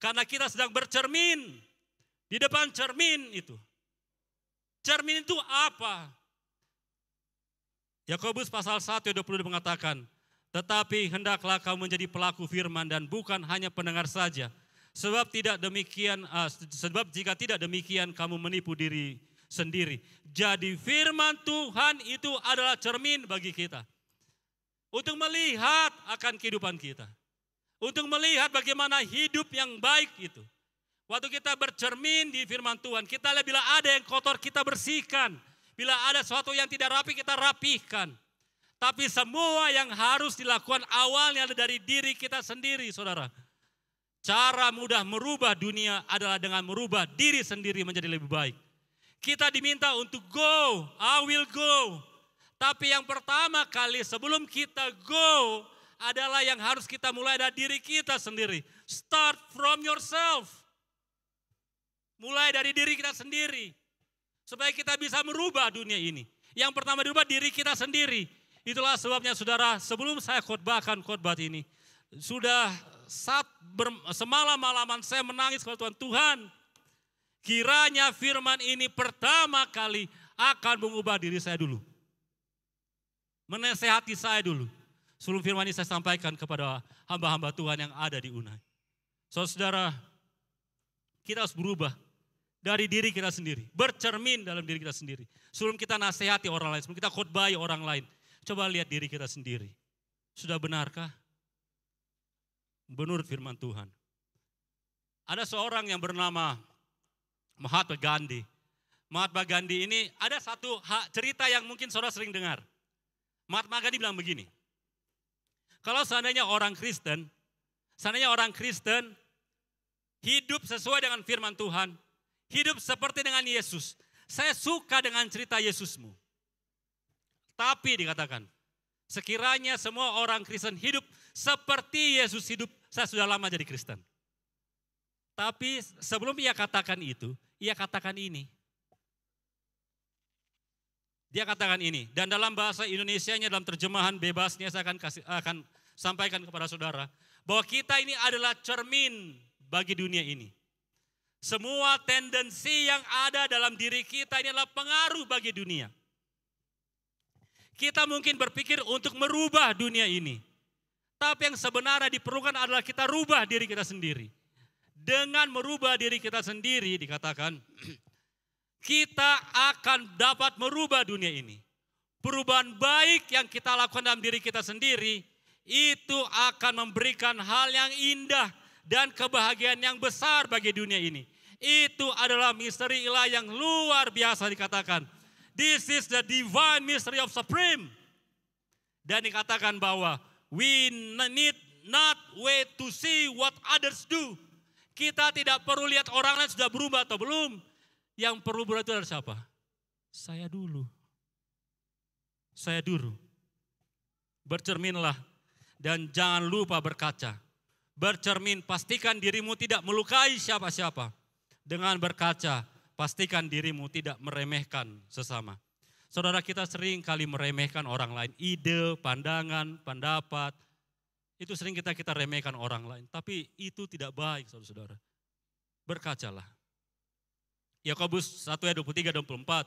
Karena kita sedang bercermin. Di depan cermin itu. Cermin itu apa? Yakobus pasal 1 20 mengatakan, tetapi hendaklah kamu menjadi pelaku firman dan bukan hanya pendengar saja. Sebab tidak demikian uh, sebab jika tidak demikian kamu menipu diri sendiri. Jadi firman Tuhan itu adalah cermin bagi kita. Untuk melihat akan kehidupan kita. Untuk melihat bagaimana hidup yang baik itu. Waktu kita bercermin di firman Tuhan, kita lihat bila ada yang kotor kita bersihkan. Bila ada sesuatu yang tidak rapi kita rapihkan. Tapi semua yang harus dilakukan awalnya dari diri kita sendiri saudara. Cara mudah merubah dunia adalah dengan merubah diri sendiri menjadi lebih baik. Kita diminta untuk go, I will go. Tapi yang pertama kali sebelum kita go, adalah yang harus kita mulai dari diri kita sendiri. Start from yourself. Mulai dari diri kita sendiri. Supaya kita bisa merubah dunia ini. Yang pertama dirubah diri kita sendiri. Itulah sebabnya saudara, sebelum saya khotbahkan khotbah ini, sudah saat semalam malaman saya menangis kepada Tuhan, Tuhan, kiranya firman ini pertama kali akan mengubah diri saya dulu. Menasehati saya dulu. Sebelum firman ini saya sampaikan kepada hamba-hamba Tuhan yang ada di Unai. Saudara-saudara, kita harus berubah dari diri kita sendiri. Bercermin dalam diri kita sendiri. Sebelum kita nasihati orang lain, sebelum kita khotbahi orang lain. Coba lihat diri kita sendiri. Sudah benarkah? Menurut firman Tuhan. Ada seorang yang bernama Mahatma Gandhi. Mahatma Gandhi ini ada satu cerita yang mungkin saudara sering dengar. Mahatma Gandhi bilang begini, kalau seandainya orang Kristen, seandainya orang Kristen hidup sesuai dengan firman Tuhan, hidup seperti dengan Yesus. Saya suka dengan cerita Yesusmu. Tapi dikatakan, sekiranya semua orang Kristen hidup seperti Yesus hidup, saya sudah lama jadi Kristen. Tapi sebelum ia katakan itu, ia katakan ini. Dia katakan ini, dan dalam bahasa Indonesianya, dalam terjemahan bebasnya saya akan, kasih, akan sampaikan kepada saudara, bahwa kita ini adalah cermin bagi dunia ini. Semua tendensi yang ada dalam diri kita ini adalah pengaruh bagi dunia. Kita mungkin berpikir untuk merubah dunia ini. Tapi yang sebenarnya diperlukan adalah kita rubah diri kita sendiri. Dengan merubah diri kita sendiri dikatakan <clears throat> kita akan dapat merubah dunia ini. Perubahan baik yang kita lakukan dalam diri kita sendiri itu akan memberikan hal yang indah dan kebahagiaan yang besar bagi dunia ini. Itu adalah misteri ilah yang luar biasa dikatakan. This is the divine mystery of supreme. Dan dikatakan bahwa we need not wait to see what others do. Kita tidak perlu lihat orang lain sudah berubah atau belum yang perlu berubah itu adalah siapa? Saya dulu. Saya dulu. Bercerminlah dan jangan lupa berkaca. Bercermin, pastikan dirimu tidak melukai siapa-siapa. Dengan berkaca, pastikan dirimu tidak meremehkan sesama. Saudara kita sering kali meremehkan orang lain. Ide, pandangan, pendapat. Itu sering kita kita remehkan orang lain. Tapi itu tidak baik saudara-saudara. Berkacalah Yakobus 1 ayat 23 24.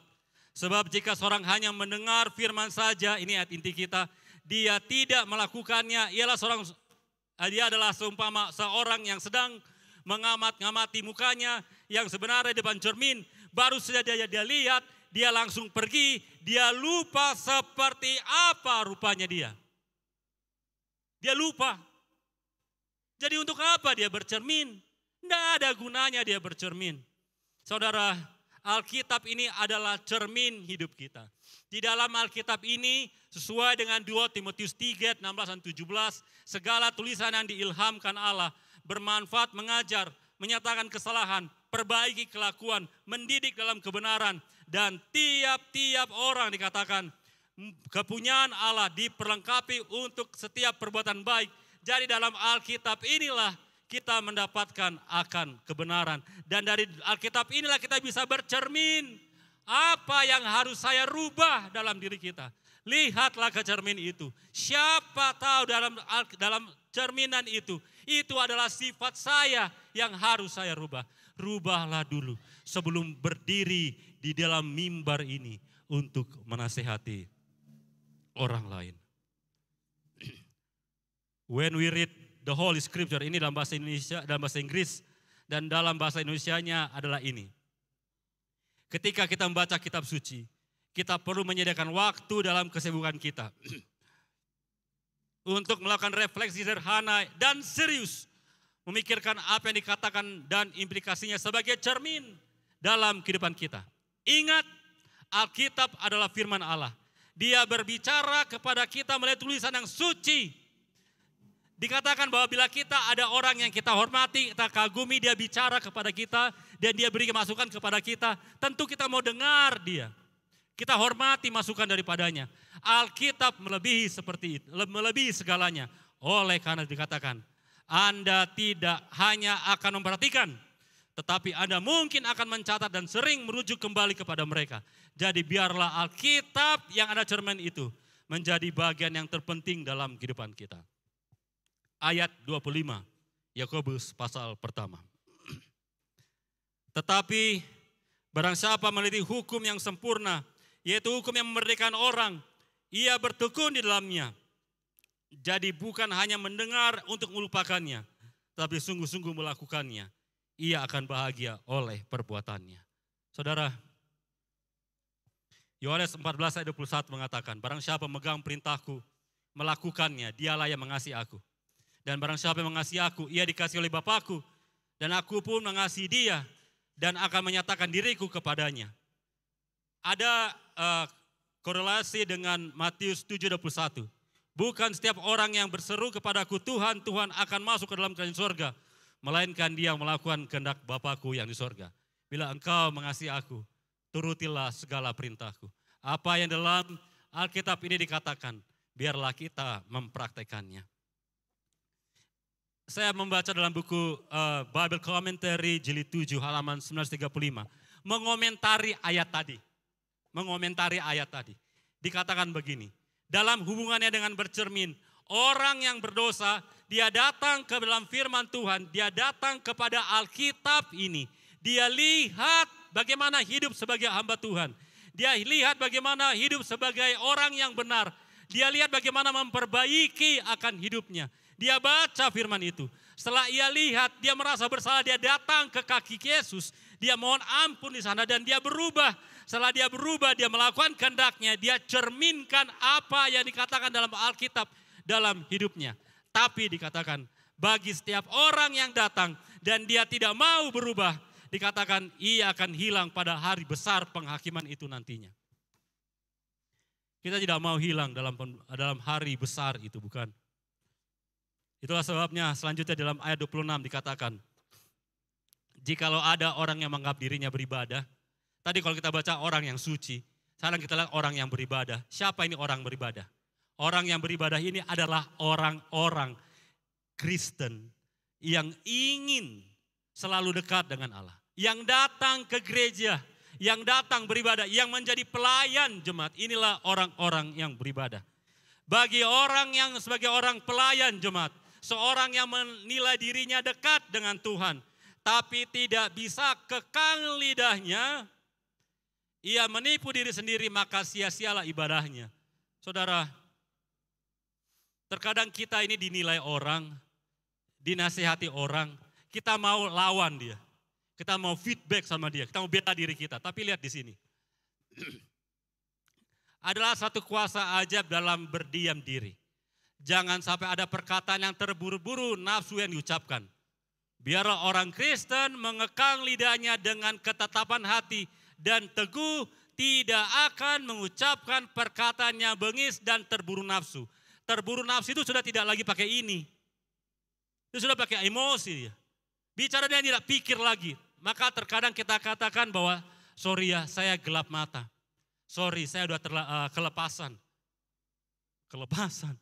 Sebab jika seorang hanya mendengar firman saja, ini ayat inti kita, dia tidak melakukannya, ialah seorang eh, dia adalah seumpama seorang yang sedang mengamat-ngamati mukanya yang sebenarnya di depan cermin, baru saja dia, dia lihat, dia langsung pergi, dia lupa seperti apa rupanya dia. Dia lupa. Jadi untuk apa dia bercermin? Tidak ada gunanya dia bercermin. Saudara, Alkitab ini adalah cermin hidup kita. Di dalam Alkitab ini sesuai dengan 2 Timotius 3, 16 dan 17, segala tulisan yang diilhamkan Allah bermanfaat mengajar, menyatakan kesalahan, perbaiki kelakuan, mendidik dalam kebenaran, dan tiap-tiap orang dikatakan kepunyaan Allah diperlengkapi untuk setiap perbuatan baik. Jadi dalam Alkitab inilah kita mendapatkan akan kebenaran. Dan dari Alkitab inilah kita bisa bercermin apa yang harus saya rubah dalam diri kita. Lihatlah ke cermin itu. Siapa tahu dalam dalam cerminan itu, itu adalah sifat saya yang harus saya rubah. Rubahlah dulu sebelum berdiri di dalam mimbar ini untuk menasehati orang lain. <clears throat> When we read the Holy Scripture. Ini dalam bahasa Indonesia, dalam bahasa Inggris dan dalam bahasa Indonesia-nya adalah ini. Ketika kita membaca kitab suci, kita perlu menyediakan waktu dalam kesibukan kita <clears throat> untuk melakukan refleksi sederhana dan serius, memikirkan apa yang dikatakan dan implikasinya sebagai cermin dalam kehidupan kita. Ingat, Alkitab adalah firman Allah. Dia berbicara kepada kita melalui tulisan yang suci Dikatakan bahwa bila kita ada orang yang kita hormati, kita kagumi, dia bicara kepada kita, dan dia beri masukan kepada kita, tentu kita mau dengar dia. Kita hormati masukan daripadanya. Alkitab melebihi seperti itu, melebihi segalanya. Oleh karena dikatakan, Anda tidak hanya akan memperhatikan, tetapi Anda mungkin akan mencatat dan sering merujuk kembali kepada mereka. Jadi biarlah Alkitab yang ada cermin itu menjadi bagian yang terpenting dalam kehidupan kita ayat 25. Yakobus pasal pertama. Tetapi barang siapa meneliti hukum yang sempurna, yaitu hukum yang memerdekakan orang, ia bertekun di dalamnya. Jadi bukan hanya mendengar untuk melupakannya, tapi sungguh-sungguh melakukannya. Ia akan bahagia oleh perbuatannya. Saudara, Yohanes 14 ayat 21 mengatakan, Barang siapa memegang perintahku, melakukannya, dialah yang mengasihi aku. Dan barang siapa yang mengasihi aku, ia dikasih oleh Bapakku. Dan aku pun mengasihi dia dan akan menyatakan diriku kepadanya. Ada uh, korelasi dengan Matius 7:21. Bukan setiap orang yang berseru kepadaku Tuhan, Tuhan akan masuk ke dalam kerajaan surga, melainkan dia melakukan kehendak Bapakku yang di surga. Bila engkau mengasihi aku, turutilah segala perintahku. Apa yang dalam Alkitab ini dikatakan, biarlah kita mempraktekannya saya membaca dalam buku uh, Bible Commentary jilid 7 halaman 935 mengomentari ayat tadi. Mengomentari ayat tadi. Dikatakan begini, dalam hubungannya dengan bercermin, orang yang berdosa dia datang ke dalam firman Tuhan, dia datang kepada Alkitab ini. Dia lihat bagaimana hidup sebagai hamba Tuhan. Dia lihat bagaimana hidup sebagai orang yang benar. Dia lihat bagaimana memperbaiki akan hidupnya. Dia baca firman itu. Setelah ia lihat, dia merasa bersalah, dia datang ke kaki Yesus. Dia mohon ampun di sana dan dia berubah. Setelah dia berubah, dia melakukan kehendaknya. Dia cerminkan apa yang dikatakan dalam Alkitab dalam hidupnya. Tapi dikatakan, bagi setiap orang yang datang dan dia tidak mau berubah, dikatakan ia akan hilang pada hari besar penghakiman itu nantinya. Kita tidak mau hilang dalam dalam hari besar itu bukan. Itulah sebabnya selanjutnya dalam ayat 26 dikatakan, jikalau ada orang yang menganggap dirinya beribadah, tadi kalau kita baca orang yang suci, sekarang kita lihat orang yang beribadah. Siapa ini orang beribadah? Orang yang beribadah ini adalah orang-orang Kristen yang ingin selalu dekat dengan Allah. Yang datang ke gereja, yang datang beribadah, yang menjadi pelayan jemaat. Inilah orang-orang yang beribadah. Bagi orang yang sebagai orang pelayan jemaat, seorang yang menilai dirinya dekat dengan Tuhan, tapi tidak bisa kekang lidahnya, ia menipu diri sendiri maka sia-sialah ibadahnya. Saudara, terkadang kita ini dinilai orang, dinasihati orang, kita mau lawan dia. Kita mau feedback sama dia, kita mau beta diri kita. Tapi lihat di sini. <clears throat> Adalah satu kuasa ajab dalam berdiam diri. Jangan sampai ada perkataan yang terburu-buru nafsu yang diucapkan. Biarlah orang Kristen mengekang lidahnya dengan ketetapan hati dan teguh tidak akan mengucapkan perkataan yang bengis dan terburu nafsu. Terburu nafsu itu sudah tidak lagi pakai ini. Itu sudah pakai emosi dia. Bicara dia tidak pikir lagi. Maka terkadang kita katakan bahwa sorry ya saya gelap mata. Sorry saya sudah uh, eh, kelepasan. Kelepasan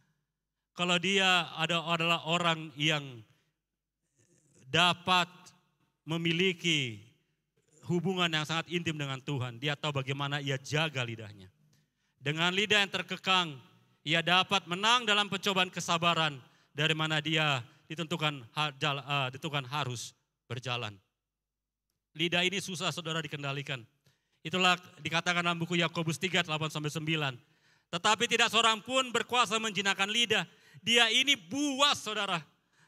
kalau dia ada adalah orang yang dapat memiliki hubungan yang sangat intim dengan Tuhan, dia tahu bagaimana ia jaga lidahnya. Dengan lidah yang terkekang, ia dapat menang dalam pencobaan kesabaran dari mana dia ditentukan eh, ditentukan harus berjalan. Lidah ini susah saudara dikendalikan. Itulah dikatakan dalam buku Yakobus 3 8 sampai 9. Tetapi tidak seorang pun berkuasa menjinakkan lidah dia ini buas saudara.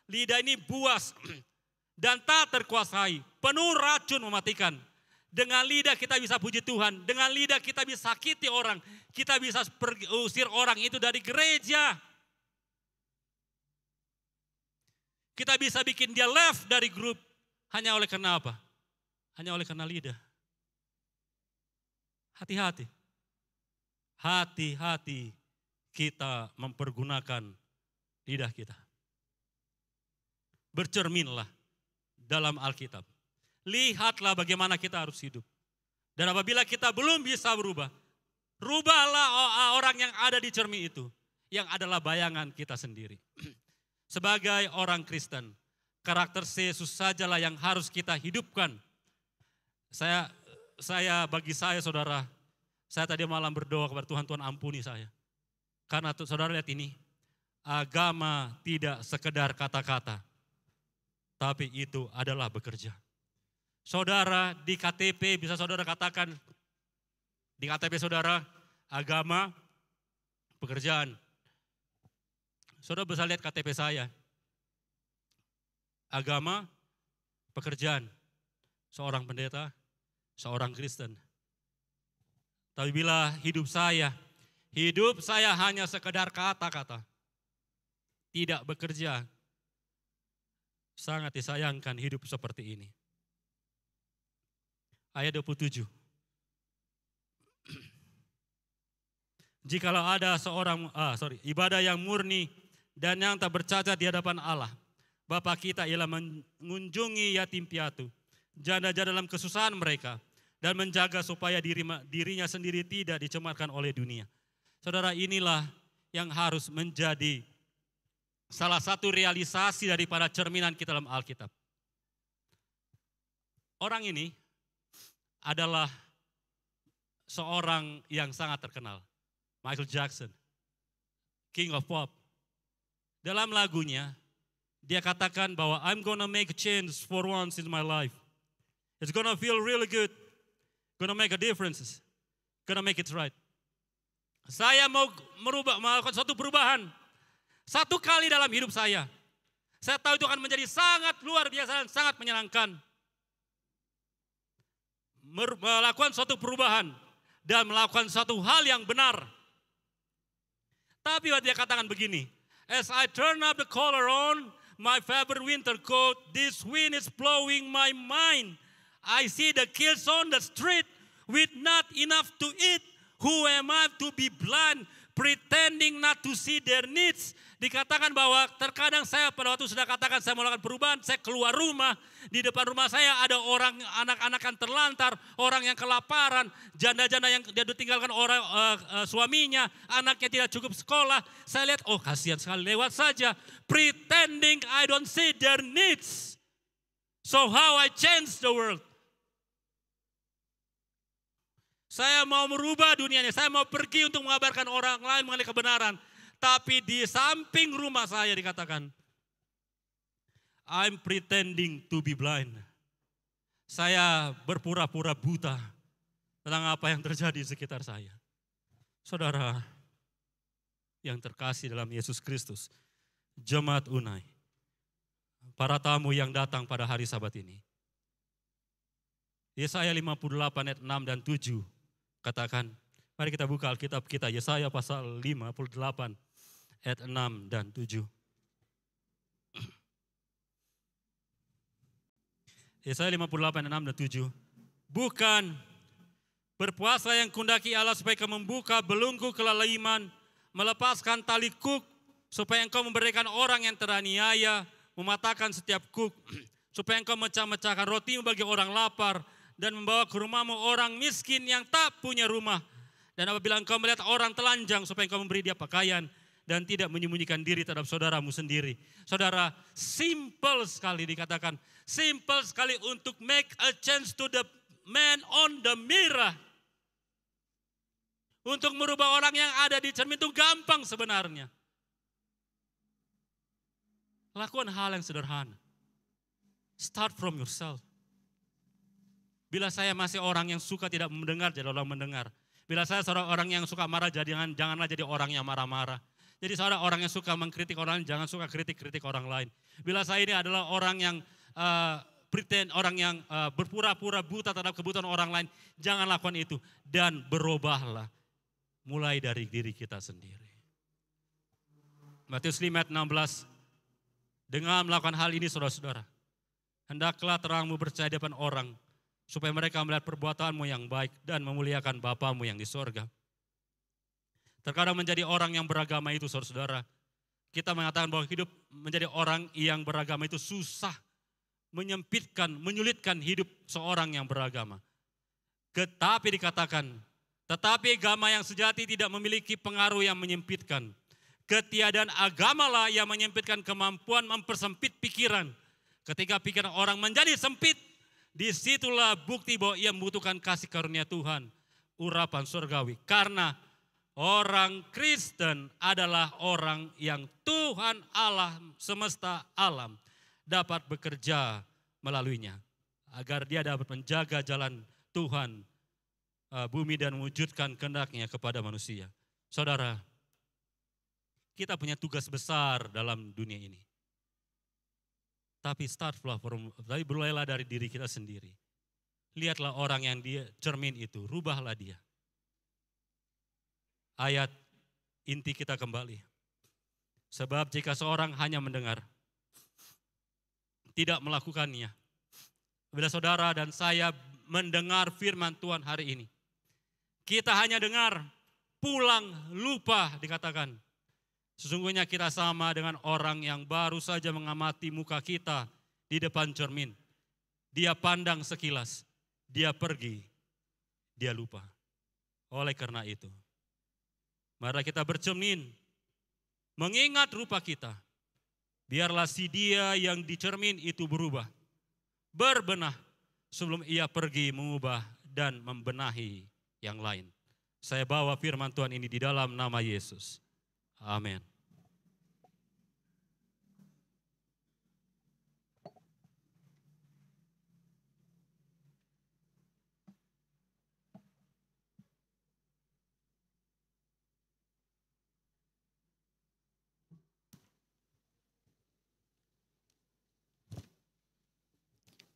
Lidah ini buas <clears throat> dan tak terkuasai. Penuh racun mematikan. Dengan lidah kita bisa puji Tuhan. Dengan lidah kita bisa sakiti orang. Kita bisa usir orang itu dari gereja. Kita bisa bikin dia left dari grup. Hanya oleh karena apa? Hanya oleh karena lidah. Hati-hati. Hati-hati kita mempergunakan lidah kita. Bercerminlah dalam Alkitab. Lihatlah bagaimana kita harus hidup. Dan apabila kita belum bisa berubah, rubahlah orang yang ada di cermin itu. Yang adalah bayangan kita sendiri. <clears throat> Sebagai orang Kristen, karakter Yesus sajalah yang harus kita hidupkan. Saya, saya bagi saya saudara, saya tadi malam berdoa kepada Tuhan, Tuhan ampuni saya. Karena saudara lihat ini, agama tidak sekedar kata-kata, tapi itu adalah bekerja. Saudara di KTP bisa saudara katakan, di KTP saudara agama, pekerjaan. Saudara bisa lihat KTP saya. Agama, pekerjaan. Seorang pendeta, seorang Kristen. Tapi bila hidup saya, hidup saya hanya sekedar kata-kata tidak bekerja. Sangat disayangkan hidup seperti ini. Ayat 27. <clears throat> Jikalau ada seorang ah, sorry, ibadah yang murni dan yang tak bercacat di hadapan Allah, Bapa kita ialah mengunjungi yatim piatu, janda-janda dalam kesusahan mereka, dan menjaga supaya diri, dirinya sendiri tidak dicemarkan oleh dunia. Saudara inilah yang harus menjadi salah satu realisasi daripada cerminan kita dalam Alkitab. Orang ini adalah seorang yang sangat terkenal, Michael Jackson, King of Pop. Dalam lagunya, dia katakan bahwa I'm gonna make a change for once in my life. It's gonna feel really good. Gonna make a difference. Gonna make it right. Saya mau merubah, melakukan suatu perubahan satu kali dalam hidup saya. Saya tahu itu akan menjadi sangat luar biasa dan sangat menyenangkan. Melakukan suatu perubahan dan melakukan suatu hal yang benar. Tapi dia katakan begini, As I turn up the collar on my favorite winter coat, this wind is blowing my mind. I see the kids on the street with not enough to eat. Who am I to be blind? pretending not to see their needs. Dikatakan bahwa terkadang saya pada waktu sudah katakan saya melakukan perubahan, saya keluar rumah, di depan rumah saya ada orang anak-anak yang terlantar, orang yang kelaparan, janda-janda yang dia ditinggalkan orang uh, uh, suaminya, anaknya tidak cukup sekolah. Saya lihat, oh kasihan sekali lewat saja, pretending I don't see their needs. So how I change the world? Saya mau merubah dunianya, saya mau pergi untuk mengabarkan orang lain mengenai kebenaran. Tapi di samping rumah saya dikatakan, I'm pretending to be blind. Saya berpura-pura buta tentang apa yang terjadi di sekitar saya. Saudara yang terkasih dalam Yesus Kristus, jemaat Unai, para tamu yang datang pada hari sabat ini. Yesaya 58 ayat 6 dan 7 Katakan, mari kita buka Alkitab kita, Yesaya pasal 58, ayat 6 dan 7. <clears throat> Yesaya 58, 6 dan 7. Bukan berpuasa yang kundaki Allah supaya kau membuka belungku kelalaiman, melepaskan tali kuk, supaya engkau memberikan orang yang teraniaya, mematakan setiap kuk, <clears throat> supaya engkau mecah-mecahkan roti bagi orang lapar, dan membawa ke rumahmu orang miskin yang tak punya rumah. Dan apabila engkau melihat orang telanjang supaya engkau memberi dia pakaian dan tidak menyembunyikan diri terhadap saudaramu sendiri. Saudara, simple sekali dikatakan. Simple sekali untuk make a change to the man on the mirror. Untuk merubah orang yang ada di cermin itu gampang sebenarnya. Lakukan hal yang sederhana. Start from yourself. Bila saya masih orang yang suka tidak mendengar, jadi orang mendengar. Bila saya seorang orang yang suka marah, jangan janganlah jadi orang yang marah-marah. Jadi seorang orang yang suka mengkritik orang lain, jangan suka kritik-kritik orang lain. Bila saya ini adalah orang yang uh, pretend, orang yang uh, berpura-pura buta terhadap kebutuhan orang lain, jangan lakukan itu. Dan berubahlah. Mulai dari diri kita sendiri. Matius 5 ayat 16. Dengan melakukan hal ini saudara-saudara. Hendaklah terangmu percaya depan orang supaya mereka melihat perbuatanmu yang baik dan memuliakan Bapamu yang di sorga. Terkadang menjadi orang yang beragama itu, saudara-saudara, kita mengatakan bahwa hidup menjadi orang yang beragama itu susah, menyempitkan, menyulitkan hidup seorang yang beragama. Tetapi dikatakan, tetapi agama yang sejati tidak memiliki pengaruh yang menyempitkan. Ketiadaan agamalah yang menyempitkan kemampuan mempersempit pikiran. Ketika pikiran orang menjadi sempit, Disitulah bukti bahwa ia membutuhkan kasih karunia Tuhan, urapan surgawi. Karena orang Kristen adalah orang yang Tuhan Allah semesta alam dapat bekerja melaluinya. Agar dia dapat menjaga jalan Tuhan eh, bumi dan mewujudkan kehendaknya kepada manusia. Saudara, kita punya tugas besar dalam dunia ini. Tapi startlah from, tapi mulailah dari diri kita sendiri. Lihatlah orang yang dia cermin itu, rubahlah dia. Ayat inti kita kembali. Sebab jika seorang hanya mendengar, tidak melakukannya. Bila saudara dan saya mendengar firman Tuhan hari ini, kita hanya dengar, pulang lupa dikatakan. Sesungguhnya kita sama dengan orang yang baru saja mengamati muka kita di depan cermin. Dia pandang sekilas, dia pergi, dia lupa. Oleh karena itu, mari kita bercermin, mengingat rupa kita. Biarlah si dia yang dicermin itu berubah, berbenah sebelum ia pergi mengubah dan membenahi yang lain. Saya bawa firman Tuhan ini di dalam nama Yesus. Amin.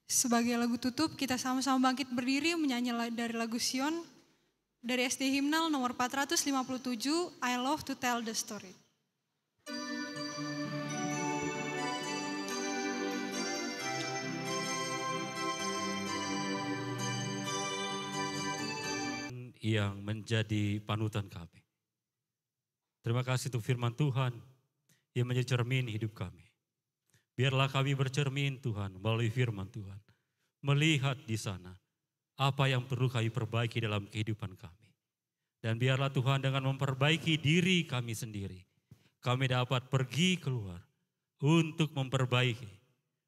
Sebagai lagu tutup, kita sama-sama bangkit berdiri menyanyi dari lagu Sion dari SD Himnal nomor 457, I Love to Tell the Story. yang menjadi panutan kami. Terima kasih untuk firman Tuhan yang menjadi cermin hidup kami. Biarlah kami bercermin Tuhan melalui firman Tuhan. Melihat di sana apa yang perlu kami perbaiki dalam kehidupan kami. Dan biarlah Tuhan dengan memperbaiki diri kami sendiri. Kami dapat pergi keluar untuk memperbaiki,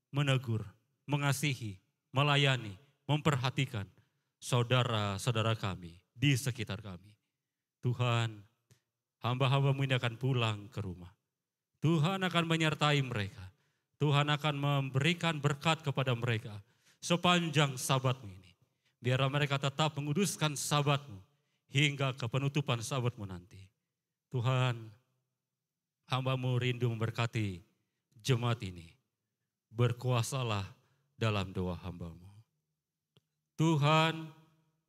menegur, mengasihi, melayani, memperhatikan saudara-saudara kami di sekitar kami. Tuhan, hamba-hambamu ini akan pulang ke rumah. Tuhan akan menyertai mereka Tuhan akan memberikan berkat kepada mereka sepanjang sabatmu ini. Biarlah mereka tetap menguduskan sabatmu hingga ke penutupan sabatmu nanti. Tuhan, hambamu rindu memberkati jemaat ini. Berkuasalah dalam doa hambamu. Tuhan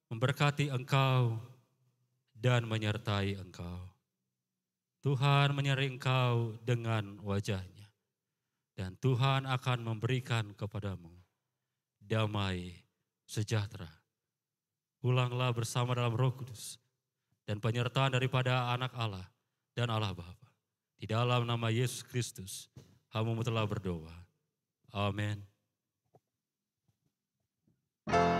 memberkati engkau dan menyertai engkau. Tuhan menyertai engkau dengan wajahnya dan Tuhan akan memberikan kepadamu damai sejahtera. Ulanglah bersama dalam Roh Kudus dan penyertaan daripada Anak Allah dan Allah Bapa. Di dalam nama Yesus Kristus, Hamumu telah berdoa. Amin. thank you